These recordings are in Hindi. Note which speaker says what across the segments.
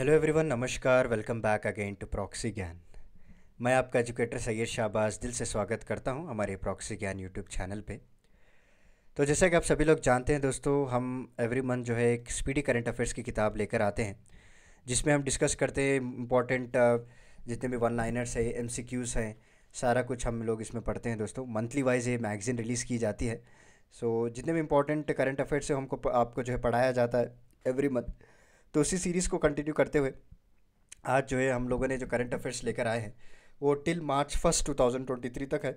Speaker 1: हेलो एवरीवन नमस्कार welcome back again to proxy Gyan मैं आपका एजुकेटर सैयद शाहबाज दिल से स्वागत करता हूं हमारे प्रॉक्सी ज्ञान यूट्यूब चैनल पे तो जैसा कि आप सभी लोग जानते हैं दोस्तों हम एवरी मंथ जो है एक स्पीडी करंट अफेयर्स की किताब लेकर आते हैं जिसमें हम डिस्कस करते हैं इंपॉर्टेंट uh, जितने भी वन लाइनर्स हैं एम सी क्यूज़ हैं सारा कुछ हम लोग इसमें पढ़ते हैं दोस्तों मंथली वाइज ये मैगज़ीन रिलीज़ की जाती है सो so, जितने भी इंपॉर्टेंट करंट अफेयर्स है हमको आपको जो है पढ़ाया जाता है एवरी मंथ तो उसी सीरीज़ को कंटिन्यू करते हुए आज जो है हम लोगों ने जो करंट अफेयर्स लेकर आए हैं वो टिल मार्च फर्स्ट टू तक है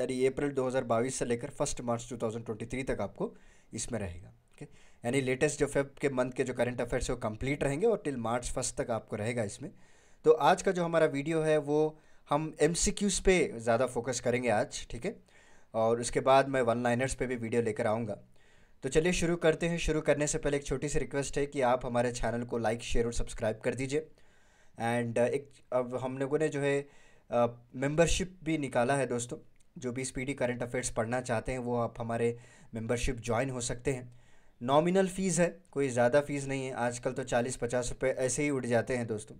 Speaker 1: यानी अप्रैल 2022 से लेकर फर्स्ट मार्च 2023 तक आपको इसमें रहेगा ओके यानी लेटेस्ट जो फेब के मंथ के जो करंट अफेयर्स वो कंप्लीट रहेंगे और टिल मार्च फर्स्ट तक आपको रहेगा इसमें तो आज का जो हमारा वीडियो है वो हम एम पे ज़्यादा फोकस करेंगे आज ठीक है और उसके बाद मैं वन लाइनर्स पे भी वीडियो लेकर आऊँगा तो चलिए शुरू करते हैं शुरू करने से पहले एक छोटी सी रिक्वेस्ट है कि आप हमारे चैनल को लाइक शेयर और सब्सक्राइब कर दीजिए एंड uh, एक अब हम लोगों ने जो है मेंबरशिप uh, भी निकाला है दोस्तों जो भी स्पीडी करंट अफेयर्स पढ़ना चाहते हैं वो आप हमारे मेंबरशिप ज्वाइन हो सकते हैं नॉमिनल फ़ीस है कोई ज़्यादा फ़ीस नहीं है आजकल तो चालीस पचास रुपये ऐसे ही उठ जाते हैं दोस्तों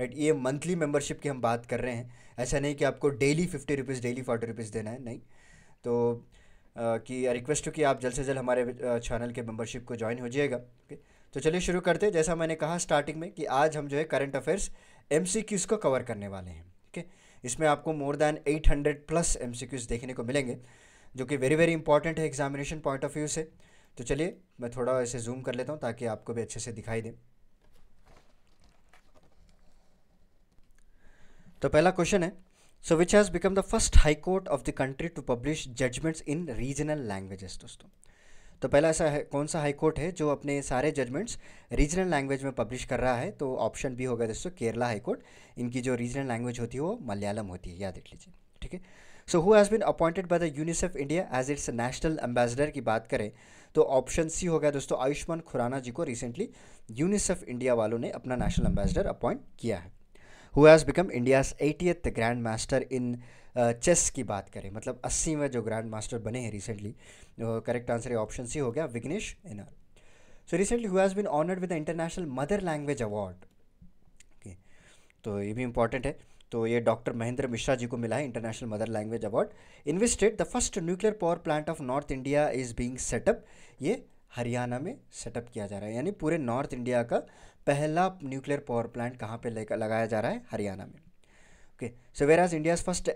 Speaker 1: राइट ये मंथली मेंबरशिप की हम बात कर रहे हैं ऐसा नहीं कि आपको daily fifty rupees daily forty rupees देना है नहीं तो की रिक्वेस्ट हूँ कि आप जल्द से जल्द हमारे चैनल के मेम्बरशिप को ज्वाइन हो जाइएगा ओके तो चलिए शुरू करते हैं जैसा मैंने कहा स्टार्टिंग में कि आज हम जो है करंट अफेयर्स एम को कवर करने वाले हैं ठीक है इसमें आपको मोर दैन 800 प्लस एम देखने को मिलेंगे जो कि वेरी वेरी इंपॉर्टेंट है एग्जामिनेशन पॉइंट ऑफ व्यू से तो चलिए मैं थोड़ा ऐसे जूम कर लेता हूँ ताकि आपको भी अच्छे से दिखाई दे तो पहला क्वेश्चन है so which has become the first high court of the country to publish judgements in regional languages दोस्तों तो पहला ऐसा है कौन सा हाई कोर्ट है जो अपने सारे जजमेंट्स रीजनल लैंग्वेज में पब्लिश कर रहा है तो ऑप्शन बी होगा दोस्तों केरला हाई कोर्ट इनकी जो रीजनल लैंग्वेज होती है वो मलयालम होती है याद रख लीजिए ठीक है so who has been appointed by the UNICEF India as its national ambassador की बात करें तो ऑप्शन सी हो गया दोस्तों आयुष्मान खुराना जी को रिसेंटली यूनिसेफ इंडिया वालों ने अपना नेशनल एम्बेसडर अपॉइंट किया है who has become India's eightieth grand master in chess की बात करें मतलब अस्सी में जो ग्रैंड मास्टर बने हैं recently correct answer option C हो गया Vignesh NR so recently who has been honoured with the international mother language award okay तो ये भी इंपॉर्टेंट है तो ये डॉक्टर महेंद्र मिश्रा जी को मिला है international mother language award invested the first nuclear power plant of north India is being set up ये हरियाणा में सेटअप किया जा रहा है यानी पूरे नॉर्थ इंडिया का पहला न्यूक्लियर पावर प्लांट कहाँ पर लेकर लगाया जा रहा है हरियाणा में okay so where as India's first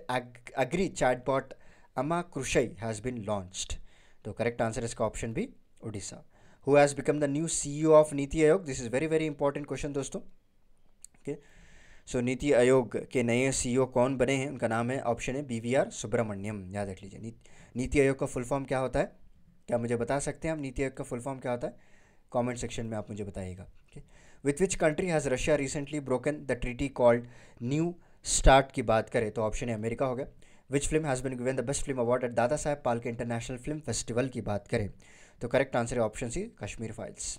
Speaker 1: chat bot Ama Krushai has been launched तो करेक्ट आंसर इसका ऑप्शन भी Orissa who has become the new C CEO of NITI Aayog this is very very important question दोस्तों ओके सो नीति आयोग के नए सी ई ओ कौन बने हैं उनका नाम है ऑप्शन है बी वी आर सुब्रमण्यम याद रख लीजिए नीति आयोग का फुल फॉर्म क्या होता है क्या मुझे बता सकते हैं आप नीति आयोग का फुल फॉर्म क्या होता है कॉमेंट सेक्शन में आप मुझे बताइएगा with which country has Russia recently broken the treaty called New START की बात करें तो ऑप्शन है अमेरिका हो गया which film has been given the best film award at Dada Pal Phalke international film festival की बात करें तो करेक्ट आंसर है option C Kashmir files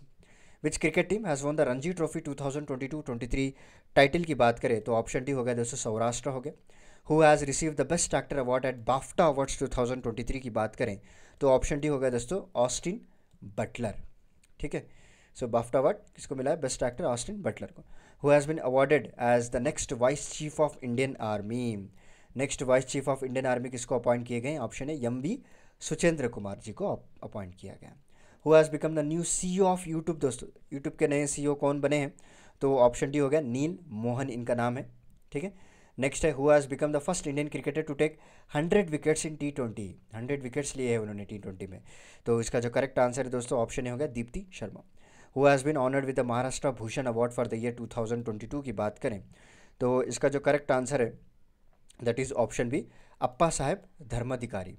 Speaker 1: which cricket team has won the Ranji trophy 2022-23 title की बात करें तो ऑप्शन डी हो गया दोस्तों सौराष्ट्र हो गया who has receive the best actor award at BAFTA awards 2023 की बात करें तो ऑप्शन डी हो गया दोस्तों ऑस्टिन बटलर ठीक है सो बाफ्टा अवार्ड किसको मिला है बेस्ट एक्टर ऑस्टिन बटलर को who has been awarded as the next vice chief of Indian army next vice chief of Indian army किसको अपॉइंट किए गए ऑप्शन है एम बी सुचेंद्र कुमार जी को अपॉइंट किया गया who has become the new C of YouTube दोस्तों यूट्यूब के नए सी e कौन बने हैं तो ऑप्शन डी हो गया नील मोहन इनका नाम है ठीक है नेक्स्ट है who has become the first Indian cricketer to take hundred wickets in T twenty hundred wickets लिए हैं उन्होंने टी ट्वेंटी में तो इसका जो करेक्ट आंसर है दोस्तों ऑप्शन ए हो गया Deepti Sharma who has been honoured with the Maharashtra Bhushan award for the year 2022 की बात करें तो इसका जो करेक्ट आंसर है that is option B Appa Saheb Dharmadhikari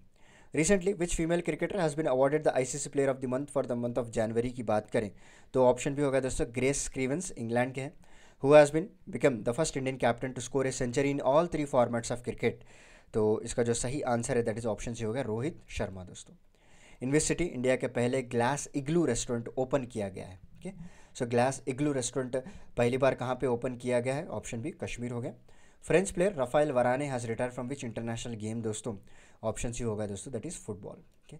Speaker 1: recently which female cricketer has been awarded the ICC player of the month for the month of January की बात करें तो ऑप्शन भी होगा दोस्तों ग्रेस स्क्रीवेंस इंग्लैंड के हैं who has been become the first Indian captain to score a century in all three formats of cricket तो इसका जो सही आंसर है दैट इज़ ऑप्शन सी होगा रोहित शर्मा दोस्तों यूनिवर्सिटी इंडिया के पहले ग्लास इग्लू रेस्टोरेंट ओपन किया गया है okay so glass igloo restaurant पहली बार कहाँ पे ओपन किया गया है ऑप्शन बी कश्मीर हो गया French player Raphael Varane has retire from which international game दोस्तों ऑप्शन सी होगा दोस्तों that is football okay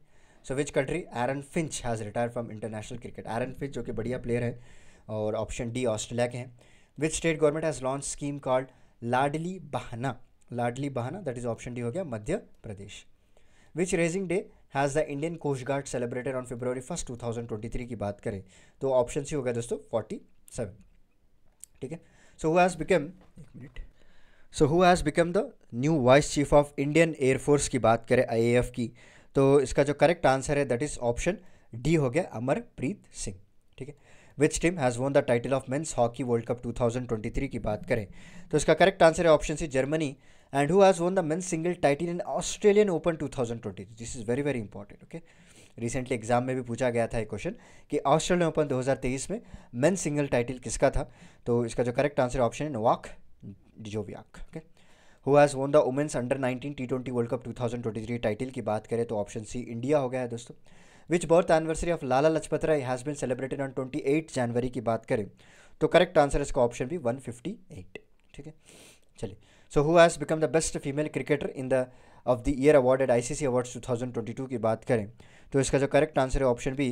Speaker 1: so which country Aaron Finch has retire from international cricket Aaron Finch जो कि बढ़िया प्लेयर है और ऑप्शन डी ऑस्ट्रेलिया के हैं which state government has launch scheme called Ladli Behna Ladli Behna that is option D हो गया Madhya Pradesh which raising day has the Indian coast guard celebrated on February first two thousand twenty three की बात करें तो ऑप्शन सी हो गया दोस्तों फोर्टी सेवन ठीक है सो हु हैज़ बिकम एक मिनट so who has become the new vice chief of Indian air force की बात करें आई ए एफ़ की तो इसका जो करेक्ट आंसर है दैट इज़ ऑप्शन डी हो गया अमरप्रीत सिंह ठीक है which team has won the title of men's hockey world cup two thousand twenty three की बात करें तो इसका करेक्ट आंसर है option C Germany and who has won the men's single title in Australian Open 2023. This is very very important. Okay. Recently exam में भी पूछा गया था एक क्वेश्चन कि ऑस्ट्रेलियन ओपन 2023 में मेन सिंगल टाइटल किसका था तो इसका जो करेक्ट आंसर ऑप्शन है Novak Djokovic okay who has won the women's under 19 T twenty world cup 2023 title की बात करें तो ऑप्शन सी इंडिया हो गया है दोस्तों which birth anniversary of Lala Lajpat Rai has been celebrated on eight January की बात करें तो करेक्ट आंसर इसका ऑप्शन भी एट ठीक है चलिए so who has become the best female cricketer in the of the year awarded ICC awards 2022 की बात करें तो इसका जो करेक्ट आंसर है option B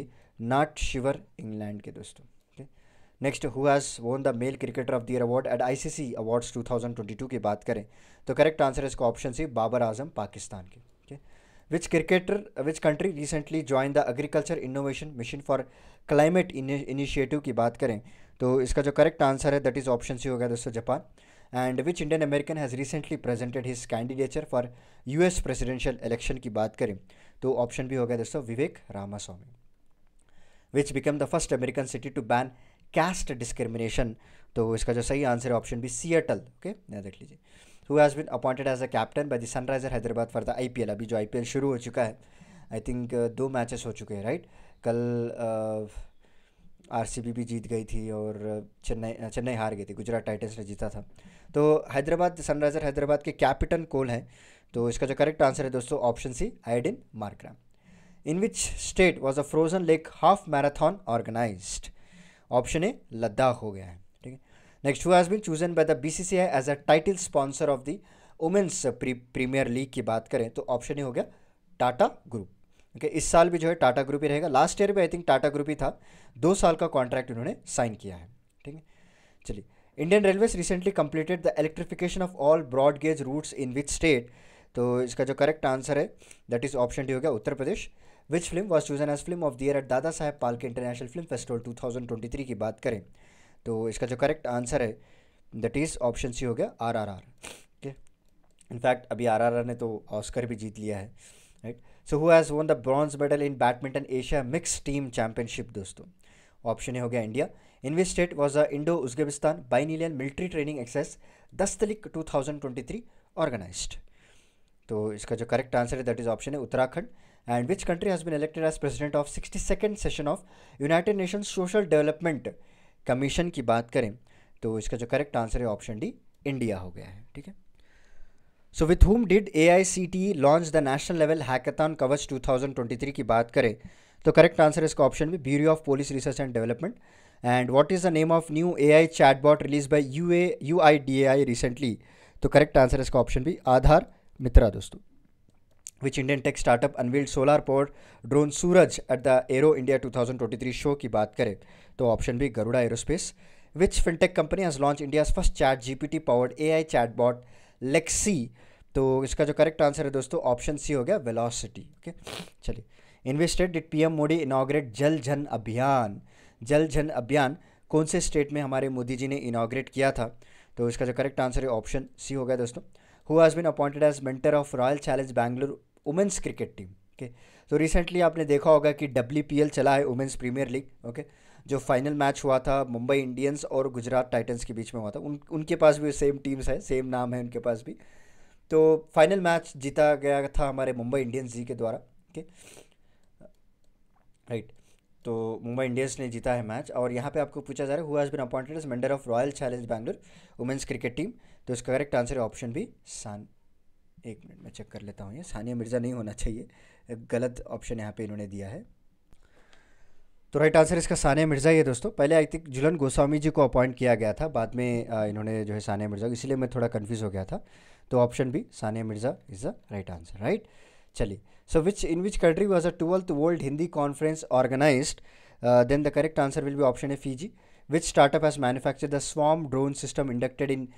Speaker 1: Nat Sciver England के दोस्तों next who has won the male cricketer of the year award at ICC awards 2022 की बात करें तो करेक्ट आंसर है इसका ऑप्शन सी बाबर आजम पाकिस्तान के okay which cricketer which country recently join the agriculture innovation mission for climate initiative की बात करें तो इसका जो करेक्ट आंसर है दैट इज़ ऑप्शन सी हो गया दोस्तों Japan and which Indian American has recently presented his candidature for US presidential election की बात करें तो ऑप्शन भी हो गया दोस्तों Vivek Ramaswamy which become the first American city to ban caste discrimination तो इसका जो सही आंसर है ऑप्शन बी एटल ओके देख लीजिए who has been appointed as a captain by the Sunriser Hyderabad for the L अभी जो एल शुरू हो चुका है आई थिंक दो मैचेस हो चुके हैं राइट कल आरसीबी भी जीत गई थी और चेन्नई चेन्नई हार गई थी गुजरात टाइटंस ने जीता था तो हैदराबाद सनराइज़र हैदराबाद के कैप्टन कौन है तो इसका जो करेक्ट आंसर है दोस्तों option C Aiden Markram in which state was a frozen lake half marathon organise option A Ladakh हो गया है ठीक है next who has been chosen by the B C C I as a title sponsor of the women's premier league की बात करें तो ऑप्शन ए हो गया टाटा ग्रुप ठीक है इस साल भी जो है टाटा ग्रुप ही रहेगा लास्ट ईयर भी आई थिंक टाटा ग्रुप ही था दो साल का कॉन्ट्रैक्ट इन्होंने साइन किया है ठीक है चलिए Indian railways recently completed the electrification of all broad gauge routes in which state तो इसका जो करेक्ट आंसर है दैट इज ऑप्शन डी हो गया Uttar Pradesh which film was chosen as film of the year at Dada Saheb पाल के इंटरनेशनल फिल्म फेस्टिवल 2023 की बात करें तो इसका जो करेक्ट आंसर है दैट इज ऑप्शन सी हो गया आर आर आर ठीक है इनफैक्ट अभी आर आर आर ने तो ऑस्कर भी जीत लिया है right so who has won the bronze medal in badminton Asia mix team championship दोस्तों ऑप्शन ए हो गया India which state was a Indo बाइन बाइनिलियन military training exercise Dustlik two thousand twenty three organised तो इसका जो करेक्ट आंसर है दैट इज ऑप्शन है Uttarakhand and which country has been elected as president of sixty second session of United Nation social development commission की बात करें तो इसका जो करेक्ट आंसर है ऑप्शन डी इंडिया हो गया है ठीक है so with home did A I C T launch the national level hackathon Kavach two thousand twenty three की बात करें तो करेक्ट आंसर इसका option B bureau of police research and development and what is the name of new A I chat bot release by U A U I D A I recently तो करेक्ट आंसर इसका ऑप्शन भी आधार मित्रा दोस्तों which Indian tech startup unveiled solar port drone Suraj at the Aero India two thousand twenty three show की बात करें तो option B Garuda aerospace which fintech company has launch India's first chat T powered chat bot Lexi तो इसका जो करेक्ट आंसर है दोस्तों ऑप्शन सी हो गया वेलोसिटी ओके चलिए in which state did PM Modi inaugurate Jal Jan अभियान जल जन अभियान कौन से स्टेट में हमारे मोदी जी ने इनाग्रेट किया था तो इसका जो करेक्ट आंसर है ऑप्शन सी हो गया दोस्तों who has been appointed as mentor of royal challenge Bangalore women's cricket team okay तो रिसेंटली आपने देखा होगा कि डब्ल्यू चला है women's premier league okay okay? जो फाइनल मैच हुआ था मुंबई इंडियंस और गुजरात टाइटंस के बीच में हुआ था उन उनके पास भी सेम टीम्स है सेम नाम है उनके पास भी तो फाइनल मैच जीता गया था हमारे मुंबई इंडियंस जी के द्वारा ओके राइट तो मुंबई इंडियंस ने जीता है मैच और यहाँ पे आपको पूछा जा रहा है who has been appointed as member of royal challenge Bangalore women's cricket team तो इसका करेक्ट आंसर है ऑप्शन भी सान एक मिनट में चेक कर लेता हूँ ये सानिया मिर्ज़ा नहीं होना चाहिए गलत ऑप्शन यहाँ पे इन्होंने दिया है तो राइट आंसर इसका सानिया मिर्ज़ा ही है दोस्तों पहले आई थिंक जुलन गोस्वामी जी को अपॉइंट किया गया था बाद में uh, इन्होंने जो है सानिया मिर्ज़ा इसीलिए मैं थोड़ा कन्फ्यूज़ हो गया था तो option B Sania Mirza is the right answer right चलिए so which in which country was a twelfth world Hindi conference organise then the correct answer will be option A Fiji which startup has manufacture the swarm drone system inducted in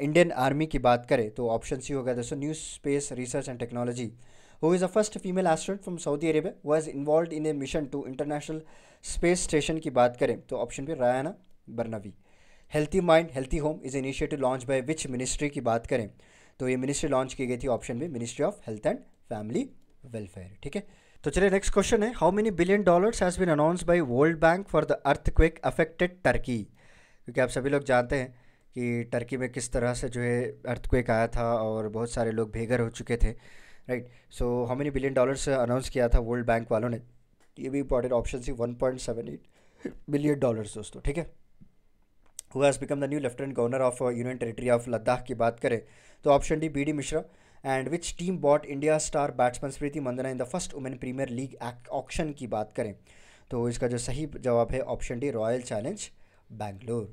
Speaker 1: Indian army की बात करें तो ऑप्शन सी होगा दोस्तों new space research and technology who is the first female astronaut from Saudi Arabia was involved in a mission to international space station की बात करें तो ऑप्शन पे Rayyana Barnawi healthy mind healthy home is initiative launch by which ministry की बात करें तो ये मिनिस्ट्री लॉन्च की गई थी option B ministry of health and family welfare ठीक है तो चलिए नेक्स्ट क्वेश्चन है how many billion dollars has been announce by world bank for the earthquake affected Turkey क्योंकि आप सभी लोग जानते हैं कि टर्की में किस तरह से जो है अर्थक्वेक आया था और बहुत सारे लोग बेघर हो चुके थे right so how many billion dollars announce किया था वर्ल्ड बैंक वालों ने ये भी इंपॉर्टेंट ऑप्शन थी one point seven eight billion dollars दोस्तों ठीक है who has become the new lieutenant governor of union territory of Ladakh की बात करें तो option D B D Mishra and which team bought India star batsman Smriti Mandhana in the first women premier league auction की बात करें तो इसका जो सही जवाब है option D royal challenge Bangalore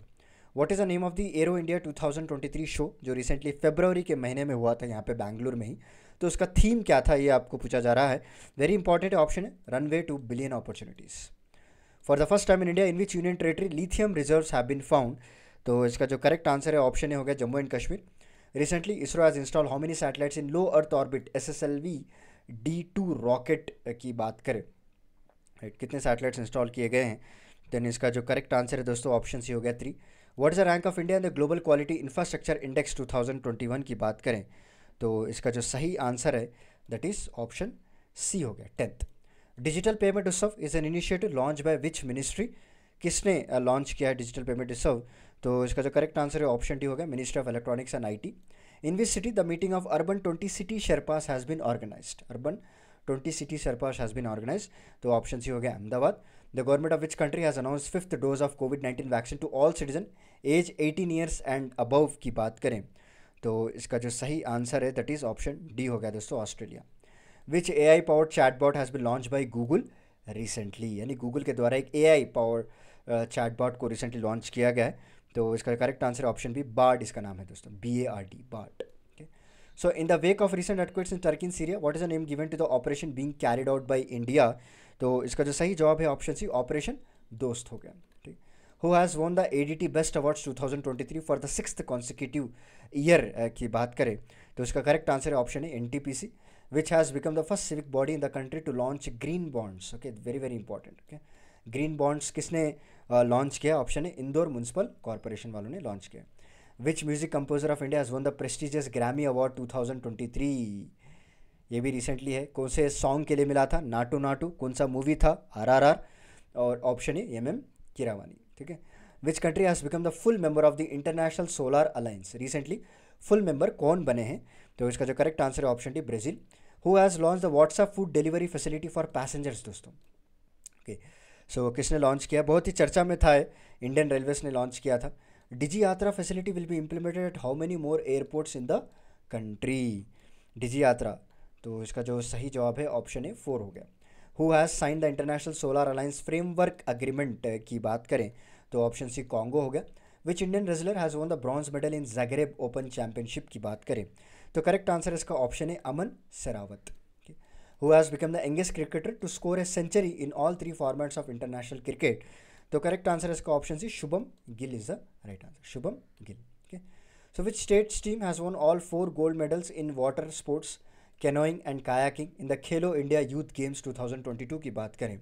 Speaker 1: what is the name of the Aero India two thousand twenty three show जो रिसेंटली फेब्रवरी के महीने में हुआ था यहाँ पे बैंगलोर में ही तो उसका थीम क्या था ये आपको पूछा जा रहा है वेरी इंपॉर्टेंट ऑप्शन है runway to billion opportunities for the first time in India in which union territory lithium reserve have been found तो इसका जो करेक्ट आंसर है ऑप्शन ए हो गया Jammu and Kashmir recently ISRO has install how many satellites in low earth orbit S S L V D two rocket की बात करें कितने सैटेलाइट्स इंस्टॉल किए गए हैं देन इसका जो करेक्ट आंसर है दोस्तों ऑप्शन सी हो गया three what is the rank of India in the global quality infrastructure index two thousand twenty one की बात करें तो इसका जो सही आंसर है दैट इज़ ऑप्शन सी हो गया tenth digital payment Utsav is an initiative launch by which ministry किसने लॉन्च uh, किया है डिजिटल पेमेंट उत्सव तो इसका जो करेक्ट आंसर है ऑप्शन डी हो गया ministry of electronics and IT in which city the meeting of urban twenty city sherpas has been organise urban twenty city sherpas has been organise तो ऑप्शन सी हो गया Ahmedabad the government of which country has announce fifth dose of Covid nineteen vaccine to all citizen age eighteen years and above की बात करें तो इसका जो सही आंसर है दैट इज़ ऑप्शन डी हो गया दोस्तों Australia which A I power chat bot has been launch by Google recently यानी गूगल के द्वारा एक A I power chat bot को रिसेंटली लॉन्च किया गया है तो इसका correct answer option B Bard इसका नाम है दोस्तों B A R D Bard So, in the wake of recent earthquakes in Turkey and Syria what is a name given to the operation being carried out by India तो इसका जो सही जवाब है ऑप्शन सी ऑपरेशन दोस्त हो गया ठीक who has won the A D T best awards two thousand twenty three for the six consecutive year uh, की बात करें तो इसका करेक्ट आंसर है ऑप्शन है N T P C which has become the first civic body in the country to launch green bonds okay very very important okay green bonds किसने लॉन्च uh, किया ऑप्शन है इंदौर म्यूनसिपल कॉरपोरेशन वालों ने लॉन्च किया which music composer of India has won the prestigious Grammy award two thousand twenty three ये भी रिसेंटली है कौन से सॉन्ग के लिए मिला था नाटू नाटू कौन सा मूवी था आर आर आर और ऑप्शन है एम एम किरावानी ठीक है which country has become the full member of the international solar alliance recently full member कौन बने हैं तो इसका जो करेक्ट आंसर है option D Brazil who has launch the WhatsApp food delivery facility for passengers दोस्तों ओके सो किसने लॉन्च किया बहुत ही चर्चा में था इंडियन रेलवेज ने लॉन्च किया था Digi Yatra facility will be implemented at how many more airports in the country Digi Yatra तो इसका जो सही जवाब है ऑप्शन ए फोर हो गया who has sign the international solar alliance framework agreement की बात करें तो ऑप्शन सी कॉन्गो हो गया which Indian wrestler has won the bronze medal in Zagreb open championship की बात करें तो करेक्ट आंसर इसका ऑप्शन है Aman Sehrawat who has become the youngest cricketer to score a century in all three formats of international cricket तो करेक्ट आंसर इसका option C Shubman Gill is the right answer Shubman Gill okay so which states team has won all four gold medals in water sports canoeing and kayaking in the Khelo India youth games 2022 की बात करें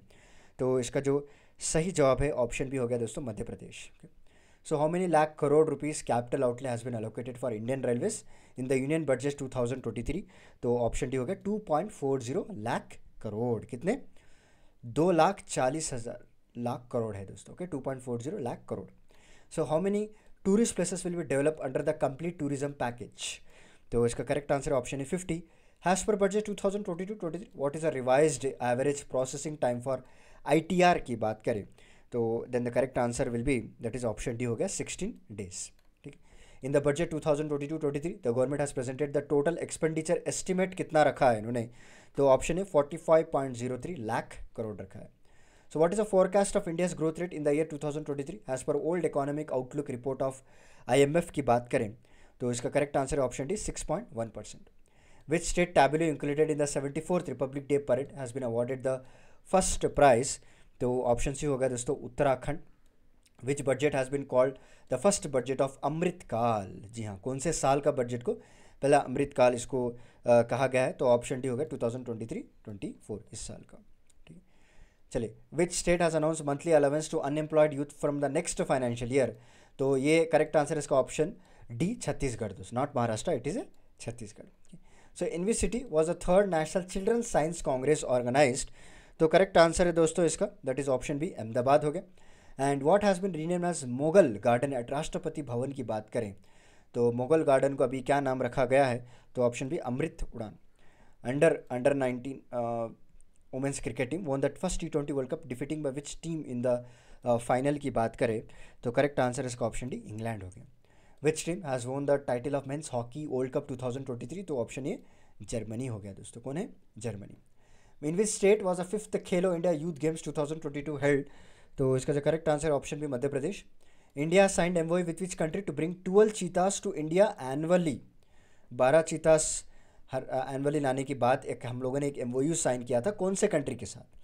Speaker 1: तो इसका जो सही जवाब है ऑप्शन भी हो गया दोस्तों Madhya Pradesh so how many lakh crore rupees capital outlay has been allocated for Indian railways in the union budget two thousand twenty three तो ऑप्शन डी हो गया two point four zero lakh crore कितने दो लाख चालीस हज़ार लाख करोड़ है दोस्तों okay two point four zero lakh crore so how many tourist places will be develop under the complete tourism package तो इसका करेक्ट आंसर ऑप्शन है fifty as per budget two thousand twenty two twenty three what is a revise average processing time for I की बात करें तो then the correct answer will be that is option D हो गया सिक्सटीन डेज ठीक in the budget two thousand twenty two twenty three the government has presented the total expenditure estimate कितना रखा है इन्होंने तो ऑप्शन है forty five point zero three lakh crore रखा है so is forecast of India's growth rate in the year two thousand twenty three as per old economic outlook report of I M F की बात करें तो इसका करेक्ट आंसर है option D six point one percent which state tableau included in the seventy fourth republic day parade has been awarded the first prize तो ऑप्शन सी होगा दोस्तों Uttarakhand which budget has bin called the first budget of Amritkaal जी हाँ कौन से साल का बजट को पहला अमृतकाल इसको आ, कहा गया है तो ऑप्शन डी होगा 2023-24 इस साल का ठीक है चलिए which state has announce monthly allowance to unemployed youth from the next financial year तो ये करेक्ट आंसर इसका ऑप्शन डी छत्तीसगढ़ दोस्त not Maharashtra it is a Chhattisgarh so in which city was the third national children science congress organised तो करेक्ट आंसर है दोस्तों इसका that is option B Ahmedabad हो गया and what has been rename as Mughal garden at Rashtrapati Bhavan की बात करें तो मुगल गार्डन को अभी क्या नाम रखा गया है तो option B Amrit Udyan under under nineteen women's cricket team won that first T twenty world cup defeating by which team in the final की बात करें तो करेक्ट आंसर इसका ऑप्शन डी इंग्लैंड हो गया which team has won the title of men's hockey world cup 2023 तो ऑप्शन ए जर्मनी हो गया दोस्तों कौन है Germany in which state was a fifth Khelo India youth games two thousand twenty two held तो इसका जो करेक्ट आंसर ऑप्शन भी Madhya Pradesh India signed MoU with which country to bring twelve cheetahs to India annually बारह चीतास हर एनअली लाने की बात एक हम लोगों ने एक यू साइन किया था कौन से कंट्री के साथ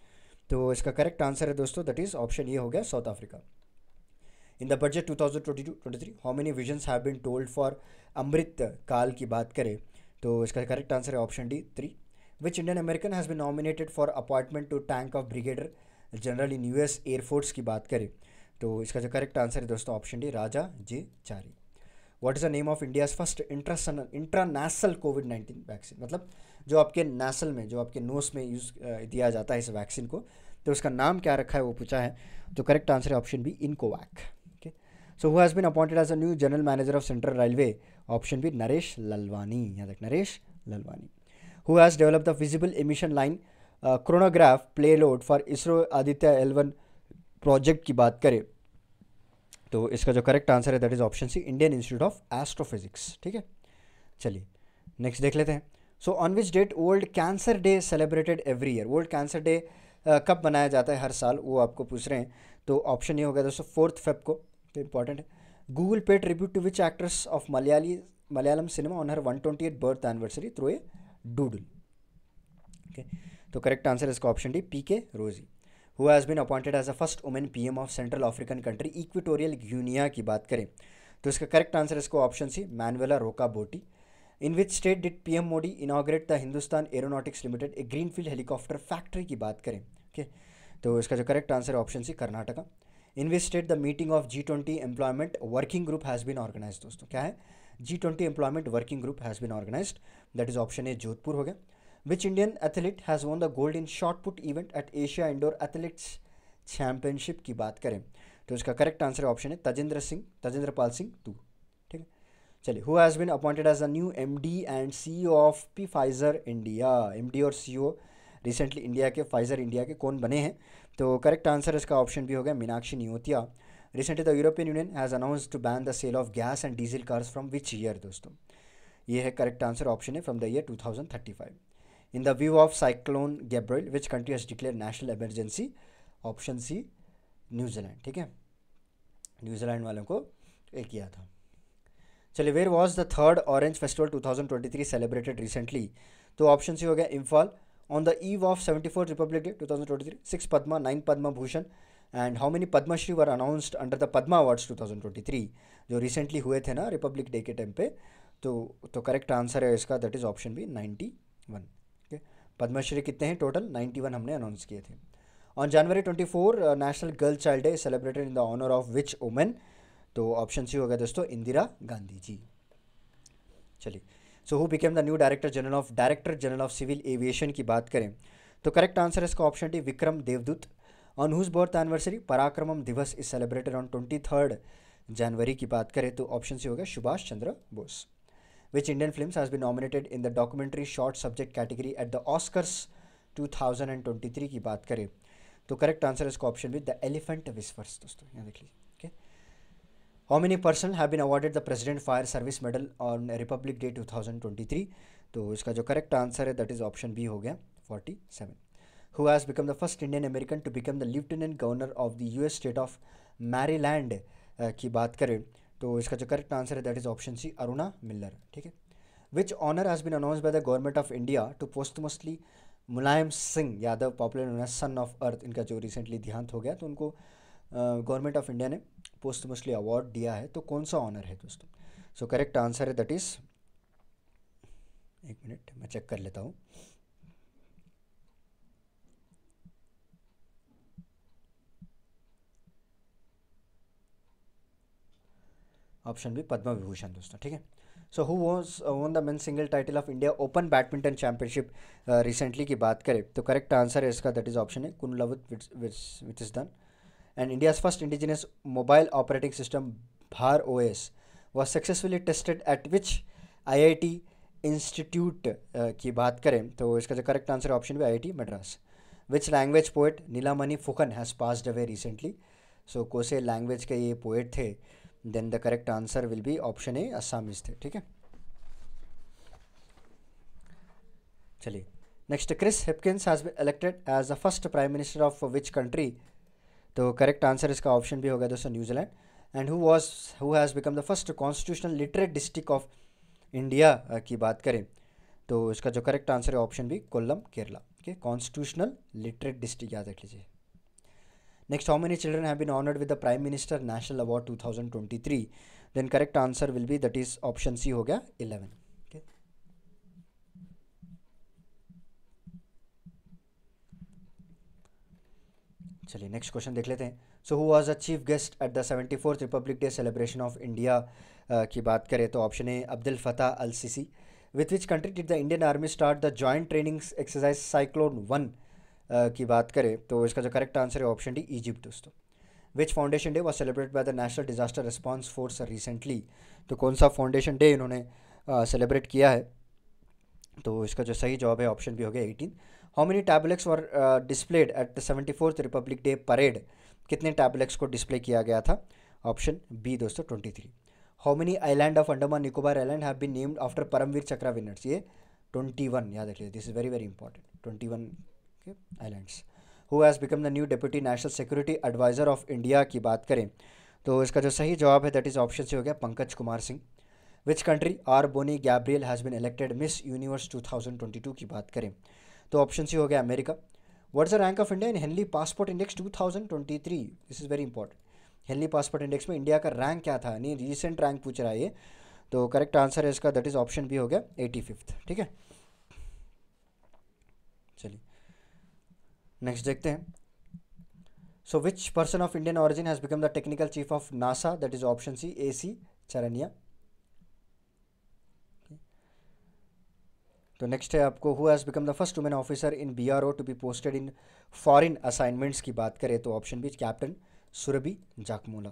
Speaker 1: तो इसका करेक्ट आंसर है दोस्तों दैट इज़ ऑप्शन ये हो गया South Africa in the budget two thousand twenty two twenty three how many visions have been told for Amrit Kaal की बात करें तो इसका करेक्ट आंसर है option D three which Indian American has been nominated for appointment to tank of brigadier general in S air force की बात करें तो इसका जो करेक्ट आंसर है दोस्तों option D Raja J Chari what is the name of India's first international international COVID nineteen vaccine मतलब जो आपके नेसल में जो आपके नोस में यूज़ दिया जाता है इस वैक्सीन को तो उसका नाम क्या रखा है वो पूछा है तो करेक्ट आंसर है option B iNCOVACC okay so who's been appointed as a new general manager of central railway option B Naresh Lalwani याद रख Naresh Lalwani who has developed the visible emission line chronograph payload for ISRO Aditya L one project की बात करें तो इसका जो करेक्ट आंसर है that is option C Indian institute of astrophysics ठीक है चलिए नेक्स्ट देख लेते हैं सो on which date world cancer day celebrated every year world cancer day कब मनाया जाता है हर साल वो आपको पूछ रहे हैं तो ऑप्शन ये होगा दोस्तों फोर्थ फेब को तो इंपॉर्टेंट है Google pay tribute to which actress of Malayali Malayalam cinema on her one twenty eight birth anniversary through a doodle okay तो करेक्ट आंसर इसका option D P K Rosy who has been appointed as a first women PM of central African country Equatorial Guinea की बात करें तो इसका करेक्ट आंसर इसको option C Manuela Roka Botey in which state did PM Modi inaugurate the Hindustan aeronautics limited a greenfield helicopter factory की बात करें ओके तो इसका जो correct answer option C Karnataka in which state the meeting of G twenty employment working group has been organise दोस्तों क्या है G twenty employment working group has been organise that is option A Jodhpur हो गया which Indian athlete has won the gold in shot put event at Asia indoor athletics championship की बात करें तो इसका करेक्ट आंसर ऑप्शन है तजेंद्र सिंह तजेंद्र पाल सिंह तू ठीक है चलिए who has been appointed as a new M D and C O of P Pfizer India M D और सी ओ रिसेंटली इंडिया के फाइजर इंडिया के कौन बने हैं तो करेक्ट आंसर इसका ऑप्शन भी हो गया Meenakshi Neotia recently the European union has announce to ban the sale of gas and diesel cars from which year दोस्तों ये है करेक्ट आंसर ऑप्शन है from the year two thousand thirty five in the view of cyclone Gabrielle which country has declare national emergency option C New Zealand ठीक है न्यूजीलैंड वालों को ये किया था चलिए where was the third orange festival two thousand twenty three celebrated recently तो ऑप्शन सी हो गया Imphal on the eve of seventy four republic day two thousand twenty three six Padma nine Padma Bhushan and how many Padmashri were announced under the Padma awards 2023 जो रिसेंटली हुए थे ना रिपब्लिक डे के टाइम पे तो तो करेक्ट आंसर है इसका that is option B 91 okay Padmashri कितने हैं टोटल 91 हमने अनाउंस किए थे on January 24 national girl child day celebrated in the honour of which women तो ऑप्शन सी हो गया दोस्तों इंदिरा गांधी जी चलिए so who became the new director general of director general of civil aviation की बात करें तो करेक्ट आंसर इसका option D Vikram Devdutt on whose birth anniversary Parakram Diwas is celebrated on twenty third January की बात करें तो ऑप्शन सी हो गया Subhash Chandra Bose which Indian film has be nominated in the documentary short subject category at the Oscars three की बात करें तो करेक्ट आंसर इसका option B the elephant whispers दोस्तों यहाँ देख लीजिए okay how many person have been awarded the president fire service medal on republic day two thousand twenty three तो इसका जो करेक्ट आंसर है दैट इज ऑप्शन बी हो गया forty seven who has become the first Indian American to become the Lieutenant Governor of the US state of Maryland की बात करें तो इसका जो करेक्ट आंसर है that is option C Aruna Miller ठीक है which honour has been announce by the government of India to posthumously Mulayam Singh Yadav popular known son of earth इनका जो रिसेंटली देहांत हो गया तो उनको गवर्नमेंट ऑफ इंडिया ने पोस्टमोस्टली अवार्ड दिया है तो कौन सा ऑनर है दोस्तों सो करेक्ट आंसर है दैट इज़ एक मिनट मैं चेक कर लेता हूँ ऑप्शन बी पद्म विभूषण दोस्तों ठीक है so who was won the men single title of India open badminton championship recently की बात करें तो करेक्ट आंसर है इसका दैट इज ऑप्शन है Kunlavut which is done and India's first indigenous mobile operating system Bhar O S was successfully tested at which I I T institute की बात करें तो इसका जो correct answer option B I I T Madras which language poet Nilamani Phukan has passed away recently so कोसे लैंग्वेज के ये पोइट थे then the correct answer will be option A Assamese थे ठीक है चलिए next Chris Hipkins has be elected as the first prime minister of which country तो करेक्ट आंसर इसका ऑप्शन भी होगा दोस्तों New Zealand and who was who has become the first constitutional literate district of India की बात करें तो इसका जो करेक्ट आंसर है option B Kollam Kerala okay constitutional literate district याद रख लीजिए Next, how many children have been honored with the Prime Minister National Award 2023? Then correct answer will be that is option C हो गया 11. चलिए नेक्स्ट क्वेश्चन देख लेते हैं so who was a chief guest at the seventy fourth republic day celebration of India की बात करें तो option A Abdul Fattah al Sisi with which country did the Indian army start the joint training exercise cyclone one की बात करें तो इसका जो करेक्ट आंसर है ऑप्शन डी इजिप्ट दोस्तों which foundation day was celebrate by the national disaster response force recently तो कौन सा फाउंडेशन डे इन्होंने सेलिब्रेट किया है तो इसका जो सही जवाब है ऑप्शन भी हो गया eighteen how many tablets were displayed at the seventy fourth republic day parade कितने टैबलेट्स को डिस्प्ले किया गया था ऑप्शन बी दोस्तों twenty three how many island of Andaman Nicobar island have been named after Paramvir Chakra winners ये ट्वेंटी वन याद रखिए this is very very important twenty one के islands who has become the new deputy national security adviser of India की बात करें तो इसका जो सही जवाब है दैट इज़ ऑप्शन से हो गया Pankaj Kumar Singh which country R Bonny Gabriel has been elected Miss Universe 2022 की बात करें तो ऑप्शन सी हो गया America is the rank of India in Henley passport index 2023 this is very important Henley passport index में इंडिया का रैंक क्या था नहीं रिसेंट रैंक पूछ रहा है ये तो करेक्ट आंसर है इसका दैट इज़ ऑप्शन बी हो गया एटी ठीक है नेक्स्ट देखते हैं so which person of Indian origin has become the technical chief of NASA that is option C A C Charania तो नेक्स्ट है आपको who has become the first women officer in B R O to be posted in foreign assignments की बात करें तो option B captain Surbhi Jakmola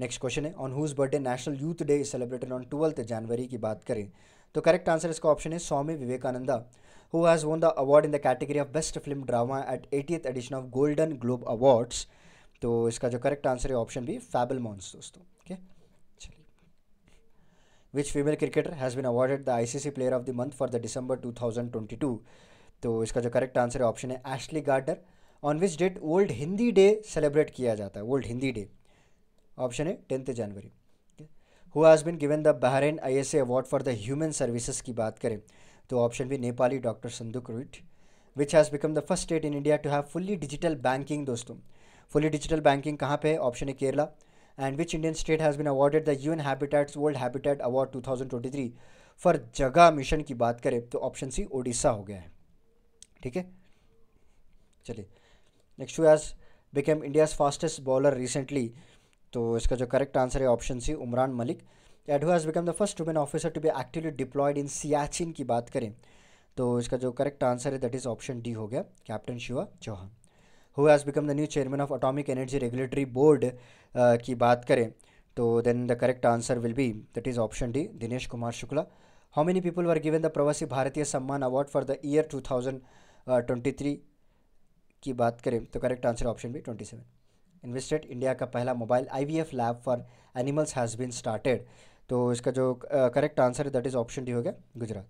Speaker 1: next question है on whose birthday national youth day celebrated on twelfth January की बात करें तो करेक्ट आंसर इसका ऑप्शन है स्वामी Vivekananda who has won the award in the category of Best Film Drama at 80th edition of Golden Globe Awards. तो इसका जो करेक्ट आंसर है ऑप्शन बी फैबल मॉन्स दोस्तों ओके चलिए which female cricketer has been awarded the ICC player of the month for the December 2022 तो इसका जो करेक्ट आंसर है ऑप्शन है Ashleigh Gardner on which date world Hindi day celebrate किया जाता है वर्ल्ड हिंदी डे ऑप्शन है tenth January who has been given the Bahrain I S A award for the human services की बात करें तो option B Nepali doctor Sanduk Ruit which has become the first state in India to have fully digital banking दोस्तों फुली डिजिटल बैंकिंग कहाँ पे है ऑप्शन है Kerala and which Indian state has been awarded the UN habitats world habitat award two three for Jaga mission की बात करें तो ऑप्शन सी ओडिशा हो गया है ठीक है चलिए next who has become India's fastest bowler recently तो इसका जो करेक्ट आंसर है option C Umran Malik and who's become the first women officer to be actively deployed in Siachen की बात करें तो इसका जो करेक्ट आंसर है दैट इज़ ऑप्शन डी हो गया captain Shiva Chauhan who has become the new chairman of atomic energy regulatory board की बात करें तो then the correct answer will be that is option D Dinesh Kumar Shukla how many were given the Pravasi Bharatiya Samman award for the year two thousand twenty three की बात करें तो correct answer option B twenty seven invested India का पहला mobile I V F lab for animals has been started तो इसका जो करेक्ट आंसर है दैट इज़ ऑप्शन डी हो गया Gujarat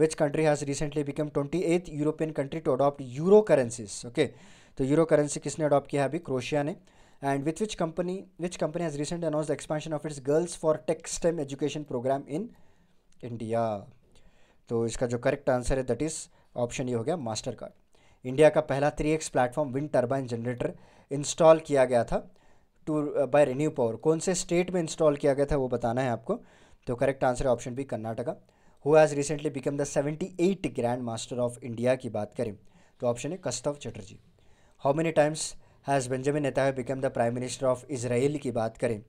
Speaker 1: which country has recently become twenty eighth European country to adopt euro currencies okay तो यूरो करेंसी किसने अडॉप्ट किया है अभी क्रोशिया ने and with which company which company has recent announce the expansion of its girls for tech education programme in India तो इसका जो करेक्ट आंसर है दैट इज़ ऑप्शन ये हो गया मास्टर कार्ड इंडिया का पहला three X platform wind turbine generator install किया गया था टू बाय रिन्यू पावर कौन से स्टेट में इंस्टॉल किया गया था वो बताना है आपको तो करेक्ट आंसर है option B Karnataka who has recently become the seventy eight grand master of India की बात करें तो ऑप्शन है Kaustav Chatterjee how many times has Benjamin है become the prime minister of Israel की बात करें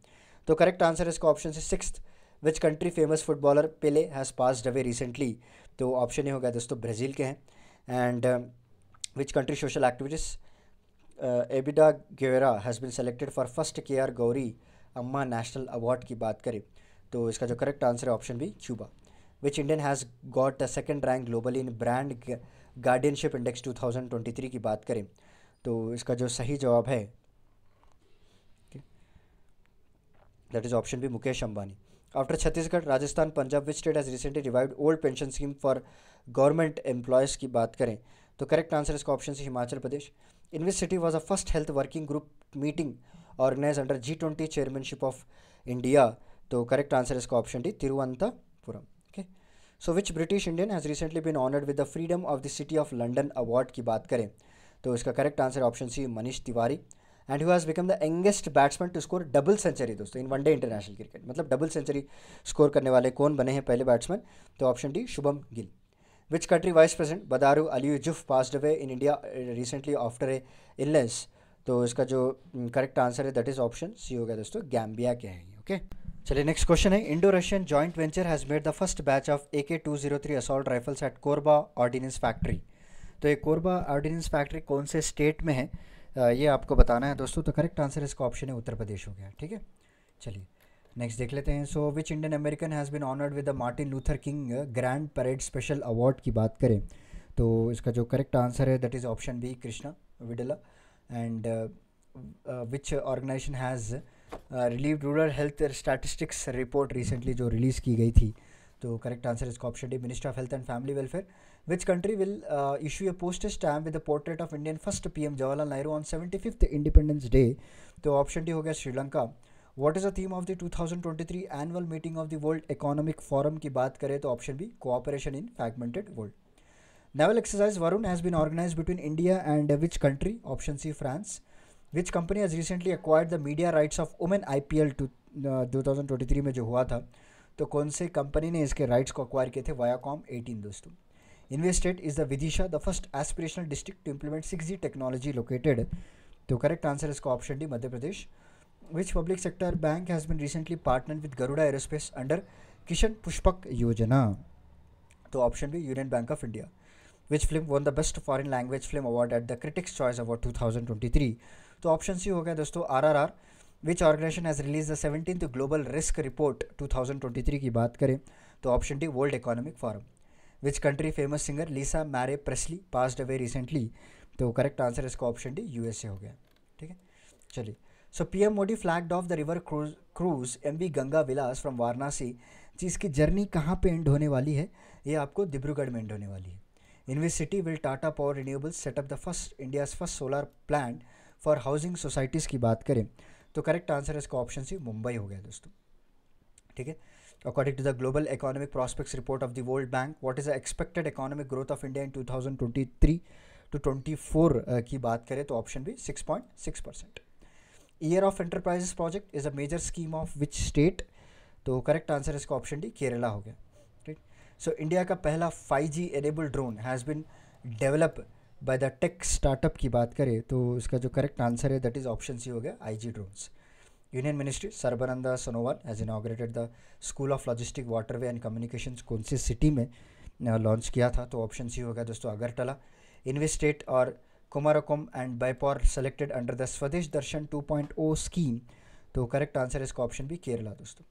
Speaker 1: तो करेक्ट आंसर इसका ऑप्शन है six which country famous footballer Pele has passed away recently तो ऑप्शन ये हो गया दोस्तों ब्राज़ील के हैं and which country social activities एबिडा गेरा has been selected for first K R Gouri Amma national award की बात करें तो इसका जो करेक्ट आंसर है option B Cuba which Indian has got the second rank globally in brand guardianship index 2023 की बात करें तो इसका जो सही जवाब है that is option B Mukesh Ambani after Chhattisgarh Rajasthan Punjab which state has recently revived old pension scheme for government employees की बात करें तो करेक्ट आंसर इसका ऑप्शन सी हिमाचल प्रदेश इन्वेस्टिटी was a first health working group meeting organise under G twenty chairmanship of India तो करेक्ट आंसर इसका option D Thiruvananthapuram okay so which British Indian has recently been honoured with the freedom of the city of London award की बात करें तो इसका correct answer option C Manish Tiwari and who has become the youngest batsman to score double century दोस्तों इन वनडे इंटरनेशनल क्रिकेट मतलब डबल सेंचुरी स्कोर करने वाले कौन बने हैं पहले बैट्समैन तो option D Shubman Gill Which country Vice President Badaru Ali Yusuf passed away in India uh, recently after a illness? तो इसका जो करेक्ट mm, आंसर है दैट इज ऑप्शन सी हो गया दोस्तों गैम्बिया के हैं ओके चलिए नेक्स्ट क्वेश्चन है Indo Russian joint venture has made the first batch of A K two zero three assault rifles at Korba ordnance factory तो ये कोरबा ऑर्डिनेंस फैक्ट्री कौन से स्टेट में है uh, ये आपको बताना है दोस्तों तो करेक्ट आंसर इसका ऑप्शन है उत्तर प्रदेश हो गया ठीक है चलिए नेक्स्ट देख लेते हैं so which Indian American has been honoured with the Martin Luther King grand parade special award की बात करें तो इसका जो करेक्ट आंसर है that is option B Krishna Vidla and which organisation has relieve rural health statistics report recently जो रिलीज़ की गई थी तो करेक्ट आंसर इसका option D minister of health and family welfare which country will issue a post stamp with the portrait of Indian first P M Jawaharlal Nehru on seventy fifth independence day तो ऑप्शन डी हो गया Sri Lanka what is the theme of the 2023 annual meeting of the world economic forum की बात करें तो option B cooperation in fragmented world naval exercise Varun has been organise between India and which country option C France which company has recently acquired the media rights of women I P L टू में जो हुआ था तो कौन से कंपनी ने इसके राइट्स को अक्वायर किए थे वायाकॉम एटीन दोस्तों invested is the Vidisha the first aspirational district to implement six G technology located तो करेक्ट आंसर इसका option D Madhya Pradesh which public sector bank has been recently partnered with Garuda aerospace under Kisan Pushpak Yojana तो option B union bank of India which film won the best foreign language film award at the critics choice award two thousand twenty three तो ऑप्शन सी हो गया दोस्तों R R R which organisation has release the seventeen global risk report two thousand twenty three की बात करें तो option D world economic forum which country famous singer Lisa Marie Presley passed away recently तो करेक्ट आंसर इसका option D U S A हो गया ठीक है चलिए So PM Modi flagged off the river cruise M MV Ganga Vilas from Varanasi जिसकी जर्नी कहाँ पे एंड होने वाली है ये आपको डिब्रूगढ़ में एंड होने वाली है invest city will Tata power renewables set up the first India's first solar plant for housing societies की बात करें तो करेक्ट आंसर इसका ऑप्शन सी मुंबई हो गया दोस्तों ठीक है according to the global economic prospects report of the world bank what is the expected economic growth of India in two thousand twenty three to twenty four की बात करें तो option B six point six percent year of enterprises project is a major scheme of which state तो करेक्ट आंसर इसका ऑप्शन डी केरला हो गया राइट सो इंडिया का पहला 5G enable drone has been develop by the tech startup की बात करें तो इसका जो करेक्ट आंसर है दैट इज़ ऑप्शन सी हो गया I G drones union ministry Sarbananda Sonowal has inaugurated the school of logistic waterway and communication कौन सी सिटी में लॉन्च uh, किया था तो ऑप्शन सी हो गया दोस्तों अगरतला इन्वेस्टेट और Kumarakom and Baipur selected under the Swadesh Darshan 2.0 scheme. तो करेक्ट आंसर है इसका ऑप्शन बी केरला दोस्तों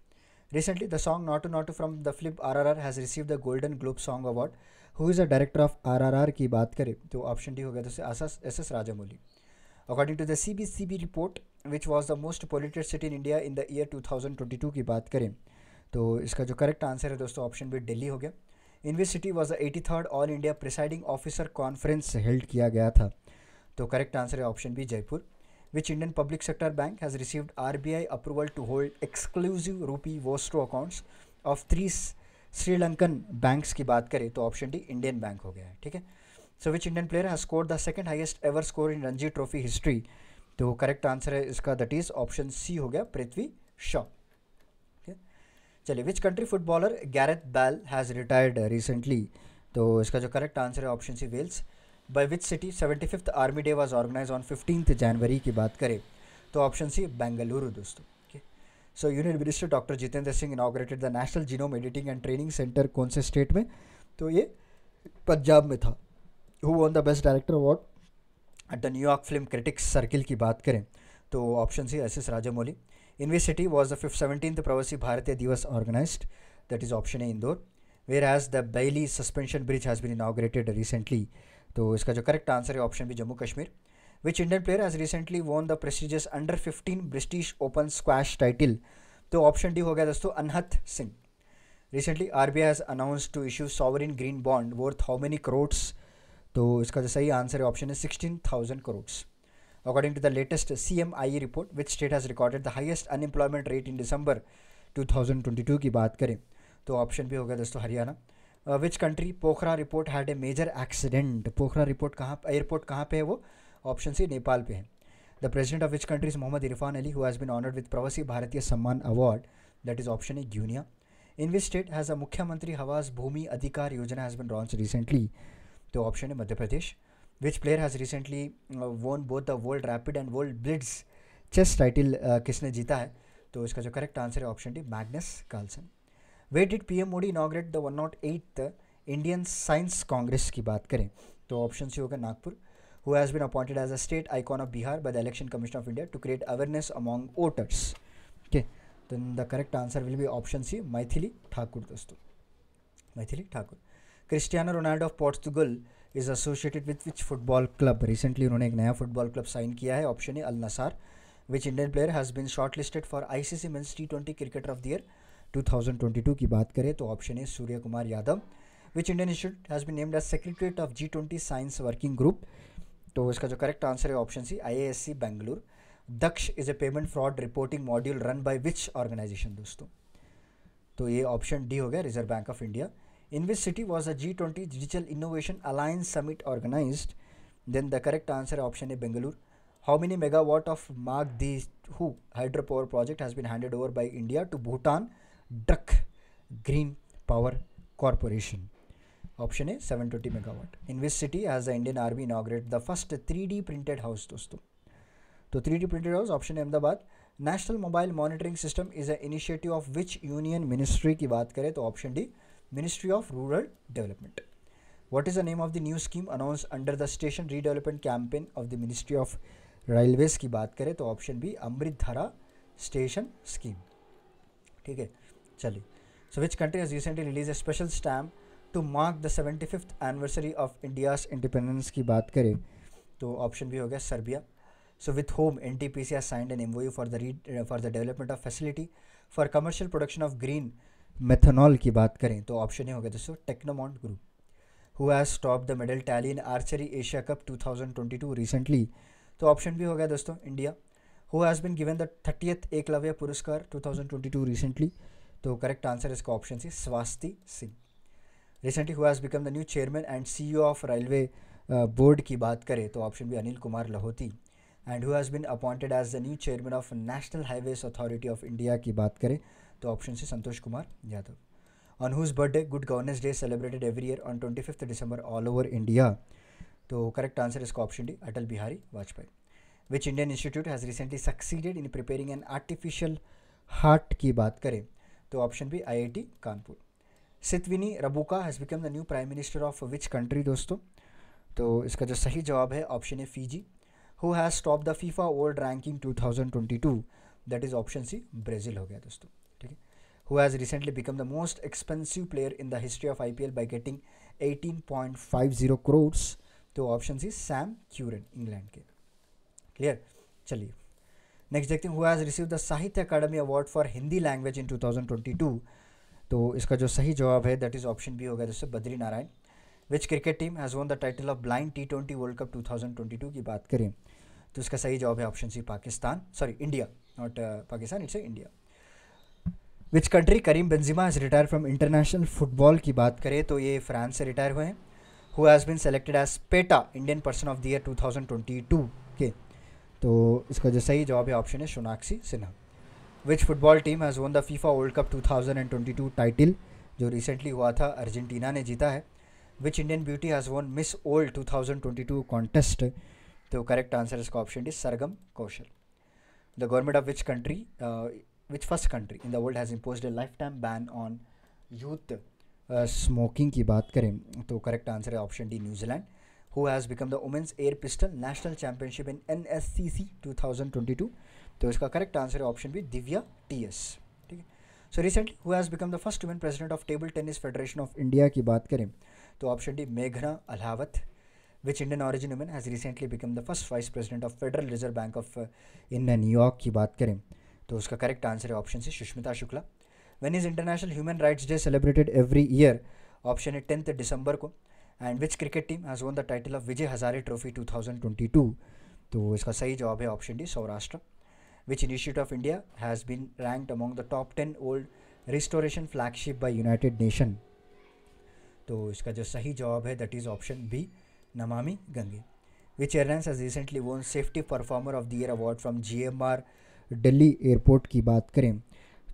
Speaker 1: recently the song Naatu Naatu from the film R R R has receive the golden globe song award who is the director of R R R की बात करें तो ऑप्शन डी हो गया दोस्तों S S S Rajamouli according to the C B C B report which was the most polluted city in India in the year two thousand twenty two की बात करें तो इसका जो करेक्ट आंसर है दोस्तों ऑप्शन बी दिल्ली हो गया in which city was the eighty third all India presiding officer conference held किया गया था तो करेक्ट आंसर है option B Jaipur which Indian public sector bank has received RBI approval to hold exclusive rupee vostro accounts of three Sri Lankan banks की बात करें तो ऑप्शन डी इंडियन बैंक हो गया है ठीक है so which Indian player has score the second highest ever score in Ranji trophy history तो करेक्ट आंसर है इसका दैट इज ऑप्शन सी हो गया पृथ्वी शॉ चलिए which country footballer Gareth Bale has retired recently तो इसका जो करेक्ट आंसर है option C Wales by which city seventy fifth army day was organise on fifteenth January की बात करें तो ऑप्शन सी बेंगलुरु दोस्तों so union minister doctor Jitendra Singh inaugurated the national genome editing and training centre कौन से स्टेट में तो ये पंजाब में था who won the best director award at the New York film critics circle की बात करें तो option C S S Rajamouli university city was the fifth seventeen Pravasi Bharatiya Divas organise that is option A Indore where has the Bailey suspension bridge has been inaugurated recently तो इसका जो करेक्ट आंसर है option B Jammu Kashmir which Indian player has recently won the prestigious under fifteen British open squash title तो ऑप्शन डी हो गया दोस्तों अनहत Singh recently R B I has announce to issue sovereign green bond worth how many crores तो इसका जो सही आंसर है ऑप्शन है sixteen thousand crores according to the latest C M I report which state has recorded the highest unemployment rate in December two thousand twenty two की बात करें तो ऑप्शन भी हो गया दोस्तों Haryana which country Pokhara report had a major accident Pokhara report कहाँ एयरपोर्ट कहाँ पे है वो ऑप्शन सी नेपाल पे है the president of which countries Mohammad Irfaan Ali who's been honoured with Pravasi Bharatiya Samman award that is option A Guyana in which state has a Mukhyamantri Awas Bhumi Adhikar Yojana has been launch recently तो ऑप्शन है Madhya Pradesh which player has recently won both the world rapid and world blitz chess title किसने जीता है तो इसका जो करेक्ट आंसर है option D Magnus Carlsen where did M Modi inaugurate the one not eight Indian science congress की बात करें तो ऑप्शन सी होगा Nagpur who has been appointed as a state icon of Bihar by the election commission of India to create awareness among voters okay then the correct answer will be option C Maithili Thakur दोस्तों Maithili Thakur Cristiano Ronaldo of Portugal is associated with which football club recently उन्होंने एक नया फुटबॉल क्लब साइन किया है option A Al Nassr which Indian player has been shortlisted for I C C men's T twenty cricketer of the year 2022 की बात करें तो ऑप्शन है Surya Kumar Yadav which Indian institute has been named as secretariat of G twenty science working group तो इसका जो करेक्ट आंसर है option C I S C Bangalore Daksha is a payment fraud reporting module run by which organisation दोस्तों तो ये ऑप्शन डी हो गया reserve bank of India in which city was a G twenty digital innovation alliance summit organise then the correct answer option है Bengaluru how of megawatt the Magdi hydro power project has been handed over by India to Bhutan Druk green power corporation option है seven twenty megawatt in which city as the Indian army inaugurate the first three D printed house दोस्तों तो three D printed house option है Ahmedabad national mobile monitoring system is a initiative of which union ministry की बात करें तो option D ministry of rural development what is the name of the new scheme announce under the station redevelopment campaign of the ministry of railways की बात करें तो ऑप्शन बी अमृत धारा स्टेशन स्कीम ठीक है चलिए so which country has recently release a special stamp to mark the seventy fifth anniversary of India's independence की बात करें तो ऑप्शन भी हो गया Serbia so with whom N T P C R signed N M U for the read for the development of facility for commercial production of green methanol की बात करें तो ऑप्शन ही हो गया दोस्तों Tecnimont group who has stop the medal tally in archery Asia cup two thousand twenty two recently तो ऑप्शन भी हो गया दोस्तों India who has been given the thirtieth Eklavya Puraskar two thousand twenty two recently तो करेक्ट आंसर इसका option C Swasti Singh recently हुआ has become the new chairman and CEO of railway board की बात करें तो option B Anil Kumar Lahoti and who has been appointed as the new chairman of national highways authority of India की बात करें तो option C Santosh Kumar Yadav on whose birthday good governance day celebrated every year on twenty fifth December all over India तो करेक्ट आंसर इसका option D Atal Bihari Vajpayee which Indian institute has recently succeeded in preparing an artificial heart की बात करें तो option B IIT Kanpur Sitiveni Rabuka has become the new prime minister of which country दोस्तों तो इसका जो सही जवाब है option A Fiji who has stop the FIFA world ranking 2022 that is option C Brazil हो गया दोस्तों ठीक है who has recently become the most expensive player in the history of I P L by getting eighteen point five zero crores तो option C Sam Curran England के क्लियर चलिए नेक्स्ट देखते हैं who has receive the Sahitya Akademi award for Hindi language in 2022 तो इसका जो सही जवाब है दैट इज़ ऑप्शन बी होगा जैसे Badri Narayan which cricket team has won the title of blind T twenty world cup two की बात करें तो इसका सही जवाब है option C Pakistan sorry India not Pakistan it's India which country Karim Benzema is retire from international football की बात करें तो ये फ्रांस से रिटायर हुए हैं who has been selected as PETA Indian person of the year two K तो इसका जो सही जवाब है ऑप्शन है Sonakshi Sinha which football team has won the FIFA world cup two thousand and twenty two title जो रिसेंटली हुआ था अर्जेंटीना ने जीता है which Indian beauty has won Mrs world two thousand twenty two contest तो करेक्ट आंसर इसका option is Sargam Kaushal the government of which country which first country in the world has impose a lifetime ban on youth smoking की बात करें तो करेक्ट आंसर है option D New Zealand who has become the women's air pistol national championship in NSCC 2022 तो इसका करेक्ट आंसर है option B Divya T S ठीक है so recently who has become the first women president of table tennis federation of India की बात करें तो ऑप्शन डी मेघना Ahlawat which Indian origin women has recently become the first vice president of federal reserve bank of in New York की बात करें तो उसका करेक्ट आंसर है option C Sushmita Shukla when is international human rights day celebrated every year option है टेंथ दिसंबर को and which cricket team has won the title of Vijay Hazare trophy 2022 तो इसका सही जवाब है option D Saurashtra which institute of India has been ranked among the top ten world restoration flagship by United Nation तो इसका जो सही जवाब है that is option B Namami Gange which airlines has recently won safety performer of the year award from G M R Delhi airport की बात करें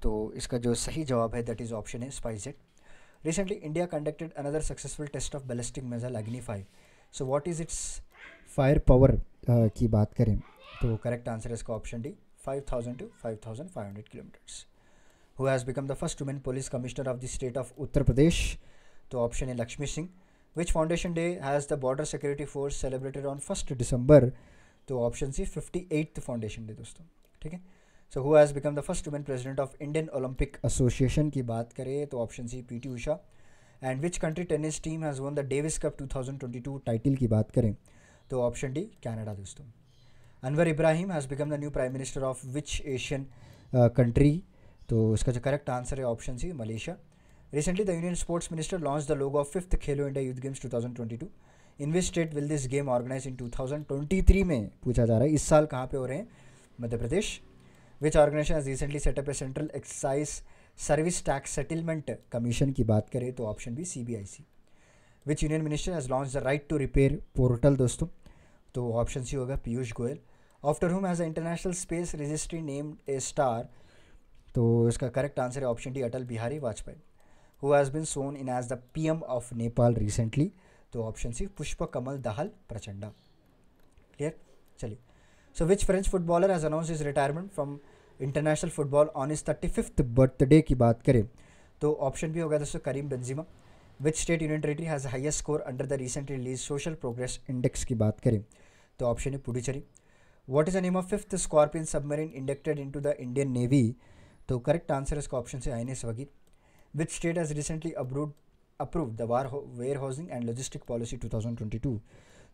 Speaker 1: तो इसका जो सही जवाब है दैट इज़ ऑप्शन है SpiceJet Recently, India conducted another successful test of ballistic missile Agni 5. So, what is its fire power की बात करें तो करेक्ट आंसर इसका option D five thousand to five five thousand hundred kilometres who has become the first women police commissioner of the state of Uttar Pradesh तो ऑप्शन है Laxmi Singh which foundation day has the border security force celebrated on first December तो option C fifty eighth foundation day दोस्तों ठीक है so who has become the first women president of Indian Olympic association की बात करें तो option C P T Usha and which country tennis team has won the Davis cup 2022 title की बात करें तो ऑप्शन डी कनाडा दोस्तों Anwar Ibrahim has become the new prime minister of which Asian country तो इसका जो करेक्ट आंसर है option C Malaysia recently the union sports minister launch the logo of fifth Khelo India youth games 2022 in which state will this game organise in 2023 में पूछा जा रहा है इस साल कहाँ पे हो रहे हैं Madhya Pradesh which organisation has recently set up a central excise service tax settlement commission की बात करें तो option B C B I C which union minister has launch the right to repair portal दोस्तों तो ऑप्शन सी होगा Piyush Goyal after whom has international space registry named a star तो इसका करेक्ट आंसर है option D Atal Bihari Vajpayee who has been sworn in as the P M of Nepal recently तो option C Pushpa Kamal Dahal Prachanda clear चलिए So, which French footballer has announced his retirement from international football on his thirty fifth birthday की बात करें तो ऑप्शन भी होगा दोस्तों Karim Benzema which state union territory has highest score under the recent release social progress index की बात करें तो ऑप्शन है Puducherry what is the name of fifth scorpion submarine inducted to the Indian navy तो करेक्ट आंसर तो है इसका option C I N S Vagir which state has recently approve approve the war warehousing and logistic policy two thousand twenty two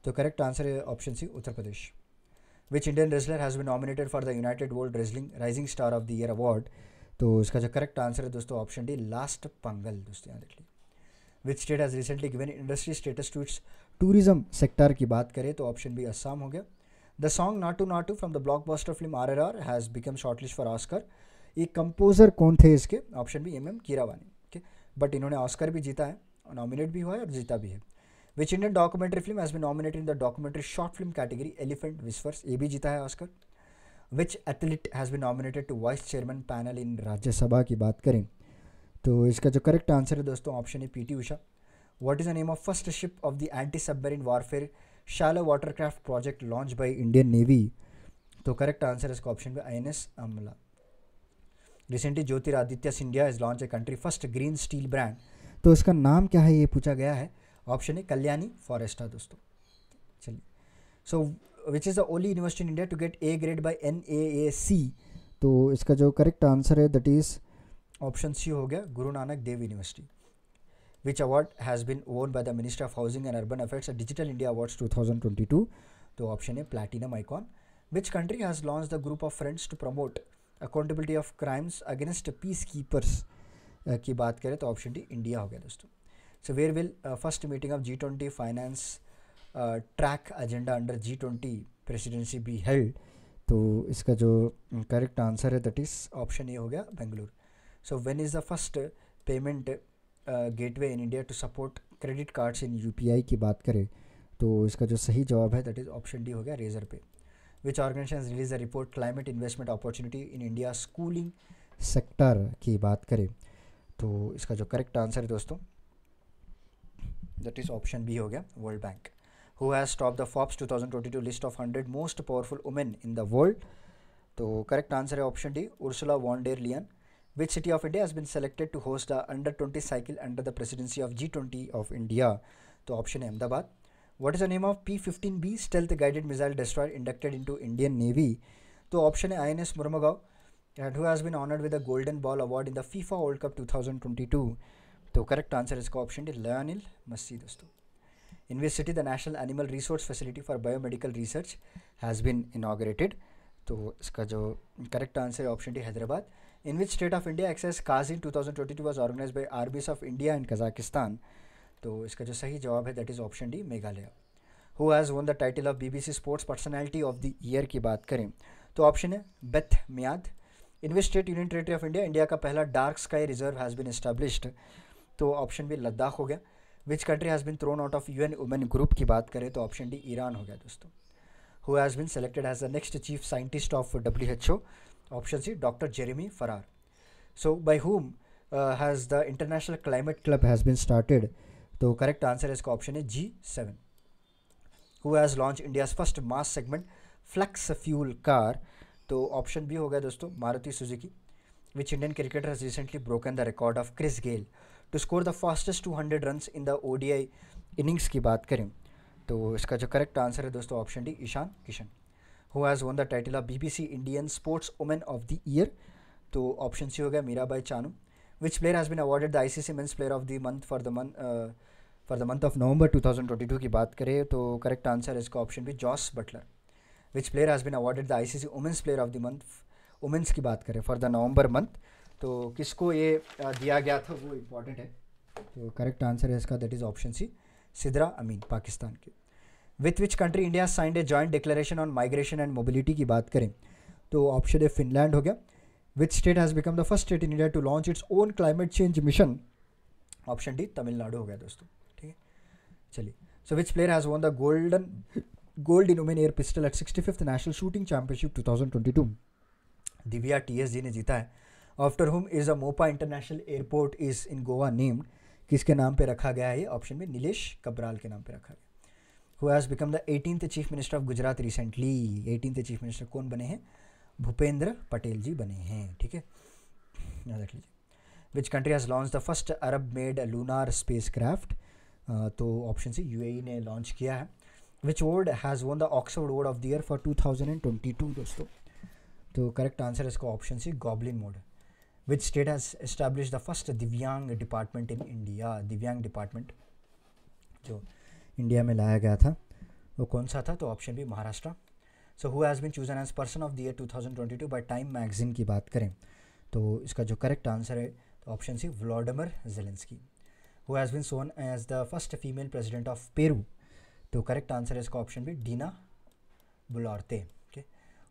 Speaker 1: तो करेक्ट आंसर है option C Uttar Pradesh which Indian wrestler has be nominated for the united world wrestling rising star of the year award तो इसका जो करेक्ट आंसर है दोस्तों ऑप्शन डी लास्ट पंगल दोस्तों यहाँ देख लीजिए which state has recently given industry status to its tourism sector की बात करें तो ऑप्शन बी असम हो गया the song Naatu Naatu from the blockbuster film R R R has become shortlist for Oscar ये कंपोजर कौन थे इसके option B M M Keeravani okay but इन्होंने ऑस्कर भी जीता है नॉमिनेट भी हुआ है और जीता भी है which Indian documentary film has be nominated in the documentary short film category Elephant Whispers ये भी जीता है Oscar which athlete has be nominated to vice chairman panel in Rajya Sabha की बात करें तो इसका जो करेक्ट आंसर है दोस्तों ऑप्शन है PT Usha what is the name of first ship of the anti submarine warfare shallow watercraft project launch by Indian navy तो करेक्ट आंसर इसका ऑप्शन पे I N S Amala recently Jyotiraditya Scindia is launch a country first green steel brand तो इसका नाम क्या है ये पूछा गया है ऑप्शन है कल्याणी फॉरेस्ट है दोस्तों चलिए so which is the only university in India to get A grade by N A A C तो इसका जो करेक्ट आंसर है दैट इज़ ऑप्शन सी हो गया Guru Nanak Dev university which award has been won by the minister of housing and urban affairs digital India awards two thousand twenty two तो ऑप्शन है platinum icon which country has launch the group of friends to promote accountability of crimes against peacekeepers की बात करें तो ऑप्शन डी इंडिया हो गया दोस्तों So where will uh, first meeting of G20 finance uh, track agenda under G20 presidency be held? तो इसका जो करेक्ट आंसर है दैट इज़ ऑप्शन ए हो गया Bengaluru so when is the first payment gateway in India to support credit cards in UPI की बात करें तो इसका जो सही जवाब है दैट इज़ ऑप्शन डी हो गया Razorpay which organisation release the report climate investment opportunity in India schooling sector की बात करें तो इसका जो करेक्ट आंसर है दोस्तों that is option B हो गया world bank who has top 2022 list of 100 most powerful women in the world. World correct answer is option D, Ursula von der Leyen. which city of India has been selected to host the under 20 cycle under the presidency of G20 of India? So option Ahmedabad. What is the name of P-15B stealth guided missile destroyer inducted into Indian Navy? So option is INS Murmugao and who has been honored with the Golden Ball Award in the FIFA World Cup 2022. तो करेक्ट आंसर इसका ऑप्शन डी लयानिल मस्सी दोस्तों university the national animal resource facility for biomedical research has been inaugurated तो इसका जो करेक्ट आंसर है option D Hyderabad in which state of India exercise Kazind two was organise by armies of India and Kazakhstan तो इसका जो सही जवाब है that is option D Meghalaya who has won the title of B C sports personality of the year की बात करें तो ऑप्शन है Beth Mead in which state union territory of India India का पहला dark sky reserve has been established तो ऑप्शन बी लद्दाख हो गया which country has been thrown out of an women group की बात करें तो ऑप्शन डी ईरान हो गया दोस्तों who has been selected as the next chief scientist of W H O option C doctor Jeremy Farrar so by whom has the international climate club has been started तो करेक्ट आंसर इसका ऑप्शन है G seven who has launch India's first mass segment flex fuel car तो ऑप्शन बी हो गया दोस्तों Maruti Suzuki which Indian cricketer has recently broken the record of Chris Gayle to score the fastest two hundred run in the I innings की बात करें तो इसका जो करेक्ट आंसर है दोस्तों option D Ishan Kishan who has won the title of BBC Indian sports women of the year तो ऑप्शन सी हो गया Mirabai Chanu which player has been awarded the ICC men's player of the month for the month for the month of November 2022 की बात करें तो करेक्ट आंसर इसका option B Jos Buttler which player has been awarded the ICC women's player of the month women's की बात करें फॉर द नवंबर मंथ तो किसको ये दिया गया था वो इम्पॉर्टेंट है तो करेक्ट आंसर है इसका that is option C Sidra Amin Pakistan के with which country India signed a joint declaration on migration and mobility की बात करें तो ऑप्शन ए फिनलैंड हो गया which state has become the first state in India to launch its own climate change mission option D Tamil Nadu हो गया दोस्तों ठीक है चलिए so which player has won the golden gold in women air pistol eight sixty fifth national shooting championship two thousand twenty two Divya T S ji ने जीता है after whom is a Mopa international airport is in Goa named किसके नाम पे रखा गया है ऑप्शन में नीलेश कब्राल के नाम पे रखा गया who has become the eighteen chief minister of Gujarat recently eighteenth chief minister कौन बने हैं भूपेंद्र पटेल जी बने हैं ठीक है याद रख लीजिए which country has launch the first Arab made lunar spacecraft तो ऑप्शन सी यू ने लॉन्च किया है which word has won the Oxford word of the year for two thousand and twenty two दोस्तों तो करेक्ट आंसर इसका option C goblin mode which state has established the first दिव्यांग department in India Divyang department जो इंडिया में लाया गया था वो कौन सा था तो option B Maharashtra so who has been chosen as person of the year 2022 by Time magazine की बात करें तो इसका जो करेक्ट आंसर है तो option C Vladimir Zelensky who has been sworn as the first female president of Peru तो करेक्ट आंसर है इसका option B Dina Boluarte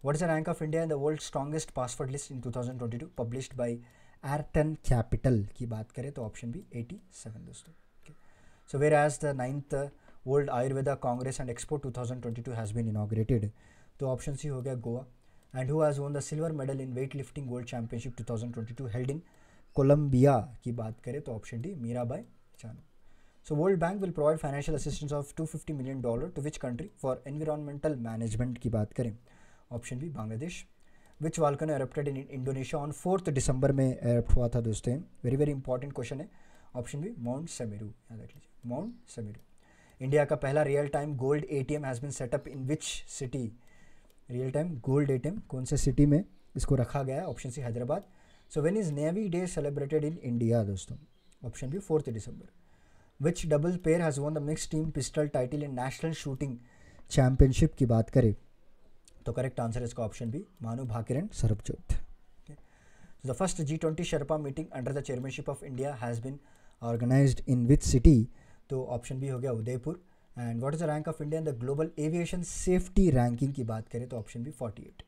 Speaker 1: What is the rank of India in the world's strongest password list in 2022 published by Ayrton Capital की बात करें तो option B 87 दोस्तों So whereas the ninth World Ayurveda Congress and Expo 2022 has been inaugurated, तो option C हो गया Goa. And who has won the silver medal in weightlifting World Championship 2022 held in Colombia की बात करें तो option D Mirabai Chanu. So World Bank will provide financial assistance of 250 million dollar to which country for environmental management की बात करें. Option B Bangladesh which volcano erupted in Indonesia on fourth December में एरप्ट हुआ था दोस्तों वेरी वेरी इंपॉर्टेंट क्वेश्चन है ऑप्शन बी माउंट समेरू याद रख लीजिए माउंट समेरू इंडिया का पहला real time gold A T M has been set up in which city real time gold A T M कौन से सिटी में इसको रखा गया है option C Hyderabad so when is navy day celebrated in India दोस्तों option B fourth December which double pair has won the mix team pistol title in national shooting championship की बात करें तो करेक्ट आंसर इसका ऑप्शन बी मानु भाकिरण Sarabjot first G twenty sherpa meeting under the chairmanship of India has been organise in which city तो ऑप्शन बी हो गया Udaipur and what is the rank of India in the global aviation safety ranking की बात करें तो option B forty eight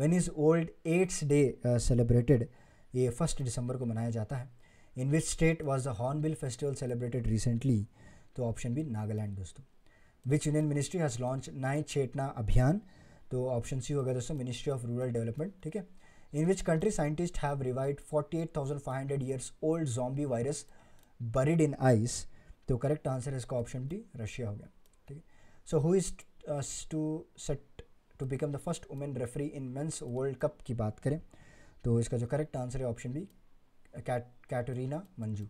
Speaker 1: when is world AIDS day celebrated ये फर्स्ट दिसंबर को मनाया जाता है in which state was the hornbill festival celebrated recently तो ऑप्शन बी नागालैंड दोस्तों which union ministry has launch Nai Chetna अभियान तो ऑप्शन सी होगा दोस्तों मिनिस्ट्री ऑफ रूरल डेवलपमेंट ठीक है in which country scientist have revived hundred years old zombie virus buried in ice तो करेक्ट आंसर इसका ऑप्शन डी रशिया हो गया ठीक है so who is to set to become the first women referee in men's world cup की बात करें तो इसका जो करेक्ट आंसर है ऑप्शन बी कैटरीना कैटोरीना मंजू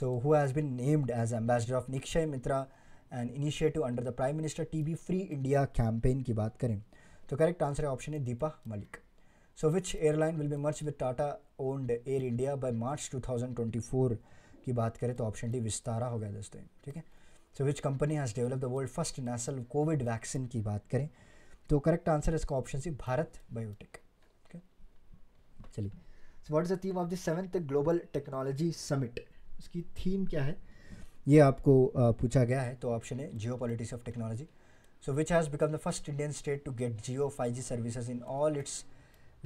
Speaker 1: so who has been named as ambassador of Nikshay Mitra and initiative under the prime minister T B free India campaign की बात करें तो करेक्ट आंसर है option A Deepa Malik so which airline will be merge with Tata owned Air India by March 2024 की बात करें तो ऑप्शन डी विस्तारा हो गया दोस्तों ठीक है so which company has develop the world first national Covid vaccine की बात करें तो करेक्ट आंसर इसका ऑप्शन सी भारत बायोटेक ठीक है चलिए so what is the theme of the seventh global technology summit इसकी थीम क्या है ये आपको पूछा गया है तो ऑप्शन है geo of technology so which has become the first Indian state to get Jio five G services in all its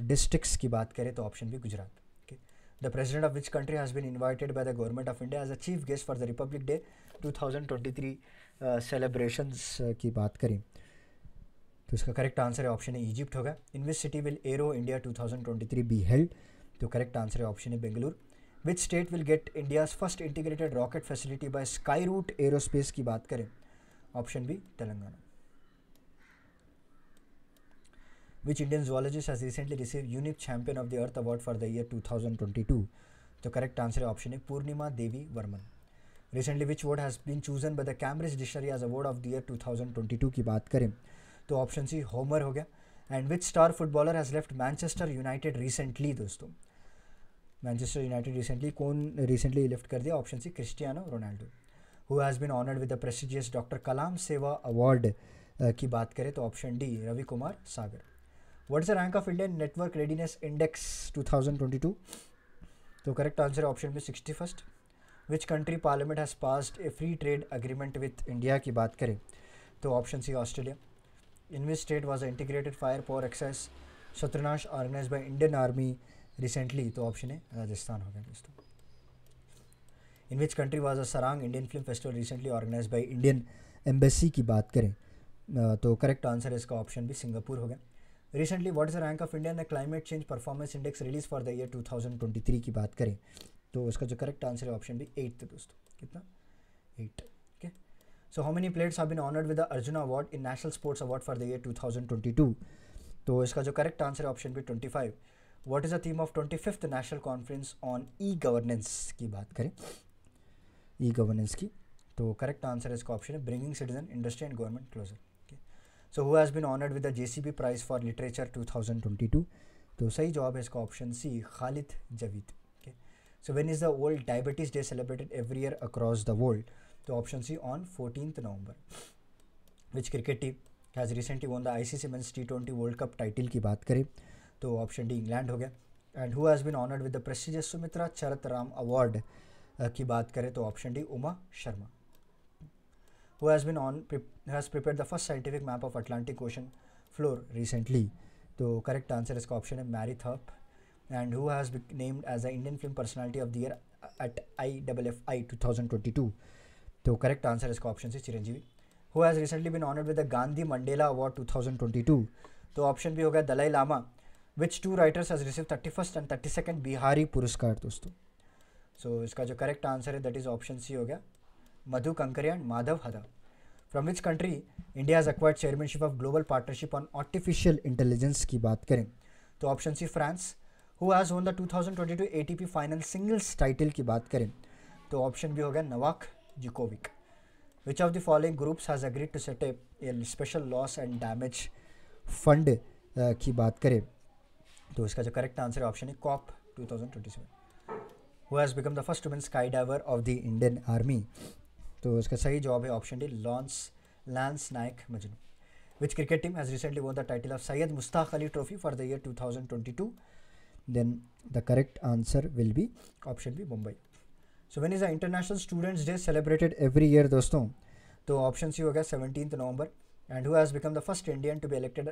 Speaker 1: districts की बात करें तो option B Gujarat okay the president of which country has been invited by the government of India as a chief guest for the Republic day two thousand twenty three celebration की बात करें तो इसका करेक्ट आंसर है ऑप्शन तो है इजिप्ट होगा in which city will Aero India two thousand twenty three be held तो करेक्ट आंसर है ऑप्शन है Bengaluru which state will get India's first integrated rocket facility by Skyroot aerospace की बात करें option B Telangana which Indian zoologist has recently received UNIP Champion of the Earth Award for the year 2022? The correct answer option is Purnima Devi Varman. Recently, which word has been chosen by the Cambridge Dictionary as award of the year 2022 की बात करें तो option C Homer हो गया and which star footballer has left Manchester United recently दोस्तों Manchester United recently कौन recently left कर दिया option C Cristiano Ronaldo who has been honoured with the prestigious doctor Kalam Seva award की बात करें तो option D Ravi Kumar Sagar what is the rank of Indian network readiness index 2022 तो करेक्ट आंसर है ऑप्शन में sixty first which country parliament has passed a free trade agreement with India की बात करें तो option C Australia in which state was a integrated fire power exercise Shatrunash organise by Indian army recently तो ऑप्शन है राजस्थान हो गया दोस्तों in which country was a Sarang Indian film festival recently organise by Indian embassy की बात करें तो करेक्ट आंसर इसका ऑप्शन भी सिंगापुर हो गया recently what is rank of India ने climate change performance index release for the year 2023 की बात करें तो उसका जो करेक्ट आंसर है ऑप्शन बी एट दोस्तों कितना eight okay so how many players have been honoured with the Arjun award in national sports award for the year 2022 तो इसका जो करेक्ट आंसर है option B 25 what is the theme of twenty fifth national conference on E governance की बात करें ई गवर्नेंस की तो करेक्ट आंसर इसका ऑप्शन है bringing citizen industry and government closer so who has been honoured with the B price for literature two thousand twenty two तो सही जवाब है इसका option C Khalid Javed okay so when is the world diabetes day celebrated every year across the world तो option C on fourteen November which cricket team has recently won the I C C men's T twenty world cup title की बात करें तो ऑप्शन डी इंग्लैंड हो गया and who has been honoured with the prestigious Sumitra चरत राम अवार्ड की बात करें तो option D Uma Sharma who has been on has prepare the first scientific map of Atlantic ocean floor recently तो करेक्ट आंसर इसका ऑप्शन है Marie Tharp and who has named as a Indian film personality of the year at I double F I two thousand twenty two तो करेक्ट आंसर इसका ऑप्शन है Chiranjeevi who has recently been honoured with the Gandhi Mandela award two thousand twenty two तो ऑप्शन भी हो गया Dalai Lama which two writers has receive thirty first and thirty second Bihari Puraskar दोस्तों सो so, इसका जो करेक्ट आंसर है दैट इज़ ऑप्शन सी हो गया Madhu Kankaria and Madhav Hada from which country India has acquired chairmanship of global partnership on artificial intelligence की बात करें तो option C France who has won the 2022 ATP final singles title की बात करें तो ऑप्शन भी हो गया Novak Djokovic which of the following groups has agreed to set a special loss and damage fund की बात करें तो इसका जो करेक्ट आंसर है ऑप्शन है COP 2027 who has become the first women skydiver of the Indian army तो इसका सही जवाब है option D lance lance Naik Manju which cricket team has recently won the title of Syed Mushtaq Ali trophy for the year two thousand twenty two then the correct answer will be option B Mumbai so when is the international students day celebrated every year दोस्तों तो ऑप्शन सी हो गया seventeen November and who's become the first Indian to be elected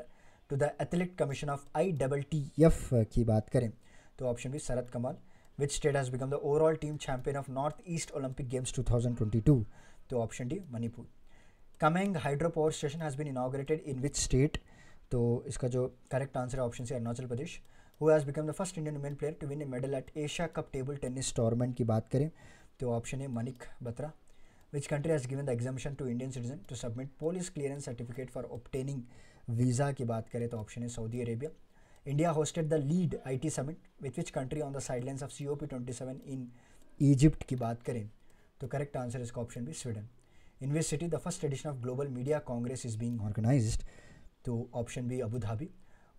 Speaker 1: to the athletic commission of I double T F की बात करें तो ऑप्शन बी शरद कमाल which state has become the overall team champion of Northeast Olympic Games 2022? तो option d manipur kameng hydro power station has been inaugurated in which state तो इसका जो करेक्ट आंसर है option C Arunachal Pradesh who has become the first Indian women player to win a medal at Asia cup table tennis tournament की बात करें तो option है manik batra which country has given the exemption to Indian citizen to submit police clearance certificate for obtaining visa की बात करें तो option है saudi arabia India hosted the lead IT summit with which country on the sidelines of COP27 in Egypt की बात करें तो करेक्ट आंसर इसका option B Sweden in which city the first edition of global media congress is being organise तो option B Abu Dhabi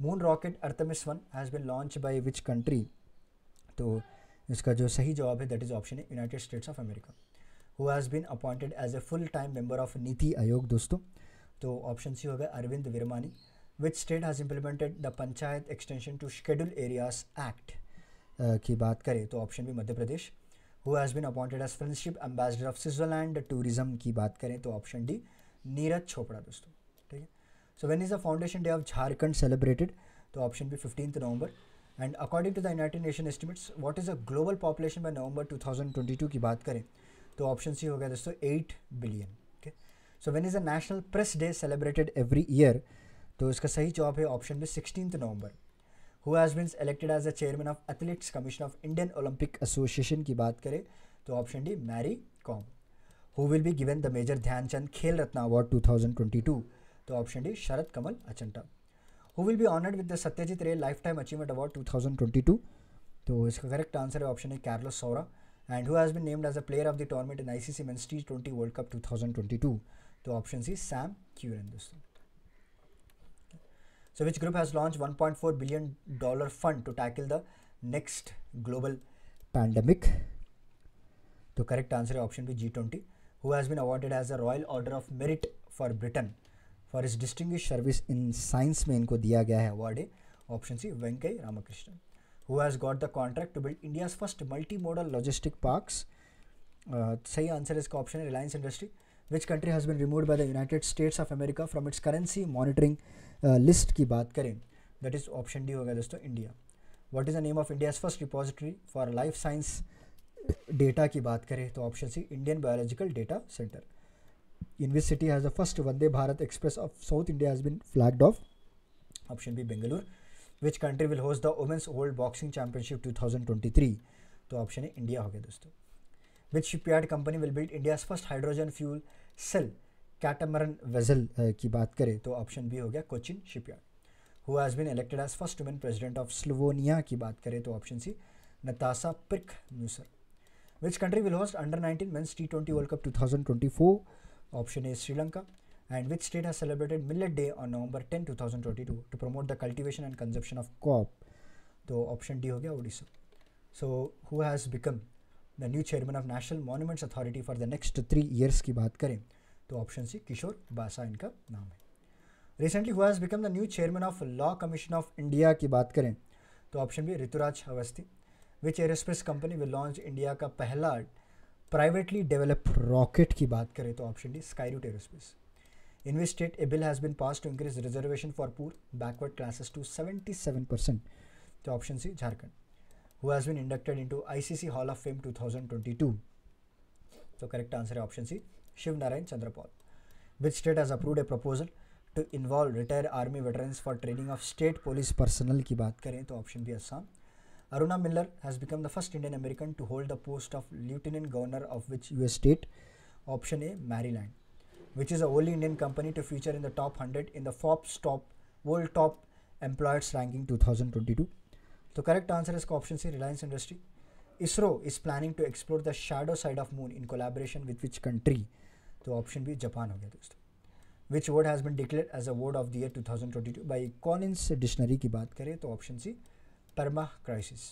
Speaker 1: moon rocket Artemis one has been launch by which country तो इसका जो सही जवाब है दैट इज़ ऑप्शन है United states of America who has been appointed as a full time member of NITI Aayog दोस्तों तो ऑप्शन सी होगा Arvind Virmani which state has implemented the panchayat extension to schedule areas act uh, ki baat kare to option b madhya pradesh who has been appointed as friendship ambassador of switzerland tourism ki baat kare to option d neeraj chopra dosto so when is the foundation day of jharkhand celebrated to option b 15th november and according to the united nation estimates what is the global population by november 2022 ki baat kare to option c ho gaya 8 billion okay so when is the national press day celebrated every year तो इसका सही जवाब है ऑप्शन में sixteen November who has been elected as a chairman of athletics commission of Indian Olympic association की बात करें तो option D Mary Kom who will be given the major Dhyanchand Khel Ratna award 2022 तो option D Sharath Kamal Achanta who will be honoured with the Satyajit Ray life time achievement award 2022 तो इसका करेक्ट आंसर है option A Carlos Saura and who has been named as a player of the tournament in ICC men's T twenty world cup two तो ऑप्शन सी सैम क्यूरन दोस्तों So which group has launched 1.4 billion dollar fund to tackle the next global pandemic? The correct answer option B G20, who has been awarded as a Royal Order of Merit for Britain for his distinguished service in science में इनको दिया गया है award option C Venkai Ramakrishnan, who has got the contract to build India's first multimodal logistic parks. Uh, सही आंसर इसका ऑप्शन है industry which country has been remove by the United states of America from its currency monitoring list की बात करें दैट इज़ ऑप्शन डी हो गया दोस्तों India what is the name of India's first depository for life science data की बात करें तो option C Indian biological data centre has the first Vande Bharat Express of south India has been flagged off option B Bengaluru which country will host the women's world boxing championship two thousand twenty three तो ऑप्शन है इंडिया हो गया दोस्तों which shipyard company will build India first hydrogen fuel cell catamaran vessel की बात करें तो ऑप्शन बी हो गया Cochin shipyard who has been elected as first women president of Slovenia की बात करें तो option C Natasa Pirc Musar which country will host under nineteen men's T twenty world cup two thousand twenty four option A Sri Lanka and which state has celebrated millet day on November ten two twenty two to promote the cultivation and consumption of crop तो ऑप्शन डी हो गया Odisha so who has become the new chairman of national monuments authority for the next three years की बात करें तो ऑप्शन सी किशोर बासा इनका नाम है रिसेंटली हुआ has become the new chairman of law commission of India की बात करें तो option B Rituraj Awasthi which aerospace company will launch India का पहला प्राइवेटली डेवलप रॉकेट की बात करें तो option D Skyroot in which state a bill has been pass to increase reservation for poor backward classes to seventy seven percent तो option C Jharkhand who has been inducted into ICC Hall of Fame 2022. So correct answer option C, Shiv Narayan Chandrapal. Which state has approved a proposal to involve retired army veterans for training of state police personnel की बात करें तो option B Assam. Aruna Miller has become the first Indian American to hold the post of Lieutenant Governor of which US state? Option A, Maryland, which is the only Indian company to feature in the top 100 in the Forbes Top World Top Employers Ranking 2022. तो करेक्ट आंसर इसका option C Reliance industry ISRO is planning to explore the shadow side of moon in collaboration with which country तो ऑप्शन बी जापान हो गया दोस्तों which word has been declare as a word of the year two thousand twenty two by Collins dictionary की बात करें तो option C permacrisis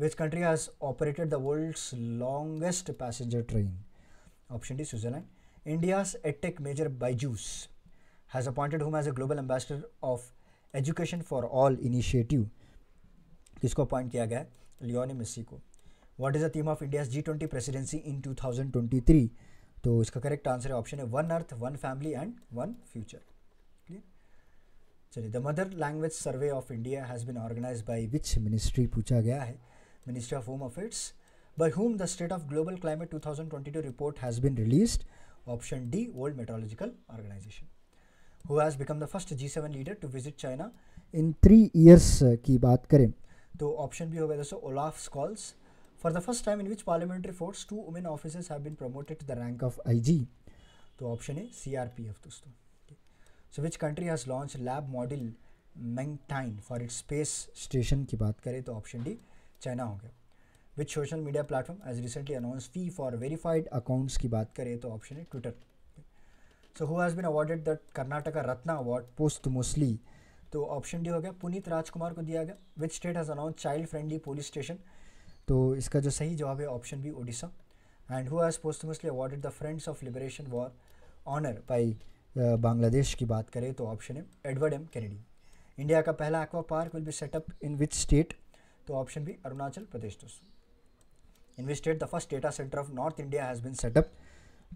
Speaker 1: which country has operated the world's longest passenger train option D Switzerland India's edtech major Byju's has appointed whom as a global ambassador of education for all initiative किसको अपॉइंट किया गया है लियोनी मेसी को what is the theme of India's G twenty presidency in two thousand twenty three तो इसका करेक्ट आंसर है ऑप्शन है one earth one family and one future clear चलिए the mother language survey of India has been organise by which ministry पूछा गया है ministry of home affairs the state of global climate two thousand twenty two report has been release option D world meteorological organisation who has become the first G seven leader to visit China in three years की बात करें तो ऑप्शन भी होगा दोस्तों Olaf Scholz for the first time in which parliamentary force two women officers have been promoted to the rank of IG तो ऑप्शन है सीआरपीएफ दोस्तों so which country has launch lab model Mengtian for its space station की बात करें तो ऑप्शन डी चाइना हो गया which social media platform as recently announce fee for verified accounts की बात करें तो ऑप्शन है Twitter so who has been awarded the Karnataka Ratna award posthumously तो ऑप्शन डी हो गया पुनीत राजकुमार को दिया गया which state has announce child friendly police station तो इसका जो सही जवाब है option B Odisha and who has posthumously awarded the friends of liberation war honour by Bangladesh की बात करें तो ऑप्शन है एडवर्ड एम कैनेडी इंडिया का पहला aqua park will be set up in which state तो ऑप्शन बी अरुणाचल प्रदेश दोस्तों in which state the first data centre of north India has been set up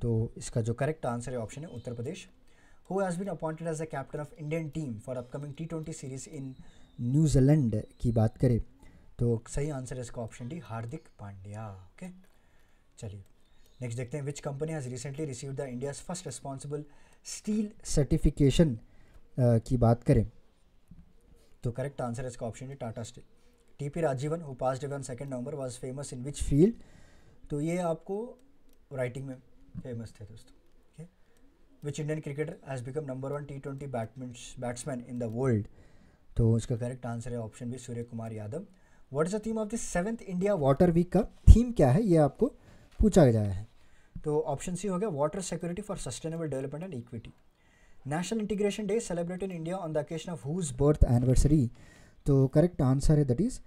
Speaker 1: तो इसका जो करेक्ट आंसर है ऑप्शन है उत्तर प्रदेश who has been appointed as the captain of Indian team for upcoming T20 series in New Zealand की बात करें तो सही आंसर है इसका option D Hardik Pandya okay चलिए नेक्स्ट देखते हैं which company has recently receive the India's first responsible steel certification की बात करें तो करेक्ट आंसर इसका option D Tata steel T P Rajeevan who passed away on second November was famous in which field तो ये आपको राइटिंग में फेमस थे दोस्तों which Indian cricketer has become number one T twenty batsman in the world तो उसका करेक्ट आंसर है option B Surya Kumar Yadav what is the theme of the seventh India water week का थीम क्या है ये आपको पूछा गया है तो ऑप्शन सी हो गया water security for sustainable development and equity national integration day celebrate in India on the occasion of whose birth anniversary तो करेक्ट आंसर है that is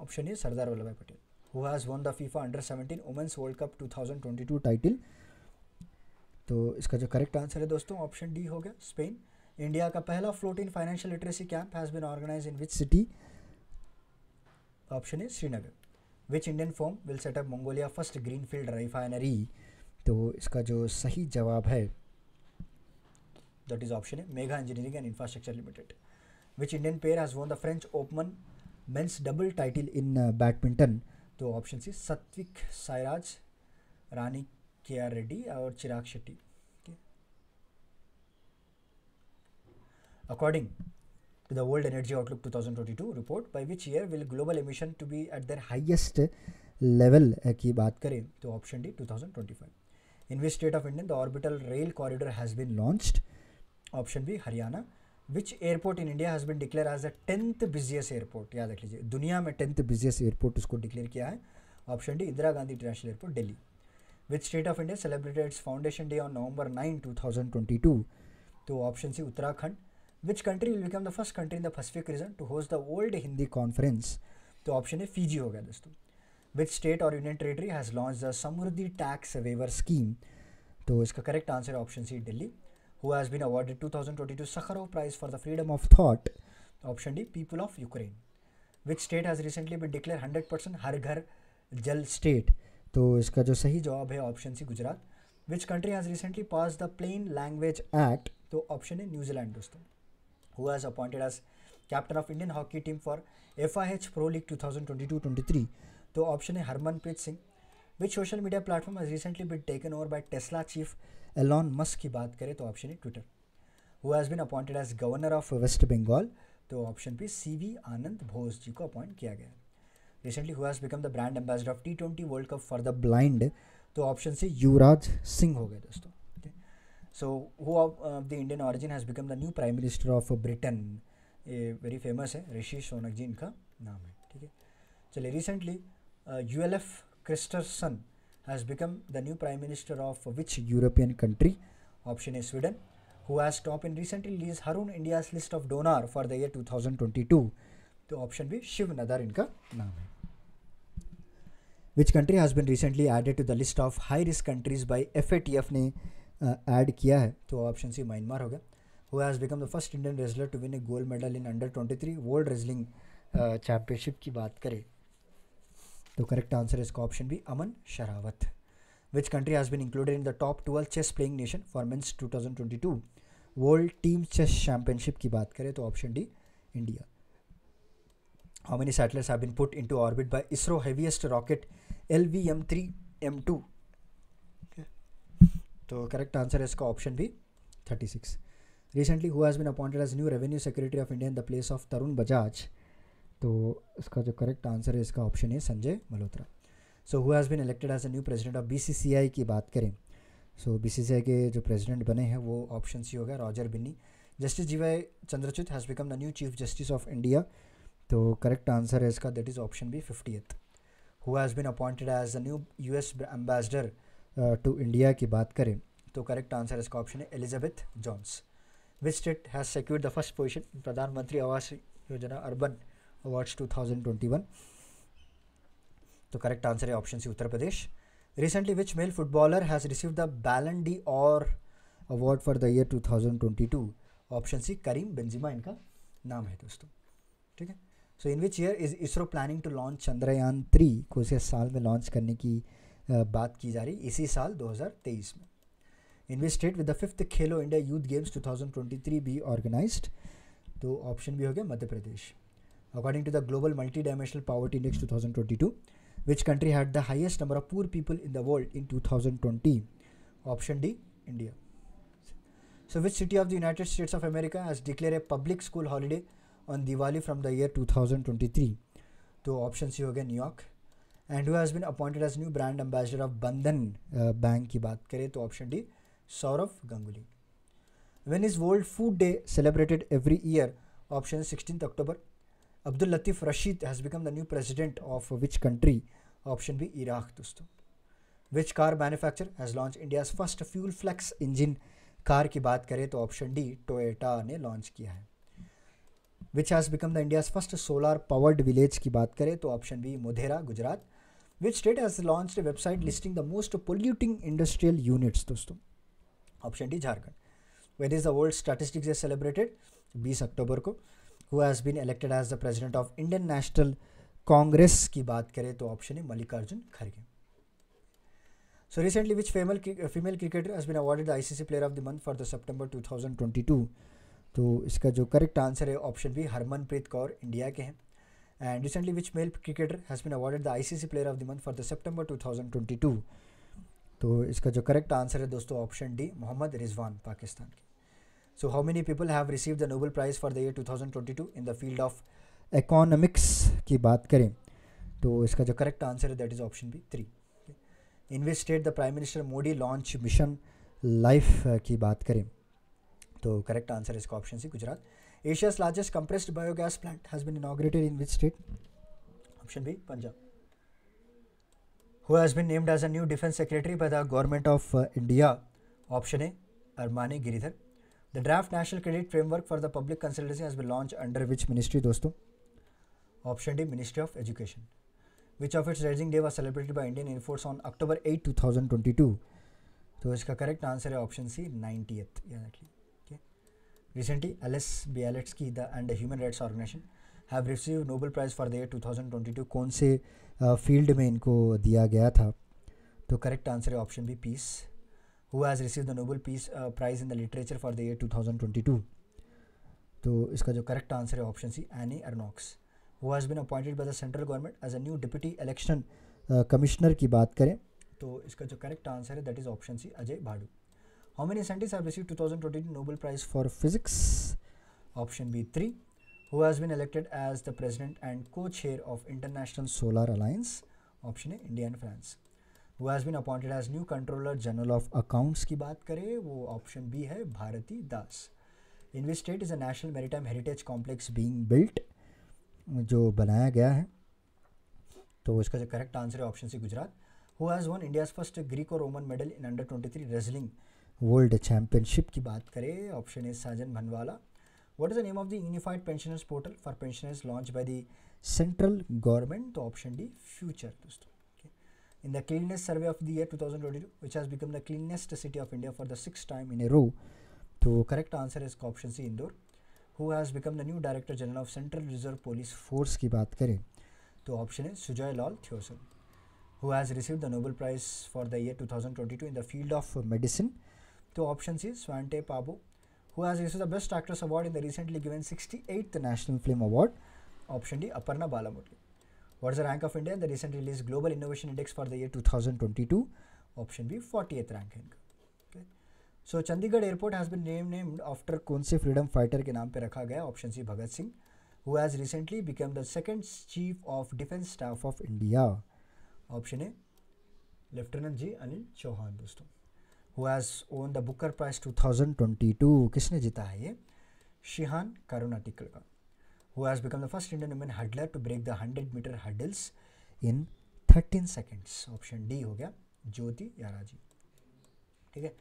Speaker 1: option A Sardar Vallabhbhai Patel who has won the FIFA under seventeen women's world cup two thousand twenty two title तो इसका जो करेक्ट आंसर है दोस्तों ऑप्शन डी हो गया स्पेन इंडिया का पहला floating financial literacy camp has been organise in which city option है Srinagar which Indian firm will set up Mongolia first greenfield refinery तो इसका जो सही जवाब है दैट इज ऑप्शन है Megha engineering and infrastructure limited which Indian pair has won the French open men's double title in badminton तो option C Satwik Sairaj are Reddy और चिराग Shetty okay. According to the World Energy Outlook 2022 report, by which year will global emission to be at their highest level की बात करें तो option D 2025. In which state of India the orbital rail corridor has been launched? Option B Haryana which airport in India has been declare as the tenth busiest airport याद रख लीजिए दुनिया में टेंथ बिजिएस्ट एयरपोर्ट उसको डिक्लेयर किया है option D Indira Gandhi international airport Delhi which state of India celebrated its foundation day on November nine two thousand twenty two तो option C Uttarakhand which country will become the first country in the Pacific region to host the world Hindi conference तो ऑप्शन ए फीजी हो गया दोस्तों विच स्टेट और union territory has launch the Samriddhi tax waiver scheme तो इसका करेक्ट आंसर है option C Delhi who has been awarded two thousand twenty two Sakharov prize for the freedom of thought option D people of Ukraine which state has recently been declare hundred percent Har Ghar Jal state तो इसका जो सही जवाब है option C Gujarat which country has recently pass the plain language act तो ऑप्शन है न्यूजीलैंड दोस्तों who has appointed as captain of Indian hockey team for F I H pro league two thousand twenty two twenty three तो ऑप्शन है Harmanpreet Singh which social media platform has recently been taken over by Tesla chief Elon Musk की बात करें तो ऑप्शन है Twitter who has been appointed as governor of waste Bengal तो ऑप्शन पे सी वी आनंद भोस जी को अपॉइंट किया गया है recently who has become the brand ambassador of T twenty world cup for the blind तो ऑप्शन से युवराज सिंह हो गए दोस्तों so who of the Indian origin has become the new prime minister of Britain ये वेरी फेमस है ऋषि सोनक जी इनका नाम है ठीक है चलिए recently U L F Kristersson has become the has become the new prime minister of which European country? Option A Sweden, who has top in recently list of India's for the year two thousand twenty two तो ऑप्शन भी शिव नदर इनका नाम है which country has been recently added to the list of high risk countries by F ने एड uh, किया है तो ऑप्शन सी म्यांमार हो गया who has become the first Indian wrestler to win a gold medal in under twenty three world wrestling championship की बात करें तो करेक्ट आंसर इसका option B Aman Sehrawat which country has been included in the top twelve chess playing nation for men's two thousand twenty two world team chess championship की बात करें तो option D India how many satellites have been put to orbit by ISRO heaviest rocket L V M three M two तो करेक्ट आंसर है इसका option B thirty six recently who has been appointed as new revenue secretary of India in the place of Tarun Bajaj तो इसका जो करेक्ट आंसर है इसका ऑप्शन है Sanjay Malhotra so who has been elected as a new president of I की बात करें सो so, आई के जो प्रेजिडेंट बने हैं वो ऑप्शन सी हो गया Roger Binny justice G Y Chandrachud has become the new chief justice of India तो करेक्ट आंसर है इसका that is option B fifty eighth who has been appointed as the new U S ambassador to India की बात करें तो करेक्ट आंसर इसका ऑप्शन है Elizabeth Jones which state has secured the first position Pradhan Mantri Awas Yojana urban awards one तो करेक्ट आंसर है option C Uttar Pradesh recently which male footballer has receive the Ballon d'Or award for the year two thousand twenty two option C Karim Benzema इनका नाम है दोस्तों ठीक है so in which year is ISRO planning to launch Chandrayaan three को इस साल में लॉन्च करने की बात की जा रही इसी साल 2023 में invested with the fifth Khelo India youth games 2023 be organised तो ऑप्शन भी हो गया Madhya Pradesh according to the global multi dimensional poverty index to which country had the highest number of poor people in the world in 2020 option D India so which city of the United states of America as declare a public school holiday on Diwali the year two thousand twenty three तो ऑप्शन सी हो गया New York and who has been appointed as new brand ambassador of Bandhan bank की बात करें तो option D Sourav Ganguly when is world food day celebrated every year option sixteen October Abdul Latif Rashid has become the new president of which country option B Iraq दोस्तों which car manufacture has launch India's first fuel flex engine car की बात करें तो ऑप्शन डी टोएटा ने लॉन्च किया है which has become the India's first solar powered village की बात करें तो option B Modhera Gujarat which state has launch website listing the most polluting industrial units दोस्तों option D Jharkhand where is the world statistics is celebrated बीस अक्टूबर को who has been elected as the president of Indian national Congress की बात करें तो ऑप्शन है मल्लिकार्जुन खड़गे so recently So recently, which female, female cricketer has ICC player of the month for the September two thousand twenty two तो इसका जो करेक्ट आंसर है option B Harmanpreet Kaur India के हैं and recently which male cricketer has been awarded the ICC player of the month for the September two तो इसका जो करेक्ट आंसर है दोस्तों ऑप्शन डी मोहम्मद रिजवान पाकिस्तान के so how many people have receive the Nobel prize for the year two in the field of economics की बात करें तो इसका जो करेक्ट आंसर है that is option B three invested the prime minister Modi launch mission life की बात करें तो करेक्ट आंसर इसका option C Gujarat Asia's largest compressed biogas plant has been inaugurated in which state option B Punjab who has been named as a new defence secretary by the government of India option A Aramane Giridhar the draft national credit framework for the public consultancy has been launch under which ministry दोस्तों option D ministry of education which of its rising day was celebrated by Indian air force on October eight two thousand twenty two तो इसका करेक्ट आंसर है option C ninety eighth exactly Recently, Alice Bialetsky the, and the Human Rights Organization have received Nobel Prize for their 2022 कौन से फील्ड में इनको दिया गया था तो करेक्ट आंसर है option B peace who has receive the Nobel peace prize in the literature for the year two तो इसका जो करेक्ट आंसर है option C Annie Ernaux who has been appointed by the central government as a new deputy election commissioner की बात करें तो इसका जो करेक्ट आंसर है that is option C Ajay Bhadoo how many scientists have received 2022 nobel prize for physics option b 3 who has been elected as the president and co-chair of international solar alliance option a india and france who has been appointed as new controller general of accounts की बात करें वो option b है भारती दास in which state is a national maritime heritage complex being built जो बनाया गया है तो इसका जो करेक्ट आंसर है option C Gujarat who has won India's first Greek और Roman medal in under 23 wrestling world championship की बात करें option A Sajan Bhanwala what is the name of the unified pensioners portal for pensioners launch by the central government तो ऑप्शन डी फ्यूचर दोस्तों in the cleanest survey of the year two thousand twenty two which has become the cleanest city of India for the six time in a row तो करेक्ट आंसर इसका option C Indore who has become the new director general of central reserve police force की बात करें तो ऑप्शन है Sujoy Lal Thaosen who has receive the Nobel prize for the year two thousand twenty two in the field of medicine तो option C Swante Pabu who has received the best actress award in the recently given 68th National Film Award option D Aparna Balamurthy what is the rank of India in the recent released Global Innovation Index for the year 2022 option B 40th ranking okay. so Chandigarh airport has been named named after कौन से freedom fighter के नाम पे रखा गया option C Bhagat Singh who has recently become the second chief of defense staff of India option A lieutenant G Anil Chauhan दोस्तों won the Booker prize two thousand twenty two किसने जीता है ये Shehan Karuna Karunatilaka who has become the first Indian women hurdler to break the hundred metre hurdles in thirteen seconds option D हो गया ज्योति यारा जी ठीक है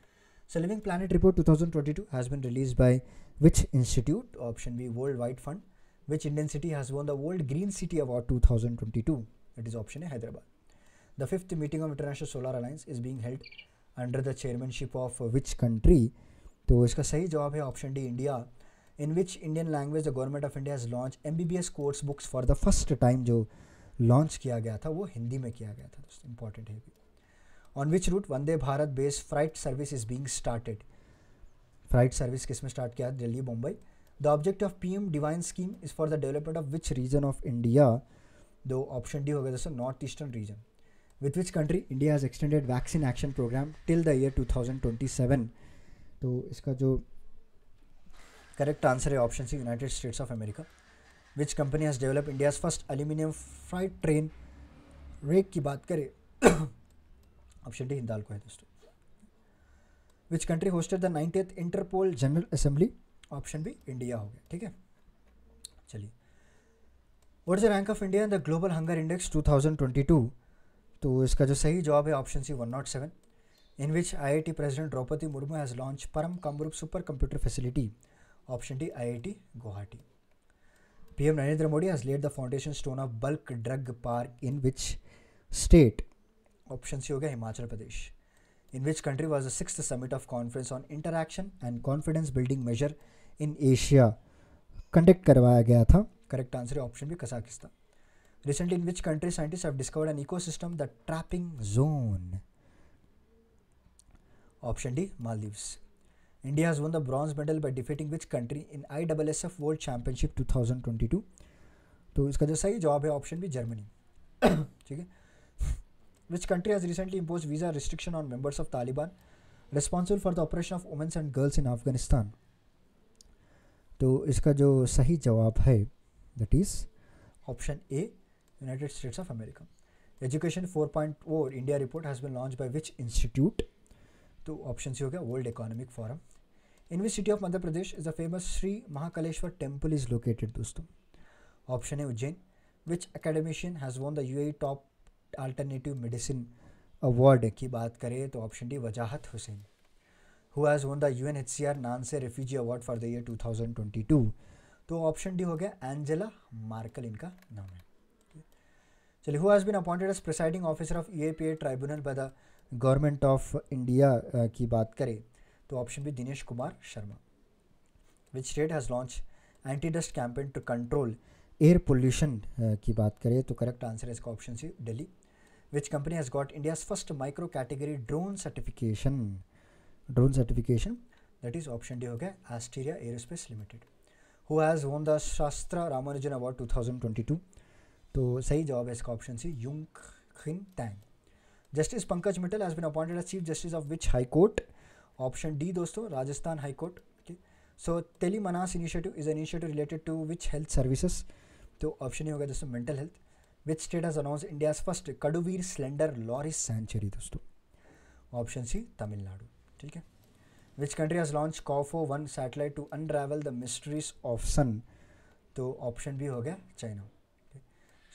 Speaker 1: so living planet report two thousand twenty two has been release by which institute option B world wide fund which Indian city has won the world green city award two thousand twenty two it is option है Hyderabad the fifth meeting of international solar alliance is being held under the chairmanship of which country तो इसका सही जवाब है option D India in which Indian language the government of India has launch M B B S course books for the first time जो लॉन्च किया गया था वो हिंदी में किया गया था दोस्तों इंपॉर्टेंट है on which route Vande Bharat based flight service is being started flight service किस में स्टार्ट किया Delhi Mumbai the object of P M DevINE scheme is for the development of which region of India दो ऑप्शन डी हो गया दोस्तों north eastern region which country India has extended vaccine action programme till the year two thousand twenty seven तो इसका जो करेक्ट आंसर है option C united states of America which company has develop India's first aluminium freight train rake की बात करें ऑप्शन डी हिंदाल को है दोस्तों which country hosted the ninetieth Interpol general assembly option B India हो गया ठीक है चलिए what is the rank of India in the global hunger index two thousand twenty two तो इसका जो सही जवाब है option C one nought seven in which I I T president Draupadi Murmu has launch Param Kamrupa super computer facility option D I I T Guwahati P M Narendra Modi has laid the foundation stone of bulk drug park in which state option C हो गया Himachal Pradesh in which country was the six summit of conference on interaction and confidence building measure in Asia conduct करवाया गया था करेक्ट आंसर है option B Kazakhstan Recently, in which country scientists have discovered an ecosystem, the trapping zone? Option D, Maldives. India has won the bronze medal by defeating which country in iwsf World Championship 2022? तो इसका जो सही जवाब है ऑप्शन बी जर्मनी ठीक है which country has recently imposed visa restriction on members of taliban responsible for the oppression of women and girls in afghanistan तो इसका जो सही जवाब है that is option a United States of America. Education 4.4 India report has been launched by which institute? तो ऑप्शन सी हो गया world economic forum in which city of Madhya Pradesh is a famous Shri Mahakaleshwar temple is located दोस्तों ऑप्शन है Ujjain which academician has won the U Top alternative medicine award की बात करें तो option D Wajahat Hussain who has won the U N H C R Nansen refugee award for the year two thousand twenty two तो ऑप्शन डी हो गया एंजेला मार्कल इनका नाम है चलिए who has been appointed as presiding officer of EAPA tribunal by the government of India uh, की बात करें तो option B Dinesh Kumar Sharma which state has launch anti dust campaign to control air pollution की बात करें तो करेक्ट आंसर है इसका option C Delhi which company has got India's first micro category drone certification drone certification that is option D हो गया Asteria aerospace limited who has won the Sastra Ramanujan award two तो सही जवाब है इसका option C Yunqing Tang justice Pankaj Mithal has been appointed as chief justice of which high court option D दोस्तों Rajasthan high court okay so tele MANAS initiative is initiative related to which health services तो ऑप्शन ही होगा दोस्तों mental health which state has announce India first Kadavur slender loris sanctuary दोस्तों ऑप्शन सी तमिलनाडु ठीक है which country has launch Kuafu one satellite to unravel the mysteries of sun तो ऑप्शन बी हो गया China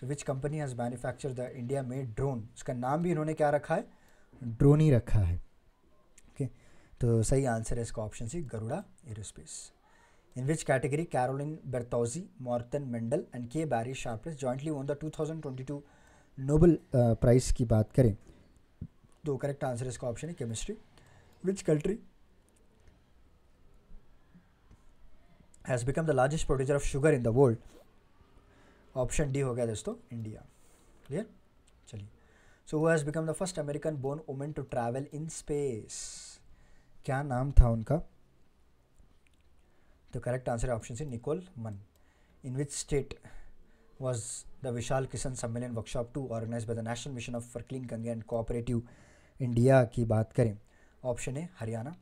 Speaker 1: so which company has manufacture the India made drone इसका नाम भी इन्होंने क्या रखा है ड्रोन ही रखा है ओके तो सही आंसर है इसका option C Garuda aerospace in which category Caroline Bertozzi Caroline Meldal and K Barry K. Jointly won the two thousand twenty two Nobel prize की बात करें तो करेक्ट आंसर इसका ऑप्शन है chemistry which country has become the largest producer of sugar in the world option D हो गया दोस्तों इंडिया क्लियर चलिए so who has become the first American born women to travel in space क्या नाम था उनका तो करेक्ट आंसर है option C Nicole Mann in which state was the Vishal Kisan Sammelan workshop to organise by the national mission of for clean Ganga and cooperative India की बात करें option A Haryana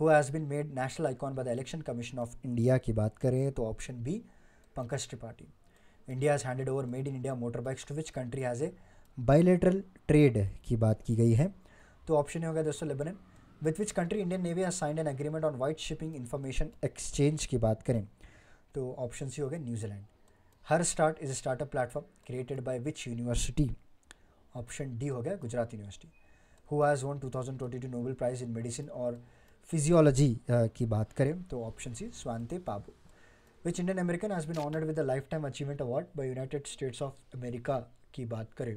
Speaker 1: who has been made national icon by the election commission of India की बात करें तो option B Pankaj Tripathi India has handed over made in India motor bikes to which country has a bilateral trade की बात की गई है तो ऑप्शन हो गया दोस्तों Lebanon with which country Indian navy has signed an agreement on white shipping information exchange की बात करें तो ऑप्शन सी हो गए New Zealand her start is startup platform created by which university option D हो गया Gujarat university who has won two thousand twenty two Nobel prize in medicine और फिजियोलॉजी की बात करें तो option C Svante Paabo which Indian American has been honored with life time achievement award by united states of America की बात करें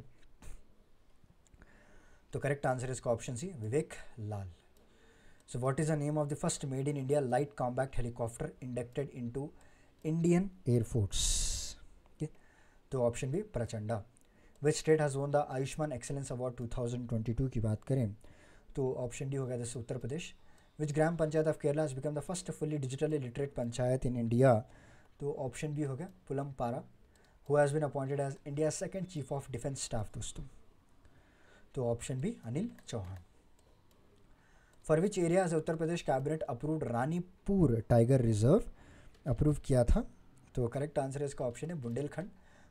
Speaker 1: तो करेक्ट आंसर इसका option C Vivek Lal so what is the name of the first made in India light combat helicopter inducted into Indian air force तो option B Prachanda which state has won the Ayushman excellence award two two की बात करें तो ऑप्शन डी हो गया जैसे Uttar Pradesh which gram panchayat of Kerala has become the first fully digitally literate panchayat in India तो ऑप्शन बी हो गया Pullampara who has been appointed as India second chief of defence staff दोस्तों तो option B Anil Chauhan for which area Uttar Pradesh cabinet approved Ranipur tiger reserve approve किया था तो करेक्ट आंसर इसका ऑप्शन है Bundelkhand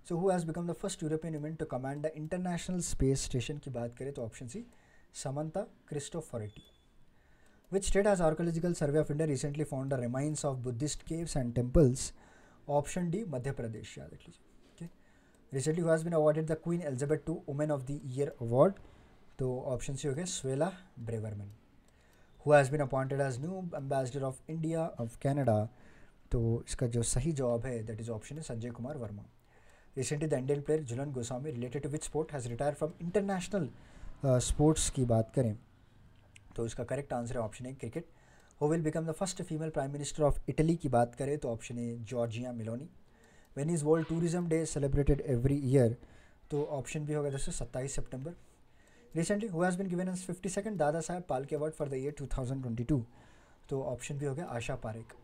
Speaker 1: so who has become the first European union to command the international space station की बात करें तो option C Samantha Cristoforetti which state has archaeological survey of India recently found the remains of Buddhist caves and temples option D Madhya Pradesh याद रख लीजिए okay recently has been awarded the queen Elizabeth two women of the year award तो ऑप्शन सी हो गया Suella Braverman who has been appointed as new ambassador of India of Canada तो इसका जो सही जवाब है दैट इज ऑप्शन है Sanjay Kumar Verma recently the Indian player Jhulan Goswami related to which sport has retire from international sports की बात करें तो इसका करेक्ट आंसर है ऑप्शन है cricket who will become the first female prime minister of Italy की बात करें तो option A Giorgia Meloni when is world tourism day celebrated every year तो ऑप्शन भी होगा दोस्तों सत्ताईस September recently who has been given as fifty second Dada Saheb Phalke award for the year two thousand twenty two तो ऑप्शन भी हो गया Asha Parekh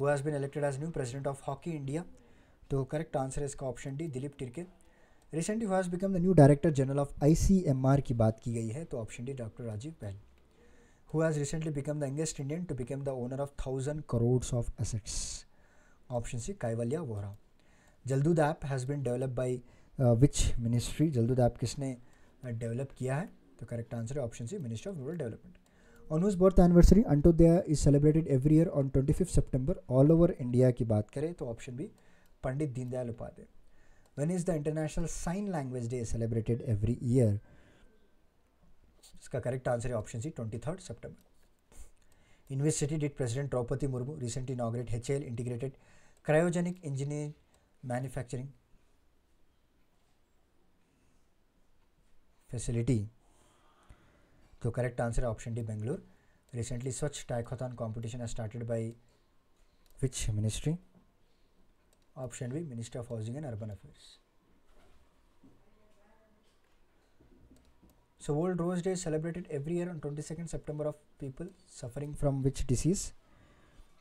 Speaker 1: who has been elected as new president of hockey India तो करेक्ट आंसर है इसका option D Dilip Tirkey recently who has become the new director general of I C M R की बात की गई है तो ऑप्शन डी डॉक्टर राजीव पहल who has recently become the youngest Indian to become the owner of 1000 crores of assets. Option C Kaivalya Vora. Jaldud app has been developed by uh, which ministry? Jaldud app किसने develop किया है? तो correct answer है option C Ministry of Rural Development. On whose birth anniversary Antodaya is celebrated every year on 25th September all over India की बात करें तो option B Pandit Deendayal Upadhyay. When is the International Sign Language Day celebrated every year? इसका करेक्ट आंसर है option C twenty third September in which city did president Draupadi Murmu recent inaugurate H L integrated cryogenic engineer manufacturing facility तो करेक्ट आंसर है option D Bangalore recently Swachh triathlon competition has started by which ministry option B ministry of housing and urban affairs So World Rose Day is celebrated every year on 22nd September of people suffering from which disease?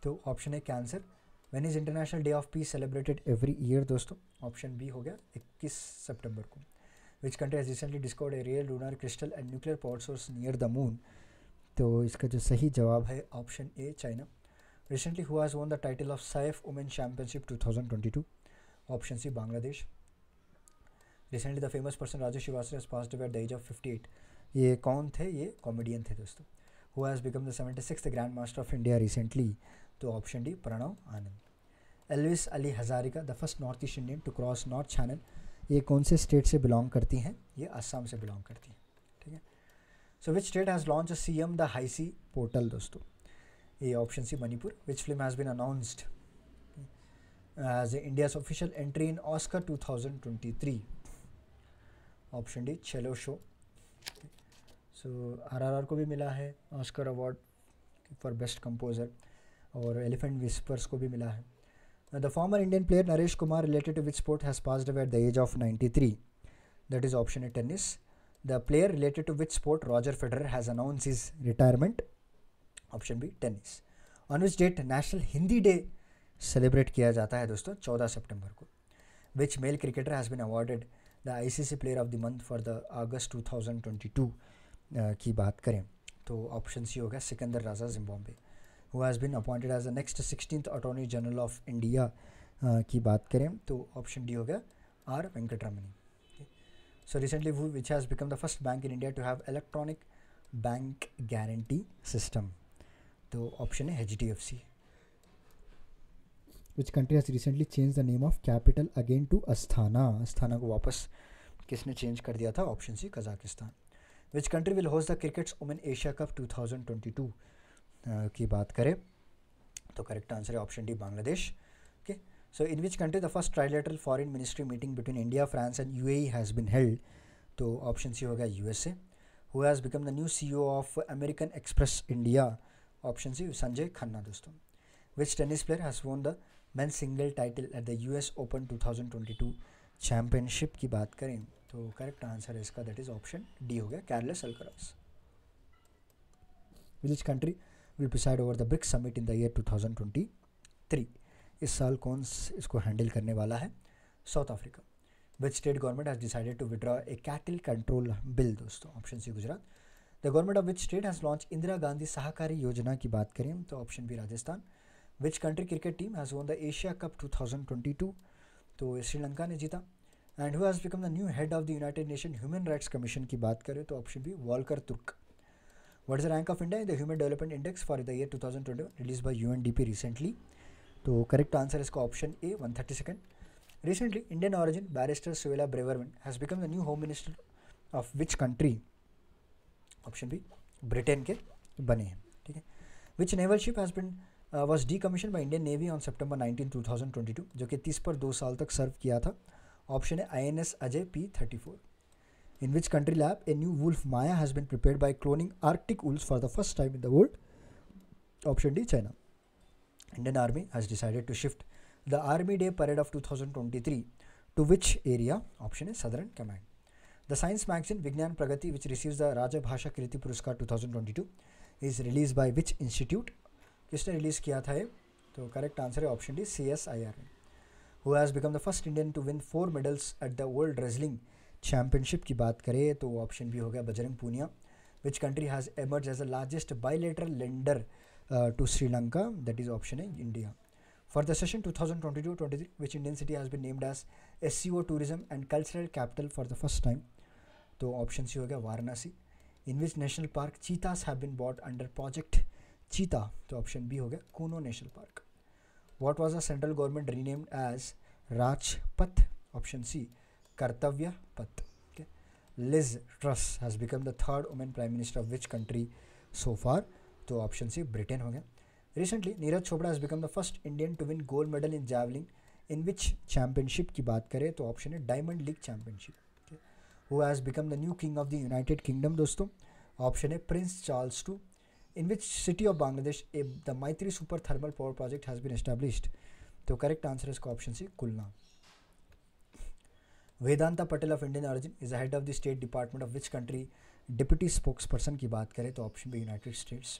Speaker 1: तो ऑप्शन है cancer when is international day of peace celebrated every year दोस्तों ऑप्शन बी हो गया 21 सितंबर को which country has recently discovered a real lunar crystal and nuclear power source near the moon तो इसका जो सही जवाब है ऑप्शन ए चाइना रिसेंटली हुआ has the title of SAFF women championship 2022 option C Bangladesh recently the famous person Raju Srivastava has eight the age of eight ये कौन थे ये कॉमेडियन थे दोस्तों who has become the seventy six grand master of India recently तो option D Pranav Anand Elvis Ali Hazarika the first north east Indian to cross north channel ये कौन से स्टेट से बिलोंग करती हैं ये असम से बिलोंग करती हैं ठीक है so which state has launch C M Da Haisi portal दोस्तों ये option C Manipur which film has been announced entry in Oscar two thousand twenty three option D Chhello show so RRR को भी मिला है Oscar award for best composer और एलिफेंट विस्पर्स को भी मिला है the former Indian player Naresh Kumar related to sport has passed at the age of ninety three that is option A tennis the player related to with sport Roger Federer has announce is retirement option B tennis on which date national Hindi day celebrate किया जाता है दोस्तों चौदह सेप्टेम्बर को which male cricketer has been awarded the ICC player of the month for the August 2022 की बात करें तो ऑप्शन सी होगा Sikandar Raza Zimbabwe who has been appointed as the next sixteen attorney general of India की बात करें तो ऑप्शन डी होगा आर सो रिसेंटली वो which has become the first bank in India to have electronic bank guarantee system तो ऑप्शन है H D F C which country has recently change the name of capital again to Astana Astana को वापस किसने चेंज कर दिया था option C Kazakhstan which country will host the cricket's women Asia cup 2022 to की बात करें तो करेक्ट आंसर है option D Bangladesh okay so in which country the first trilateral foreign ministry meeting between India France and A has been held तो ऑप्शन सी हो गया U A who has become the new C O of American express India option C Sanjay Khanna दोस्तों which tennis player has won the man single title at the U S open two thousand twenty two championship की बात करें तो करेक्ट आंसर है इसका दैट इज़ ऑप्शन डी हो गया Carlos Alcaraz which country will preside over the BRICS summit in the year three इस साल कौन इसको हैंडल करने वाला है South Africa which state government has decided to withdraw a cattle control bill दोस्तों option C Gujarat the government of which state has launch Indira Gandhi सहकारी योजना की बात करें तो option B Rajasthan which country cricket team has won the Asia cup 2022 तो श्रीलंका ने जीता and who has become the new head of the United Nation Human Rights Commission की बात करें तो option B Volker Turk what is the rank of India in the Human Development Index for the year two thousand twenty one release by U N D P recently तो करेक्ट आंसर इसका option A one thirty second recently Indian origin barrister Suella Braverman has become the new home minister of which country option B Britain के बने हैं ठीक है which naval ship has been was decommission by Indian navy on September nineteen two thousand twenty two जो कि तीस पर दो साल तक सर्व किया था ऑप्शन है I N S Ajay P thirty four in which country lab a new wolf Maya has been prepare by cloning arctic wolves for the first time in the world option D China Indian army has decided to shift the army day parade of two thousand twenty three to which area option है southern command the science magazine Vigyan Pragati which receive the Rajbhasha Kriti Puraskar two thousand twenty two is release by which institute किसने रिलीज़ किया था ये तो करेक्ट आंसर है option D C S I R who has become the first Indian to win four medals at the world wrestling championship की बात करें तो ऑप्शन भी हो गया Bajrang Punia which country has emerge as the largest bilateral lender to Sri Lanka that is option है India for two twenty three which Indian city has been named as S C O tourism and cultural capital for the first time तो ऑप्शन सी हो गया Varanasi in which national park cheetahs have been bought under project cheetah तो ऑप्शन बी हो गया Kuno national park what was the central government renamed as Rajpath option C Kartavya Path Liz Truss has become the third women prime minister of which country so far तो ऑप्शन सी ब्रिटेन हो गया recently Neeraj Chopra has become the first Indian to win gold medal in javelin in which championship की बात करें तो ऑप्शन है diamond league championship who has become the new king of the United Kingdom दोस्तों ऑप्शन है prince Charles two in which city of Bangladesh a, the Maitri Super Thermal Power Project has been established? तो करेक्ट आंसर है इसका option C Khulna Vedanta Patel of Indian origin is head of the state department of which country deputy person की बात करें तो option B United States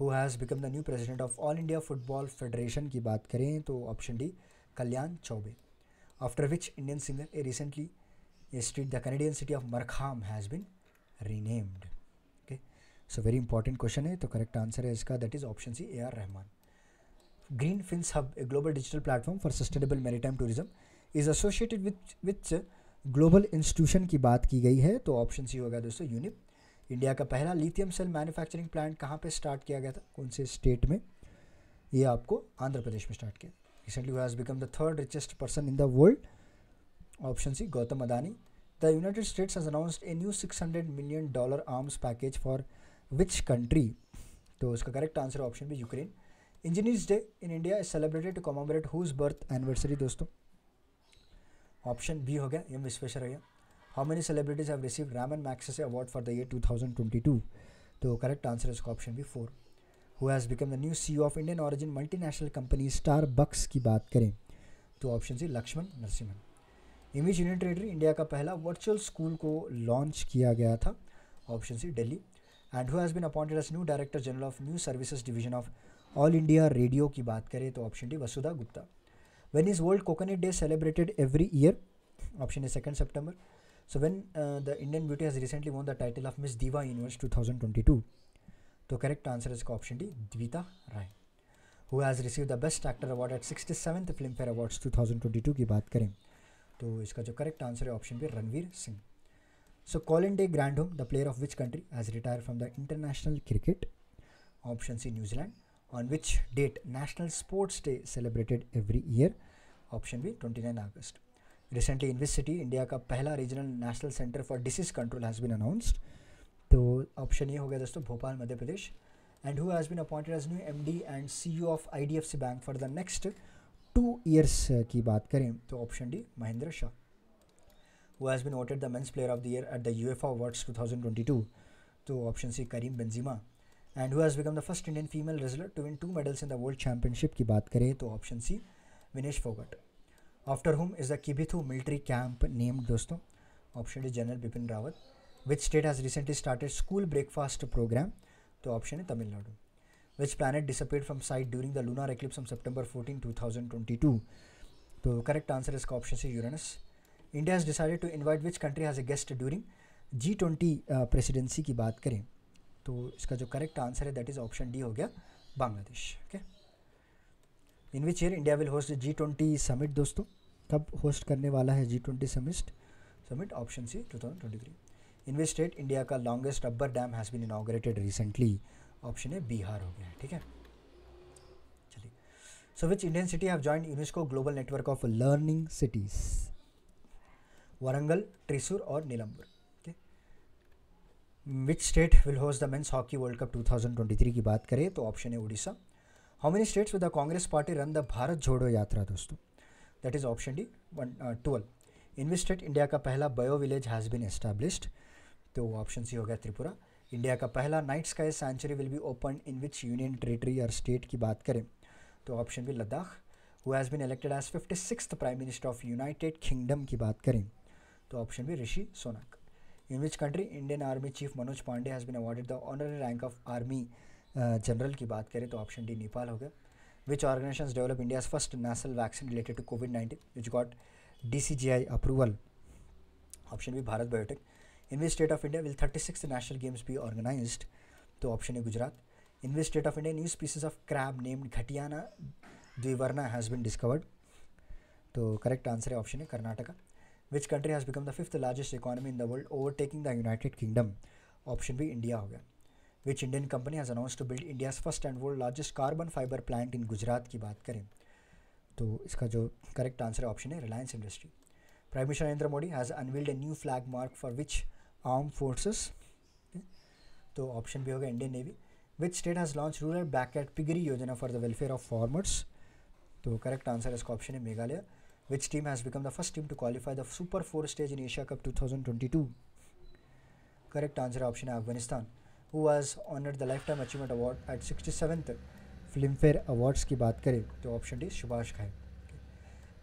Speaker 1: who has become the new president of All India Football Federation की बात करें तो option D Kalyan Chaubey after which Indian singer A recently street the Canadian city of Markham has been renamed so very important question है तो करेक्ट आंसर है इसका that is option C A R Rahman green fins hub a global digital platform for sustainable maritime tourism is associated with with global institution की बात की गई है तो ऑप्शन सी होगा दोस्तों यूनिप इंडिया का पहला लिथियम सेल मैन्युफैक्चरिंग प्लांट कहाँ पे स्टार्ट किया गया था कौन से स्टेट में ये आपको आंध्र प्रदेश में स्टार्ट किया recently has become the third richest person in the world option C Gautam Adani the United States has announced a new hundred million dollar arms package for which country तो उसका correct answer option B Ukraine engineers day in India is celebrated to commemorate whose birth anniversary दोस्तों ऑप्शन बी हो गया एम गया how many celebrities have receive रैम एंड मैक्सेस award for the year two तो करेक्ट आंसर इसका option B four who has become the new C of Indian origin multi national company Starbucks की बात करें तो option C Laxman Narasimhan image unit territory India का पहला वर्चुअल स्कूल को लॉन्च किया गया था option C Delhi and whose has appointed as new director general of new services division of All India Radio की बात करें तो option D Vasudha Gupta when is world coconut day celebrated every year option is second September so when the Indian beauty has recently won the title of Miss Diva Universe two thousand twenty two तो करेक्ट आंसर इसका option D Divita Rai who has receive the best actor award at sixty seventh Filmfare awards two thousand twenty two की बात करें तो इसका जो करेक्ट आंसर है option B Ranveer Singh So Colin Day Grandholm, the player of which country, has retired from the international cricket? Option C, New Zealand. On which date National Sports Day celebrated every year? Option B, 29 August. Recently, in which city India का पहला regional national centre for disease control has been announced तो ऑप्शन ये हो गया दोस्तों Bhopal Madhya Pradesh and who has been appointed as new M D and CEO of I D F C bank for the next two years की बात करें तो option D Mahendra Shah who has been voted the men's player of the year at the UEFA Awards 2022. So option C Karim Benzema. And who has become the first Indian female wrestler to win two medals in the World Championship? Ki baat kare, to option C, Vinesh Fogart. After whom is the Kibithu military camp named? Dosto, option is General Bipin Rawat. Which state has recently started school breakfast program? To option is Tamil Nadu. Which planet disappeared from sight during the lunar eclipse on September 14, 2022? To correct answer is option C, Uranus. India has decided to invite which country has a guest during G twenty presidency की बात करें तो इसका जो करेक्ट आंसर है दैट इज़ ऑप्शन डी हो गया Bangladesh okay in which year India will host G twenty summit दोस्तों कब होस्ट करने वाला है G twenty summit summit option C two thousand twenty three in which state India का longest rubber dam has been inaugurated recently option है बिहार हो गया ठीक है चलिए so which Indian city have join UNESCO global network of learning cities Warangal Thrissur और Nilambur which state will will the men's hockey world cup 2023 की बात करें तो ऑप्शन है Orissa how many states with the Congress party run the Bharat Jodo Yatra दोस्तों that is option D one twelve in which state India का पहला bio village has been established तो ऑप्शन सी हो गया त्रिपुरा इंडिया का पहला night sky sanctuary will be open in which union territory और स्टेट की बात करें तो option B Ladakh who has been elected as fifty six prime minister of United Kingdom की बात करें तो option B Rishi Sunak in which country Indian army chief Manoj Pande has been awarded the honorary rank of army general की बात करें तो ऑप्शन डी नेपाल हो गया which organisation develop India's first national vaccine related to Covid nineteen which got D C G I approval option B Bharat Biotech in which state of India will thirty six national games be organise तो option A Gujarat in which state of India new species of crab named Ghatiana Dwivarna has been discovered तो करेक्ट आंसर है ऑप्शन है Karnataka which country has become the fifth largest economy in the world overtaking the United Kingdom option B India हो गया which Indian company has announce to build India's first and world largest carbon fibre plant in Gujarat की बात करें तो इसका जो करेक्ट आंसर है ऑप्शन तो तो है Reliance industry prime minister Narendra Modi has unveiled a new flag mark for which arm forces तो ऑप्शन भी होगा Indian navy which state has launch rural black piggery योजना for the welfare of farmers तो करेक्ट आंसर इसका ऑप्शन है Meghalaya which team has become the first team to qualify the Super four stage in Asia Cup 2022? Correct answer option Afghanistan, who was honored the Lifetime Achievement Award at 67th Filmfare Awards की बात करें तो option D subhash ghai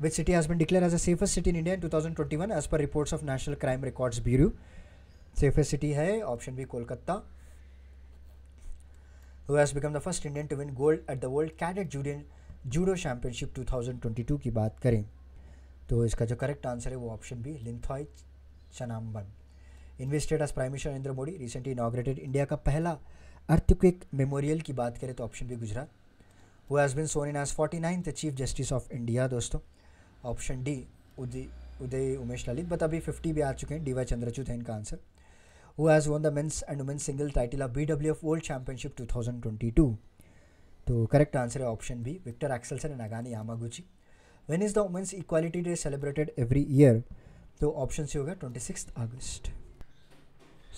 Speaker 1: which city has been declared as a safest city in india in 2021 as per reports of national crime records bureau safest city hai option b kolkata who has become the first Indian to win gold at the World Cadet Judo judo Championship 2022 ki baat kare तो इसका जो करेक्ट आंसर है वो option B Linthoi Chanambam invested S prime minister Narendra Modi recently inaugurated India का पहला अर्थक्विक मेमोरियल की बात करें तो option B Gujarat who has been sworn in as forty ninth chief justice of India दोस्तों option D Uday Uday Umesh Lalit but अभी फिफ्टी भी आ चुके हैं डी वाई चंद्रचूत है इनका answer who has won the men's and women's single title of B W F world championship two thousand twenty two तो करेक्ट आंसर है option B Viktor Axelsen and Akane Yamaguchi when is the women's equality day celebrated every year तो ऑप्शन सी हो गया ट्वेंटी सिक्स अगस्त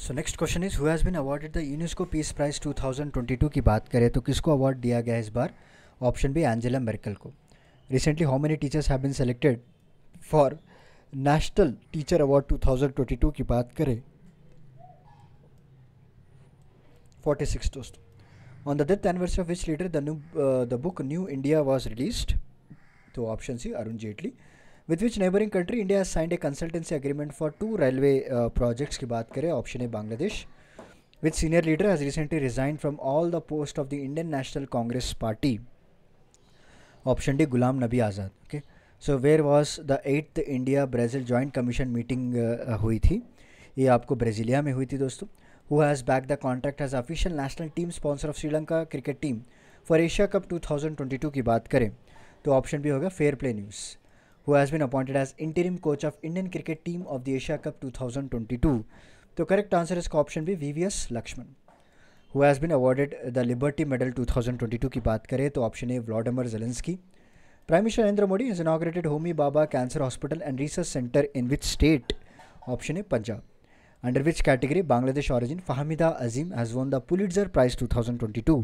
Speaker 1: so next question is who's been awarded the UNESCO peace prize two thousand twenty two की बात करें तो किसको अवार्ड दिया गया इस बार ऑप्शन बी एंजेला मेरिकल को recently how many teachers have been selected for national teacher award two की बात करें forty six on on the death anniversary of which leader the uh, the book new india तो option C Arun Jaitley with which neighbouring country India signed a consultancy agreement for two railway projects की बात करें option A Bangladesh with senior leader has recently resign from all the post of the Indian national Congress party option D Ghulam Nabi Azad okay so where was the eighth India Brazil joint commission meeting हुई थी ये आपको ब्राज़ीलिया में हुई थी दोस्तों who has back the contract has official national team sponsor of Sri Lanka cricket team for Asia cup 2022 की बात करें तो ऑप्शन भी होगा fair play news who has been appointed as interim coach of Indian cricket team of the Asia cup 2022 तो करेक्ट आंसर इसका ऑप्शन भी V V Laxman who has been awarded the liberty medal 2022 की बात करें तो option A Volodymyr Zelensky prime minister Narendra Modi is inaugurated Homi Bhabha cancer hospital and research centre in which state option A Punjab under which category Bangladesh origin Fahmida Azim has won the Pulitzer prize two thousand twenty two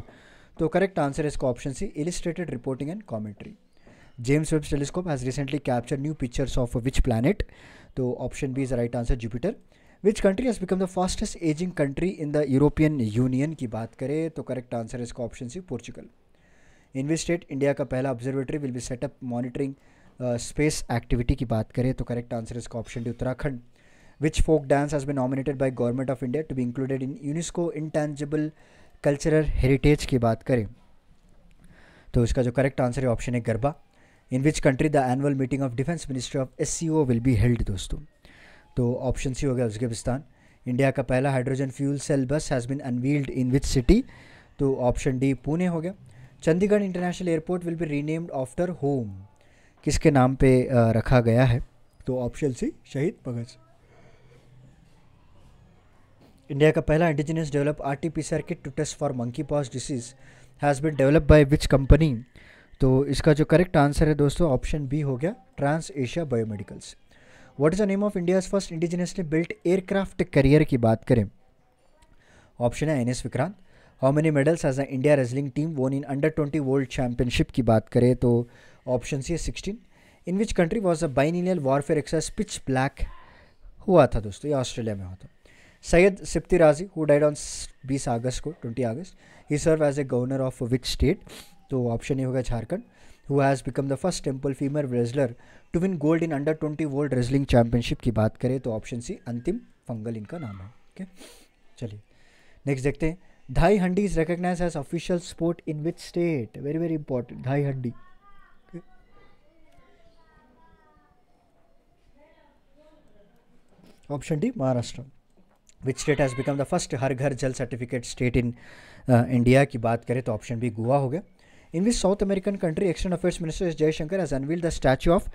Speaker 1: तो करेक्ट आंसर इसका option C illustrated reporting and commentary James Webb telescope has recently captured new pictures of which planet तो option B is right answer Jupiter which country has become the fastest ageing country in the European Union की बात करें तो करेक्ट आंसर इसका option C Portugal invested India का पहला observatory will be set up monitoring space activity की बात करें तो करेक्ट आंसर इसका option D Uttarakhand which folk dance has be nominated by government of India to be included in UNESCO intangible cultural heritage की बात करें तो इसका जो करेक्ट आंसर है ऑप्शन है Garba in which country the annual meeting of defence ministry of S C O will be held दोस्तों तो ऑप्शन सी हो गया उज्बेकिस्तान इंडिया का पहला hydrogen fuel cell bus has been unveiled in which city तो ऑप्शन डी पुणे हो गया Chandigarh international airport will be renamed after whom किसके नाम पे रखा गया है तो ऑप्शन सी शहीद भगत इंडिया का पहला indigenous develop R T P kit to test for monkeypox disease has been develop by which company तो इसका जो करेक्ट आंसर है दोस्तों ऑप्शन बी हो गया trans Asia biomedicals what is the name of India's first indigenously built aircraft carrier की बात करें ऑप्शन है N S Vikrant how many medals as a India wrestling team won in under twenty world championship की बात करें तो ऑप्शन सी है sixteen in which country was a biennial warfare exercise pitch black हुआ था दोस्तों ये ऑस्ट्रेलिया में हुआ था सैयद सिप्ती राजी हु डाइड ऑन बीस अगस्त को ट्वेंटी अगस्त he serve as a governor of which state तो ऑप्शन ए होगा Jharkhand who has become the first temple female wrestler to win gold in under twenty world wrestling championship की बात करें तो ऑप्शन सी अंतिम फंगल इनका नाम है ओके चलिए नेक्स्ट देखते हैं Dahi Handi is recognise as official sport in which state very very important Dahi Handi option D Maharashtra which state has become the first Har Ghar Jal certificate state in India की बात करें तो ऑप्शन बी गोवा हो गया in which South American country external affairs minister Jaishankar has unveil the statue of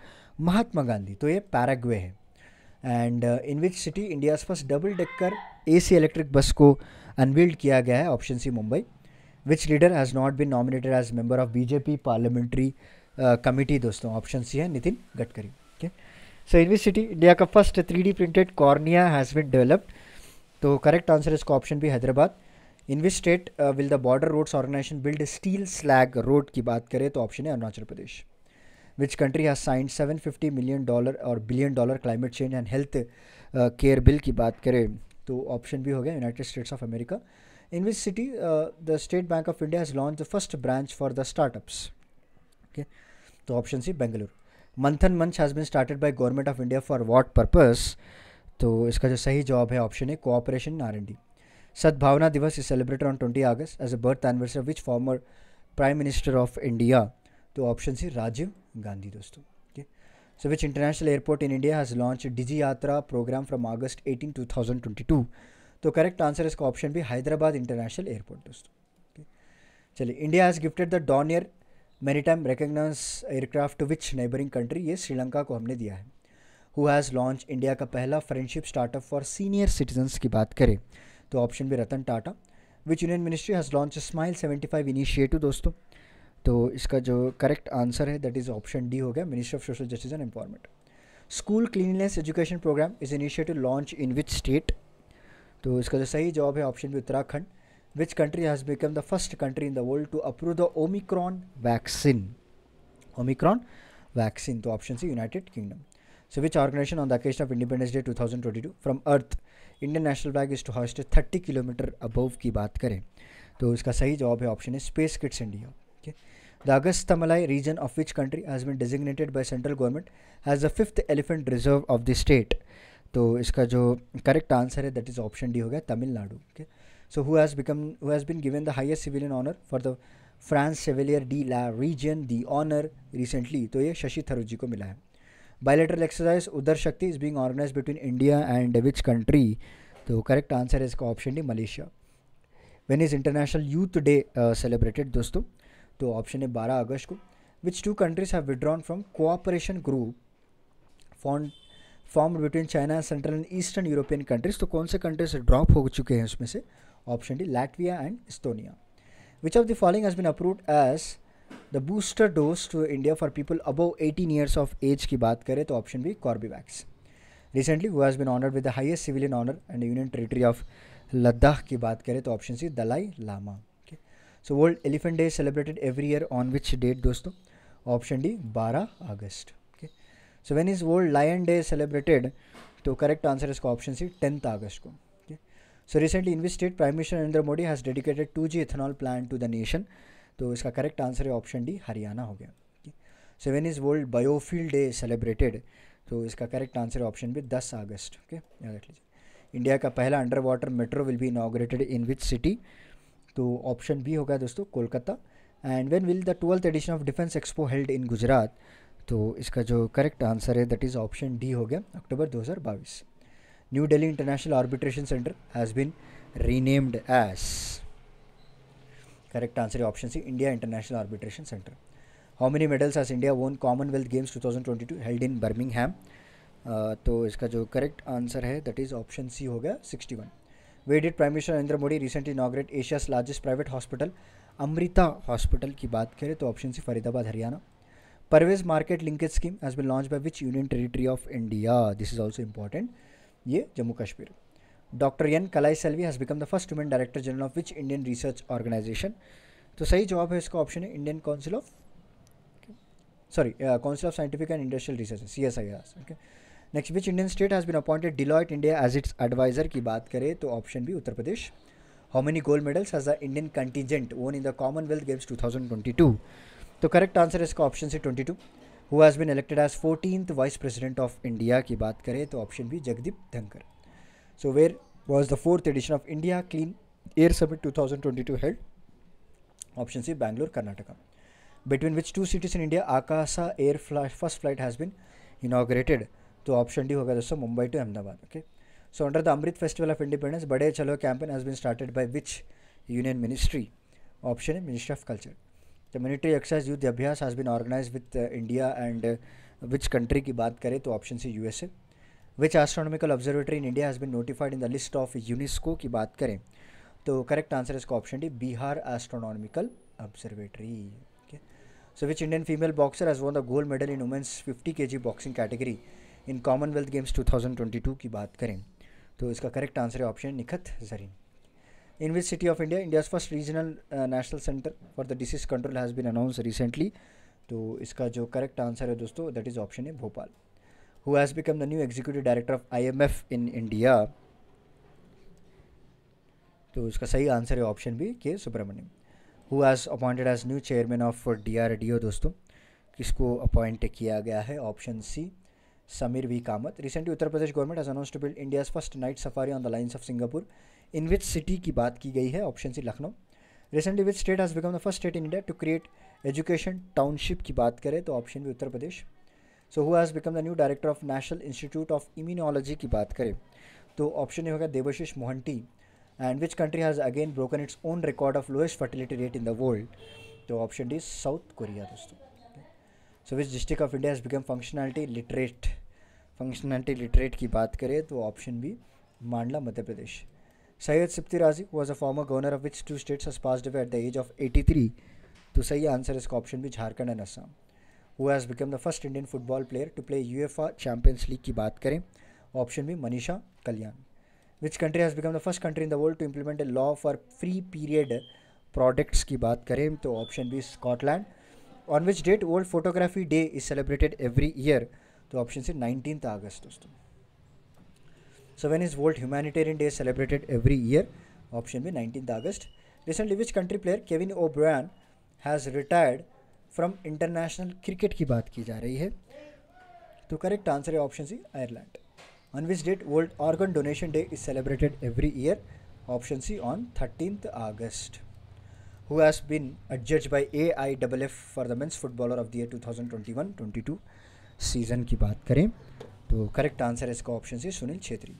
Speaker 1: Mahatma Gandhi तो ये पैराग्वे है and in which city India's first double decker A C electric bus को अनवील्ड किया गया है option C Mumbai which leader has not been nominated as member of BJP parliamentary committee दोस्तों ऑप्शन सी है Nitin Gadkari okay so in which city India का first three D printed cornea has been developed तो करेक्ट आंसर इसका ऑप्शन भी Hyderabad in which state will the border roads organisation build steel slag road की बात करें तो ऑप्शन है Arunachal Pradesh which country has signed 750 million dollar और billion dollar climate change and health care bill की बात करें तो ऑप्शन भी हो गया United states of America in which city the State Bank of India has launch the first branch for the startups okay तो ऑप्शन सी बेंगलुरु मंथन मंच has been started by government of India for what purpose तो इसका जो सही जवाब है ऑप्शन है cooperation R and D Sadbhavna Divas is celebrated on 20 August as a birth anniversary of which former Prime Minister of India? तो ऑप्शन सी राजीव गांधी दोस्तों okay so which international airport in India has launch Digi Yatra programme from अगस्त 18 2022 तो करेक्ट आंसर इसका ऑप्शन भी हैदराबाद इंटरनेशनल एयरपोर्ट दोस्तों चलिए India has gifted the Dornier many time recognise aircraft to which neighbouring country ये श्रीलंका को हमने दिया है हु हैज़ लॉन्च इंडिया का पहला friendship startup for senior citizens की बात करें तो ऑप्शन भी Ratan Tata which union ministry has launch smile seventy five initiative दोस्तों तो इसका जो करेक्ट आंसर है दैट इज़ ऑप्शन डी हो गया ministry of social justice and empowerment school cleanliness education programme is initiative launch in which state तो इसका जो सही जवाब है ऑप्शन भी Uttarakhand which country has become the first country in the world to approve the Omicron vaccine Omicron vaccine तो option C United Kingdom so which on the occasion of independence day two thousand twenty two from earth Indian national flag is to hoist thirty kilometre above की बात करें तो इसका सही जवाब है ऑप्शन है space kits India okay the Agasthyamalai region of which country has been designated by central government has the fifth elephant reserve of the state तो इसका जो करेक्ट आंसर है दैट इज़ ऑप्शन डी हो गया Tamil Nadu okay so who has become who has been given the highest civilian honour for the France chevalier de la legion the honour recently तो ये शशि थरूर जी को मिला है bilateral exercise udar shakti is being organized between india and which country the correct answer is option d malaysia when is international youth day uh, celebrated दोस्तों तो ऑप्शन है 12 अगस्त को which two countries have withdrawn from cooperation group formed formed between China central and eastern European countries तो कौन से कंट्रीज ड्रॉप हो चुके हैं उसमें से option D Latvia and Estonia which of the following has been approved as the booster dose to India for people above eighteen years of age की बात करें तो option B Corbevax recently who has been honoured with the highest civilian honour and union territory of Ladakh की बात करें तो option C Dalai Lama okay so world elephant day celebrated every year on which date दोस्तों ऑप्शन डी 12 अगस्त okay so when is world lion day celebrated तो करेक्ट आंसर इसका ऑप्शन सी टेंथ अगस्त को okay so recently in which state prime minister Narendra Modi has dedicated two G ethanol plant to the nation तो इसका करेक्ट आंसर है ऑप्शन डी हरियाणा हो गया seven is world biofuel day celebrated तो इसका करेक्ट आंसर है ऑप्शन बी दस अगस्त ओके याद रख लीजिए इंडिया का पहला under water metro will be inaugurated in which city तो ऑप्शन बी होगा दोस्तों Kolkata and when will the twelfth edition of defence expo held in Gujarat तो इसका जो करेक्ट आंसर है दैट इज़ ऑप्शन डी हो गया October 2022 new Delhi international arbitration centre has been renamed as correct answer option C India international arbitration centre how many medals आज India won Commonwealth games two thousand twenty two held in Birmingham तो इसका जो करेक्ट आंसर है दैट इज ऑप्शन सी हो गया one way did prime minister Narendra Modi recently inaugurate Asia's largest private hospital Amrita hospital की बात करें तो ऑप्शन सी फरीदाबाद हरियाणा परवेज market linkage scheme has been launch by which union territory of India this is also important ये Jammu Kashmir doctor N Kalai Selvi has become the first women director general of which Indian research organisation तो सही जवाब है इसका ऑप्शन है Indian council of sorry council of scientific and industrial research C S I R okay next which Indian state has been appointed Deloitte India as its adviser की बात करें तो option B Uttar Pradesh how many gold medals has the Indian contingent won in the Commonwealth games two thousand twenty two तो करेक्ट आंसर इसका option C twenty two who has been elected as fourteen vice president of India की बात करें तो ऑप्शन भी जगदीप धनकर So where was the fourth edition of India Clean Air Summit 2022 held? Option C, Bangalore, Karnataka. Between which two cities in India, Akasa Air Flight first flight has been inaugurated. तो ऑप्शन डी होगा दोस्तों Mumbai to Ahmedabad okay so under the Amrit festival of independence Bade Chalo campaign has been started by which union ministry option है ministry of culture the military exercise Yudh Abhyas has been organise with India and which country की बात करें तो option C USA which astronomical observatory in India has been notified in the list of UNESCO की बात करें तो करेक्ट आंसर इसका option D Bihar astronomical observatory so which Indian female boxer has won the gold medal in women's fifty K G boxing category in Commonwealth games two thousand twenty two की बात करें तो इसका करेक्ट आंसर है option Nikhat Zareen in which city of India India's first regional national centre for the disease control has been announce recently तो इसका जो करेक्ट आंसर है दोस्तों दैट इज़ ऑप्शन है Bhopal who has become the new executive director of IMF in India. तो उसका सही आंसर है option B K Subrahmanyam who has appointed as new chairman of D R D O दोस्तों किसको अपॉइंट किया गया है option C Sameer V Kamat recently Uttar Pradesh government has announce to build India's first night safari on the lines of Singapore in which city की बात की गई है option C Lucknow recently which state has become the first state in India to create education township की बात करें तो option B Uttar Pradesh so who has become the new director of national institute of immunology की बात करें तो ऑप्शन ये होगा Debasish Mohanty and which country has again broken its own record of lowest fertility rate in the world तो ऑप्शन डी साउथ कोरिया दोस्तों so which district of India has become functionality literate functionality literate की बात करें तो ऑप्शन बी मांडला मध्य प्रदेश Syed Sibtey Razi was a former governor of which two states has passed away at the age of eighty three तो सही आंसर इसका option B Jharkhand and Assam who has become the first Indian football player to play UEFA Champions League की बात करें option B Manisha Kalyan which country has become the first country in the world to implement a law for free period products की बात करें तो option B Scotland on which date world photography day is celebrated every year तो ऑप्शन सी नाइनटीन अगस्त दोस्तों so when is world humanitarian day celebrated every year option B nineteen August recently which country player Kevin O'Brien has retired from international cricket की बात की जा रही है तो करेक्ट आंसर है option C Ireland on which date world organ donation day is celebrated every year option C on thirteen August double F for the men's footballer of the year two thousand twenty one twenty two season की बात करें तो करेक्ट आंसर है इसका option C Sunil Chhetri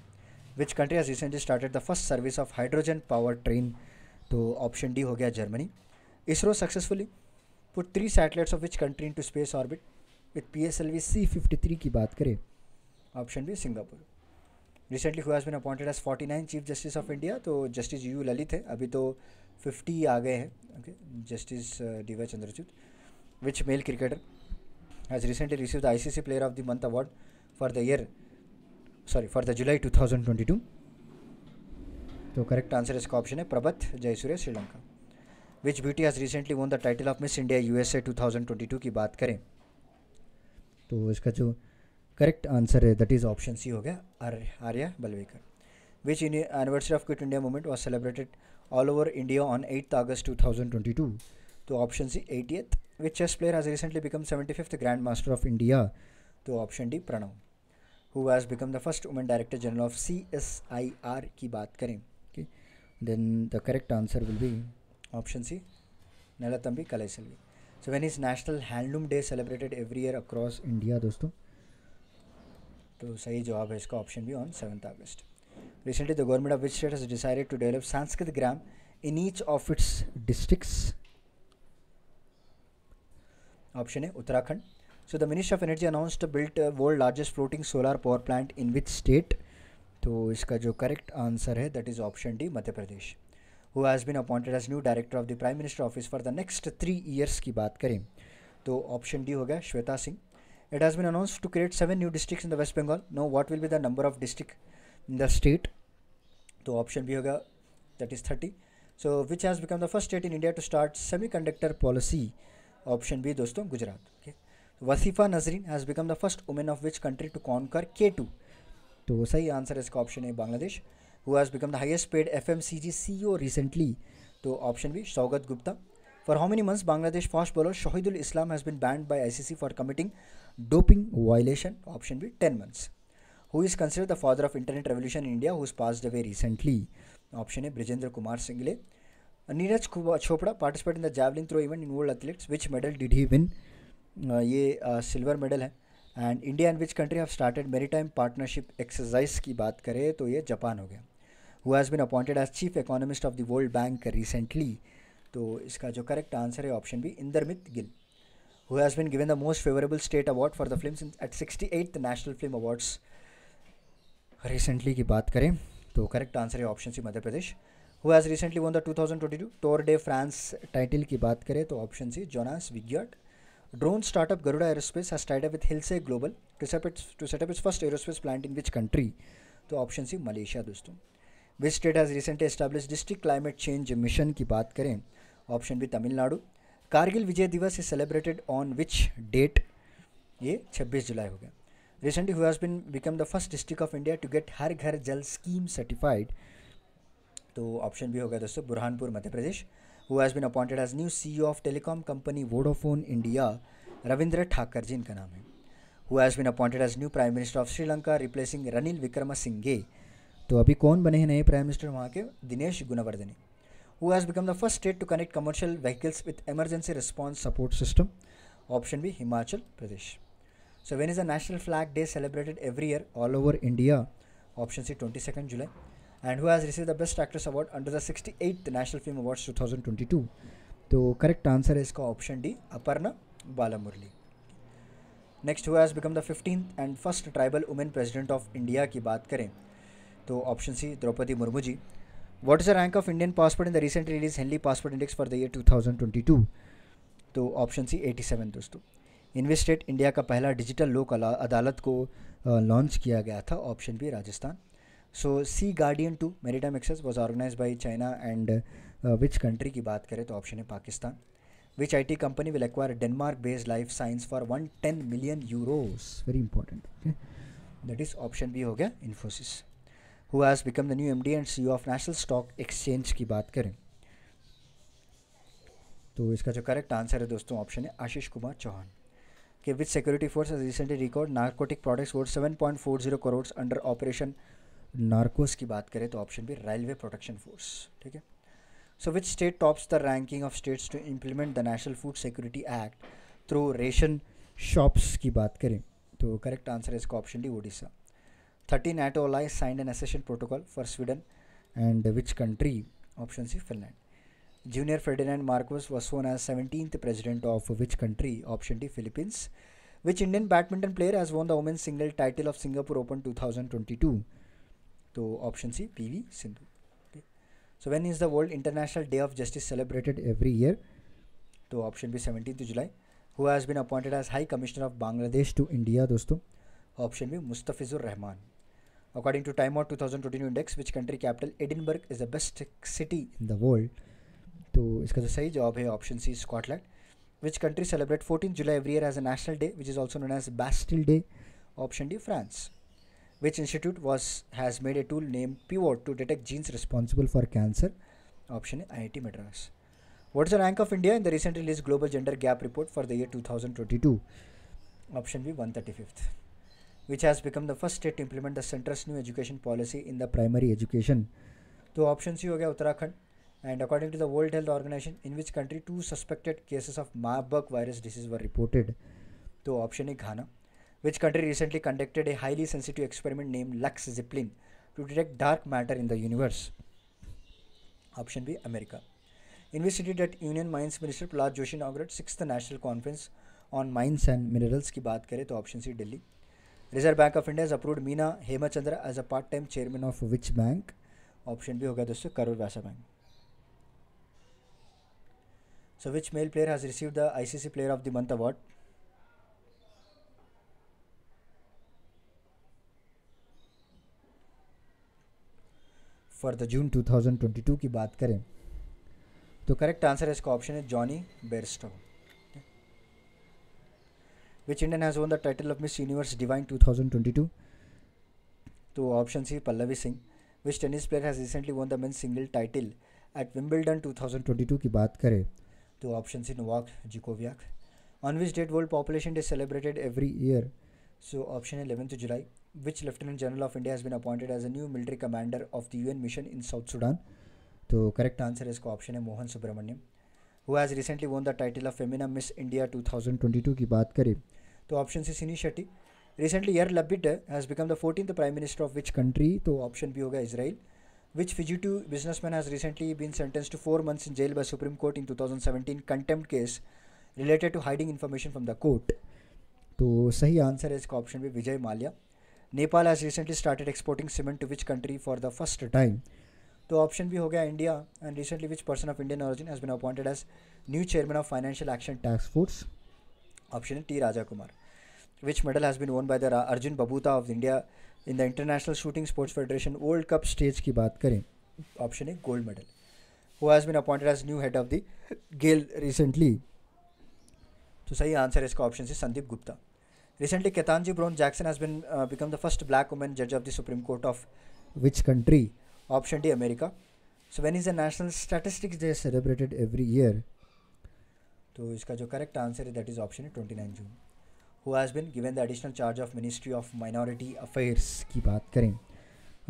Speaker 1: which country has recently started the first service of hydrogen power train तो ऑप्शन डी हो गया Germany ISRO successfully three of which in to space orbit with P S L V C fifty three की बात करें option B Singapore recently who's been appointed as nine chief justice of India तो जस्टिस यू ललित है अभी तो फिफ्टी आ गए हैं okay justice D Y Chandrachud which male cricketer has recently receive the I C C player of the month award for the year sorry for the July two thousand twenty two तो करेक्ट आंसर इसका ऑप्शन है Prabath Jayasuriya Sri Lanka which beauty has recently won the title of Miss India twenty two की बात करें तो इसका जो करेक्ट आंसर है दैट इज़ ऑप्शन सी हो गया R Arya Balvekar which in anniversary of quit India movement was celebrated all over India on eighth August two thousand twenty two तो option C eightieth which chess player has recently become seventy fifth grand master of India तो option D Pranav who has become the first women director general of C S I R की बात करें okay then the correct answer will be Option C, Nelathambi Kalaiselvi. So when is National Handloom Day celebrated every year across India, दोस्तों? तो सही जवाब है इसका option B on seven August recently the government of which state has decided to develop Sanskrit gram in each of its districts option है Uttarakhand so the ministry of energy announced built world largest floating solar power plant in which state तो इसका जो करेक्ट आंसर है that is option D Madhya Pradesh who has been appointed as new director of the prime minister office for the next three years की बात करें तो ऑप्शन डी हो गया Shweta Singh it has been announce to create seven new districts in the west Bengal no what will be the number of district in the state तो ऑप्शन बी होगा that is thirty so which has become the first state in India to start semiconductor policy option B दोस्तों Gujarat okay Wasifa Nazreen has become the first women of which country to conquer K two तो सही आंसर इसका ऑप्शन है Bangladesh who has become the highest paid F M C G C O recently तो option B Saugata Gupta for how many months Bangladesh fast bowler Shahidul Islam has been banned by I C C for committing doping violation option B ten months who is consider the father of internet revolution India who is pass away recently option है Brajendra Kumar Singhal Neeraj Chopra participate in the javelin throw event in world athletes which medal did he win ये सिल्वर मेडल है and India and which country have started maritime partnership exercise की बात करें तो ये जापान हो गया who has been appointed as chief economist of the world bank recently तो इसका जो करेक्ट आंसर है option B Indermit Gill who has been given the most favourable state award for the film at sixty eight national film awards recently की बात करें तो करेक्ट आंसर है option C Madhya Pradesh who has recently won the two thousand twenty two tour de France title की बात करें तो ऑप्शन सी जोनास विग्यट Drone startup Garuda Aerospace has tied up with Hillsay Global to set, its, to set up its first aerospace plant in which country? तो ऑप्शन सी मलेशिया दोस्तों which state has recently establish district climate change mission की बात करें option B Tamil Nadu Kargil Vijay Diwas is celebrated on which date ये 26 जुलाई हो गया recently who has been become the first district of India to get Har Ghar Jal scheme certified तो ऑप्शन भी हो गया दोस्तों बुरहानपुर मध्य प्रदेश who has been appointed as new CEO of telecom company Vodafone India, Ravindra Thakur जी इनका नाम है who has been appointed as new Prime Minister of Sri Lanka, replacing Ranil Vikramasinghe. तो अभी कौन बने हैं नए प्राइम मिनिस्टर वहाँ के Dinesh Gunawardena who has become the first state to connect commercial vehicles with emergency response support system option B Himachal Pradesh so when is the national flag day celebrated every year all over India option C twenty second July the best actress award under the sixty eight national film award two thousand twenty two तो करेक्ट आंसर है इसका option D Aparna Balamurali next हुआ has become the fifteen and first tribal women president of India की बात करें तो option C Draupadi Murmu ji what is the rank of Indian passport in the recent release Henley passport index for the year two thousand twenty two तो ऑप्शन सी एटी सेवन दोस्तों इन्वेस्टेड इंडिया का पहला डिजिटल लोक अदालत को लॉन्च किया गया था option B Rajasthan so sea guardian two maritime exercise was organise by China and which country की बात करें तो ऑप्शन है Pakistan which I T company will acquire Denmark based life science for one ten million euros very important okay that is option B हो गया Infosys who has become the new M D and C of national stock exchange की बात करें तो इसका जो करेक्ट आंसर है दोस्तों ऑप्शन है आशीष कुमार चौहान के which security force recently record narcotic products worth seven point four zero crores under operation Narcos की बात करें तो option B railway protection force ठीक है so which state tops the ranking of states to implement the national food security act through ration shops की बात करें तो करेक्ट आंसर है इसका option D Odisha thirty NATO allies signed an accession protocol for Sweden and which country option C Finland junior Ferdinand Marcos was sworn as seventeen president of which country option D Philippines which Indian badminton player has won the women single title of Singapore open two thousand twenty two तो option C P V Sindhu so when is the world international day of justice celebrated every year तो option B seventeen July who has been appointed as high commissioner of Bangladesh to India दोस्तों option B Mustafizur Rahman according to time of two thousand twenty index which country capital Edinburgh is the best city in the world तो इसका जो सही जवाब है option C Scotland which country celebrate fourteen July every year as a national day which is also known as Bastille day option D France which institute was has made a tool named pivot to detect genes responsible for cancer option iit madras what is the rank of india in the recently released global gender gap report for the year 2022 option b 135th which has become the first state to implement the center's new education policy in the primary education So option C. Okay, Uttarakhand. And according to the World Health Organization, in which country two suspected cases of Marburg virus disease were reported? So option A. Ghana which country recently conducted a highly sensitive experiment named Lux Zeppelin to detect dark matter in the universe? Option B America. Investigated at Union Mines Minister Prahlad Joshi inaugurated sixth National Conference on Mines and Minerals की बात करें तो C, Delhi. Reserve Bank of India has approved Meena Hemachandra as a part-time chairman of which bank? Option B होगा दोस्तों Karur Vysya So which male player has received the ICC Player of the Month award? For the June 2022 की बात करें तो करेक्ट आंसर इसका ऑप्शन है Johnny Bairstow which Indian has won the title of Miss Universe Divine 2022 तो option C Pallavi Singh which tennis player has recently won the men single title at Wimbledon 2022 की बात करें तो option C Novak Djokovic on which date world population day celebrated every year so option है eleventh July which lieutenant general of India has been appointed as a new military commander of the UN mission in south Sudan तो करेक्ट आंसर इसका ऑप्शन है Mohan Subramanian who has recently won the title of Femina Miss India 2022 की बात करें तो option C Sini Shetty recently Yair Lapid has become the fourteen prime minister of which country तो ऑप्शन भी होगा Israel which man has recently been sentence to four months in jail by supreme court in two thousand seventeen contempt case related to hiding information from the court तो सही आंसर है इसका option B Vijay Mallya Nepal has recently started exporting cement to which country for the first time तो ऑप्शन भी हो गया India and recently which person of Indian origin has been appointed as new chairman of financial action task force option T Raja Kumar which medal has been won by the Arjun Babuta of India in the international shooting sports federation world cup stage की बात करें option A gold medal who has been appointed as new head of the GAIL recently तो सही आंसर है इसका ऑप्शन से Sandeep Gupta Recently, Ketanji Brown Jackson has been uh, become the first black woman judge of the Supreme Court of which country? Option D, America. So when is the National Statistics Day celebrated every year? तो इसका जो करेक्ट आंसर है दैट इज ऑप्शन है twenty nine June who has been given the additional charge of ministry of minority affairs की बात करें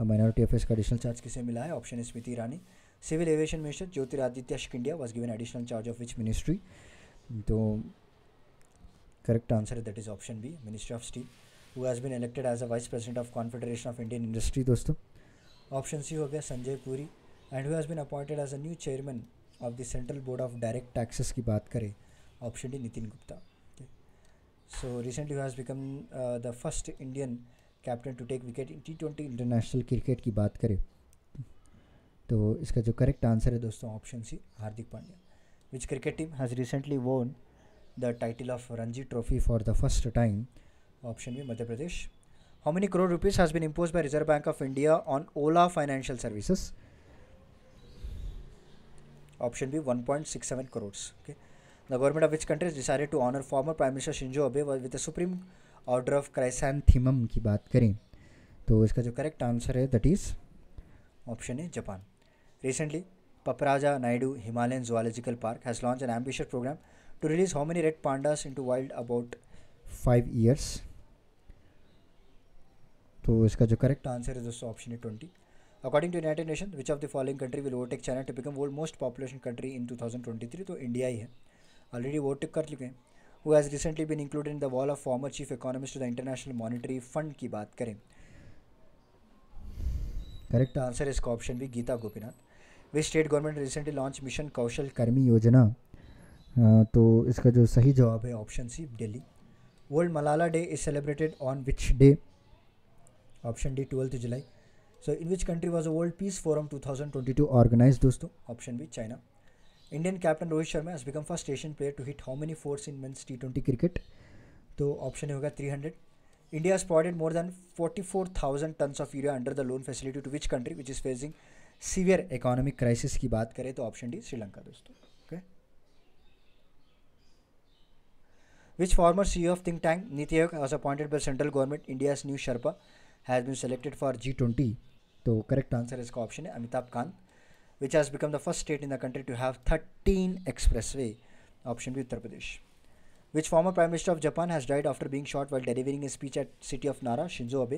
Speaker 1: माइनॉरिटी अफेयर्स का एडिशनल चार्ज किसे मिला है option Smriti Irani civil aviation minister Jyotiraditya Scindia was given additional charge of which ministry तो Correct answer that is option B, Ministry of Steel, who has been elected as a vice President of Confederation of Indian industry दोस्तों ऑप्शन सी हो गया Sanjay Puri and who has been appointed as a new chairman of the central board of direct taxes की बात करें option D Nitin Gupta so recently has become the first Indian captain to take wicket T twenty international cricket की बात करें तो इसका जो करेक्ट आंसर है दोस्तों option C Hardik Pandya which cricket team has recently won the title of Ranji trophy for the first time option B Madhya Pradesh how many crore rupees has been impose by reserve bank of India on Ola financial services option B one point six seven crore okay the government of which countries decided to honour former prime minister Shinzo Abe with supreme order of chrysanthemum की बात करें तो इसका जो करेक्ट आंसर है that is option A Japan recently Padmaja Naidu Himalayan zoological park has launch an ambitious programme to release how many red pandas into wild about five years तो इसका जो करेक्ट आंसर है दोस्तों ऑप्शन है twenty according to united nation which of the following country will overtake China to become world most population country in 2023 तो इंडिया ही है ऑलरेडी ओवरटेक कर चुके हैं वो has recently been included in the wall of former chief economist the international monetary fund की बात करें करेक्ट आंसर इसका option B Gita Gopinath which state government recently launch mission Kaushal Karmi Yojana तो इसका जो सही जवाब है option C Delhi world Malala day is celebrated on which day option D twelfth July so in which country was a world peace forum two thousand twenty two organize दोस्तों option B China Indian captain Rohit Sharma has become first Asian player to hit how many fours in men's T twenty cricket तो ऑप्शन होगा three hundred India spotted more than forty four thousand tons of urea under the loan facility to which country which is facing severe economic crisis की बात करें तो ऑप्शन डी श्रीलंका दोस्तों Which former CEO of think tank Niti Aayog was appointed by central government India's new Sherpa has been selected for G20? तो करेक्ट आंसर इसका ऑप्शन है Amitabh Kant which has become the first state in the country to have thirteen expressway option B Uttar Pradesh which former prime minister of japan has died after being shot while delivering a speech at city of nara shinzo abe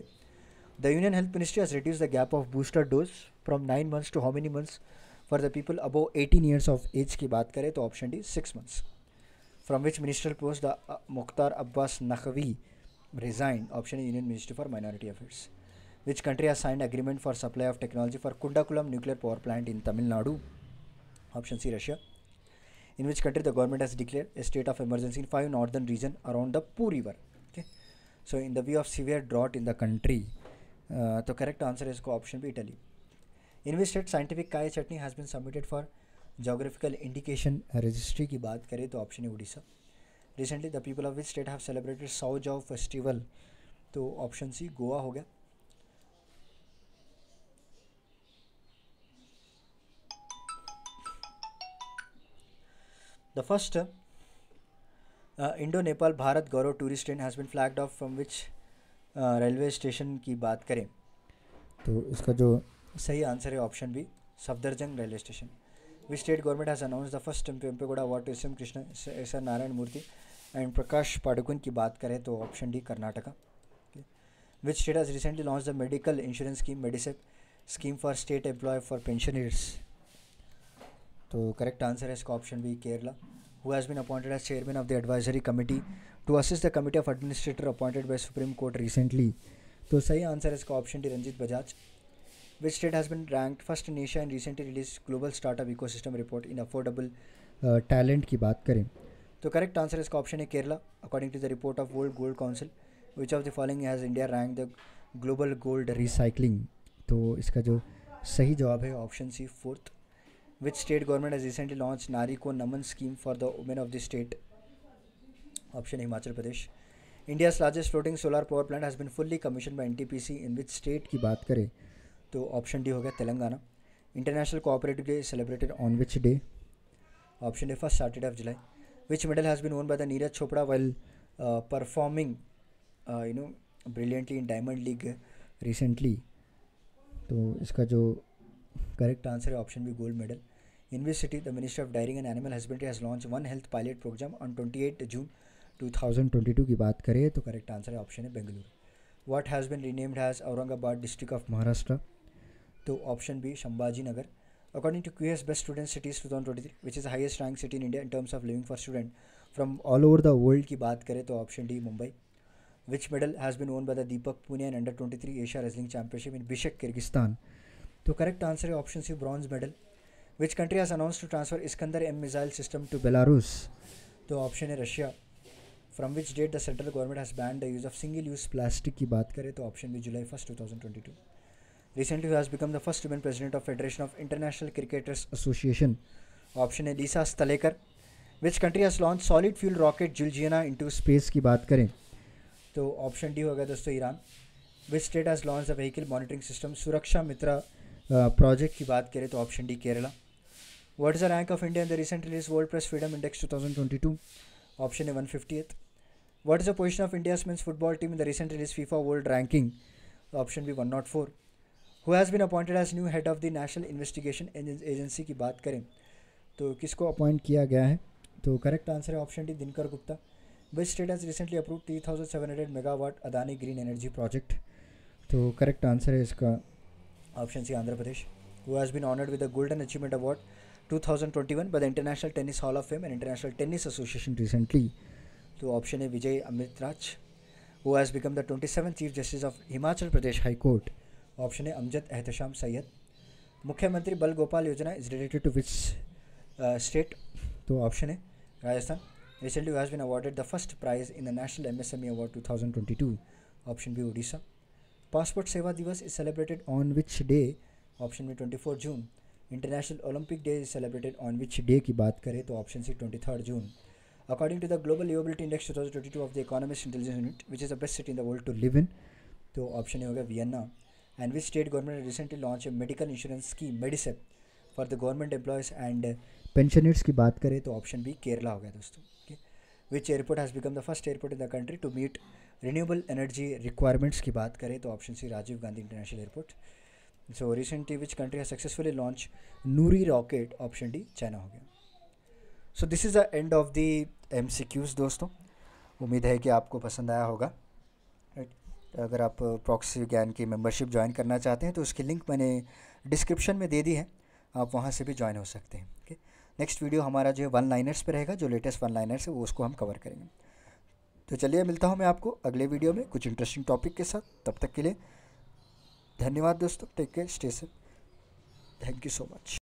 Speaker 1: the union health ministry has reduced the gap of booster dose from 9 months to how many months for the people above 18 years of age की बात करें तो option D six months from which ministerial post the uh, Mukhtar Abbas Naqvi resigned. Option Union Ministry for Minority Affairs. Which country has signed agreement for supply of technology for Kundakulam nuclear power plant in Tamil Nadu? Option C Russia. In which country the government has declared a state of emergency in five northern region around the Po River? Okay. So in the view of severe drought in the country, uh, the correct answer is option B Italy. In which state scientific Kaya chutney has been submitted for geographical indication registry की बात करें तो ऑप्शन है Orissa recently the people of which state have celebrated Sao Joao festival तो ऑप्शन सी गोवा हो गया the first Indo Nepal Bharat Gaurav tourist train has been been off from which railway station की बात करें तो इसका जो सही आंसर है option B Safdarjung railway station which state government has announced the first Pempegowda award to S.M. Krishna, S.R. Narayan Murthy and Prakash Padukone की बात करें तो option D Karnataka which state has recently launch the medical insurance scheme Medisep scheme for state employ for pensioners तो करेक्ट आंसर है इसका option B Kerala who has been appointed as chairman of the advisory committee to assist the committee of administrator appointed by supreme court recently तो सही आंसर है इसका option D Ranjit Bajaj which state has been ranked first in Asia in recently released Global Startup Ecosystem Report in Affordable uh, Talent की बात करें तो करेक्ट आंसर इसका ऑप्शन है Kerala according to the report of World Gold Council which of the following has India rank the global gold recycling तो इसका जो सही जवाब है option C fourth which state government has recently launch Nari ko Naman scheme for the women of the state option Himachal Pradesh India's largest floating solar power plant has been fully commission by N T P C in which state की बात करें तो ऑप्शन डी हो गया Telangana international cooperative day celebrated on which day option D first Saturday of July which medal has been won by the Neeraj Chopra well performing you know brilliantly in Diamond League recently तो इसका जो करेक्ट आंसर है option B gold medal in which city the minister of dairying and animal husbandry has launch one health pilot programme on twenty eight June to thousand twenty two की बात करें तो करेक्ट आंसर है ऑप्शन है Bengaluru what has been renamed has Aurangabad district of Maharashtra तो option B Sambhaji Nagar according to QS best student cities two thousand twenty three which is highest rank city in India in terms of living for student from all over the world की बात करें तो option D Mumbai which medal has been won by the Deepak Punia and under twenty three Asia wrestling championship in Bishkek Kyrgyzstan तो करेक्ट आंसर है option C bronze medal which country has announce to transfer Iskander M missile system to Belarus तो ऑप्शन है Russia from which date the central government has banned the use of single use plastic की बात करें तो option B July first two thousand twenty two Recently, who has become the first woman president of Federation of International Cricketers Association? Option है Lisa Sthalekar which country has launch solid fuel rocket Zuljanah into space की बात करें तो ऑप्शन डी होगा दोस्तों Iran which state has launch the vehicle monitoring system Suraksha Mitra project की बात करें तो option D Kerala what is the rank of India in the recent release World Press Freedom Index two thousand twenty two option A one fifty eighth what is the position of India men's football team in the recent release FIFA world ranking option B one nought four who has been appointed as new head of the National Investigation Agency की बात करें तो किसको अपॉइंट किया गया है तो करेक्ट आंसर है option D Dinkar Gupta which state has recently approve three thousand seven hundred megawatt Adani green energy project तो करेक्ट आंसर है इसका option C Andhra Pradesh who has been honoured with the golden achievement award to 2021 by the International Tennis Hall of Fame and International Tennis Association recently. So तो option A Vijay who has become the twenty seven chief justice of Himachal Pradesh high court option है Amjad Ehtesham Sayed Mukhyamantri Bal Gopal Yojana is related to which state तो ऑप्शन है Rajasthan recently has been awarded the first prize in the national M S M E award two thousand twenty two option B Orissa passport Seva Divas is celebrated on which day option B twenty four June international Olympic Day is celebrated on which day की बात करें तो option C twenty third June according to the global liveability index two thousand twenty two of the Economic Intelligence Unit which is the best city in the world to live in तो ऑप्शन ये होगा Vienna and which state government recently launched a medical insurance scheme Medisep for the government employees and pensioners की बात करें तो ऑप्शन बी केरला हो गया दोस्तों okay which airport has become the first airport in the country to meet renewable energy requirements की बात करें तो option C Rajiv Gandhi international airport so recently which country has successfully launch Nuri rocket option D China हो गया so this is the end of the M C Qs दोस्तों उम्मीद है कि आपको पसंद आया होगा तो अगर आप प्रॉक्सी ज्ञान की मेंबरशिप ज्वाइन करना चाहते हैं तो उसकी लिंक मैंने डिस्क्रिप्शन में दे दी है आप वहाँ से भी ज्वाइन हो सकते हैं ओके नेक्स्ट वीडियो हमारा जो है वन लाइनर्स पर रहेगा जो लेटेस्ट वन लाइनर्स है वो उसको हम कवर करेंगे तो चलिए मिलता हूँ मैं आपको अगले वीडियो में कुछ इंटरेस्टिंग टॉपिक के साथ तब तक के लिए धन्यवाद दोस्तों take care stay safe thank you so much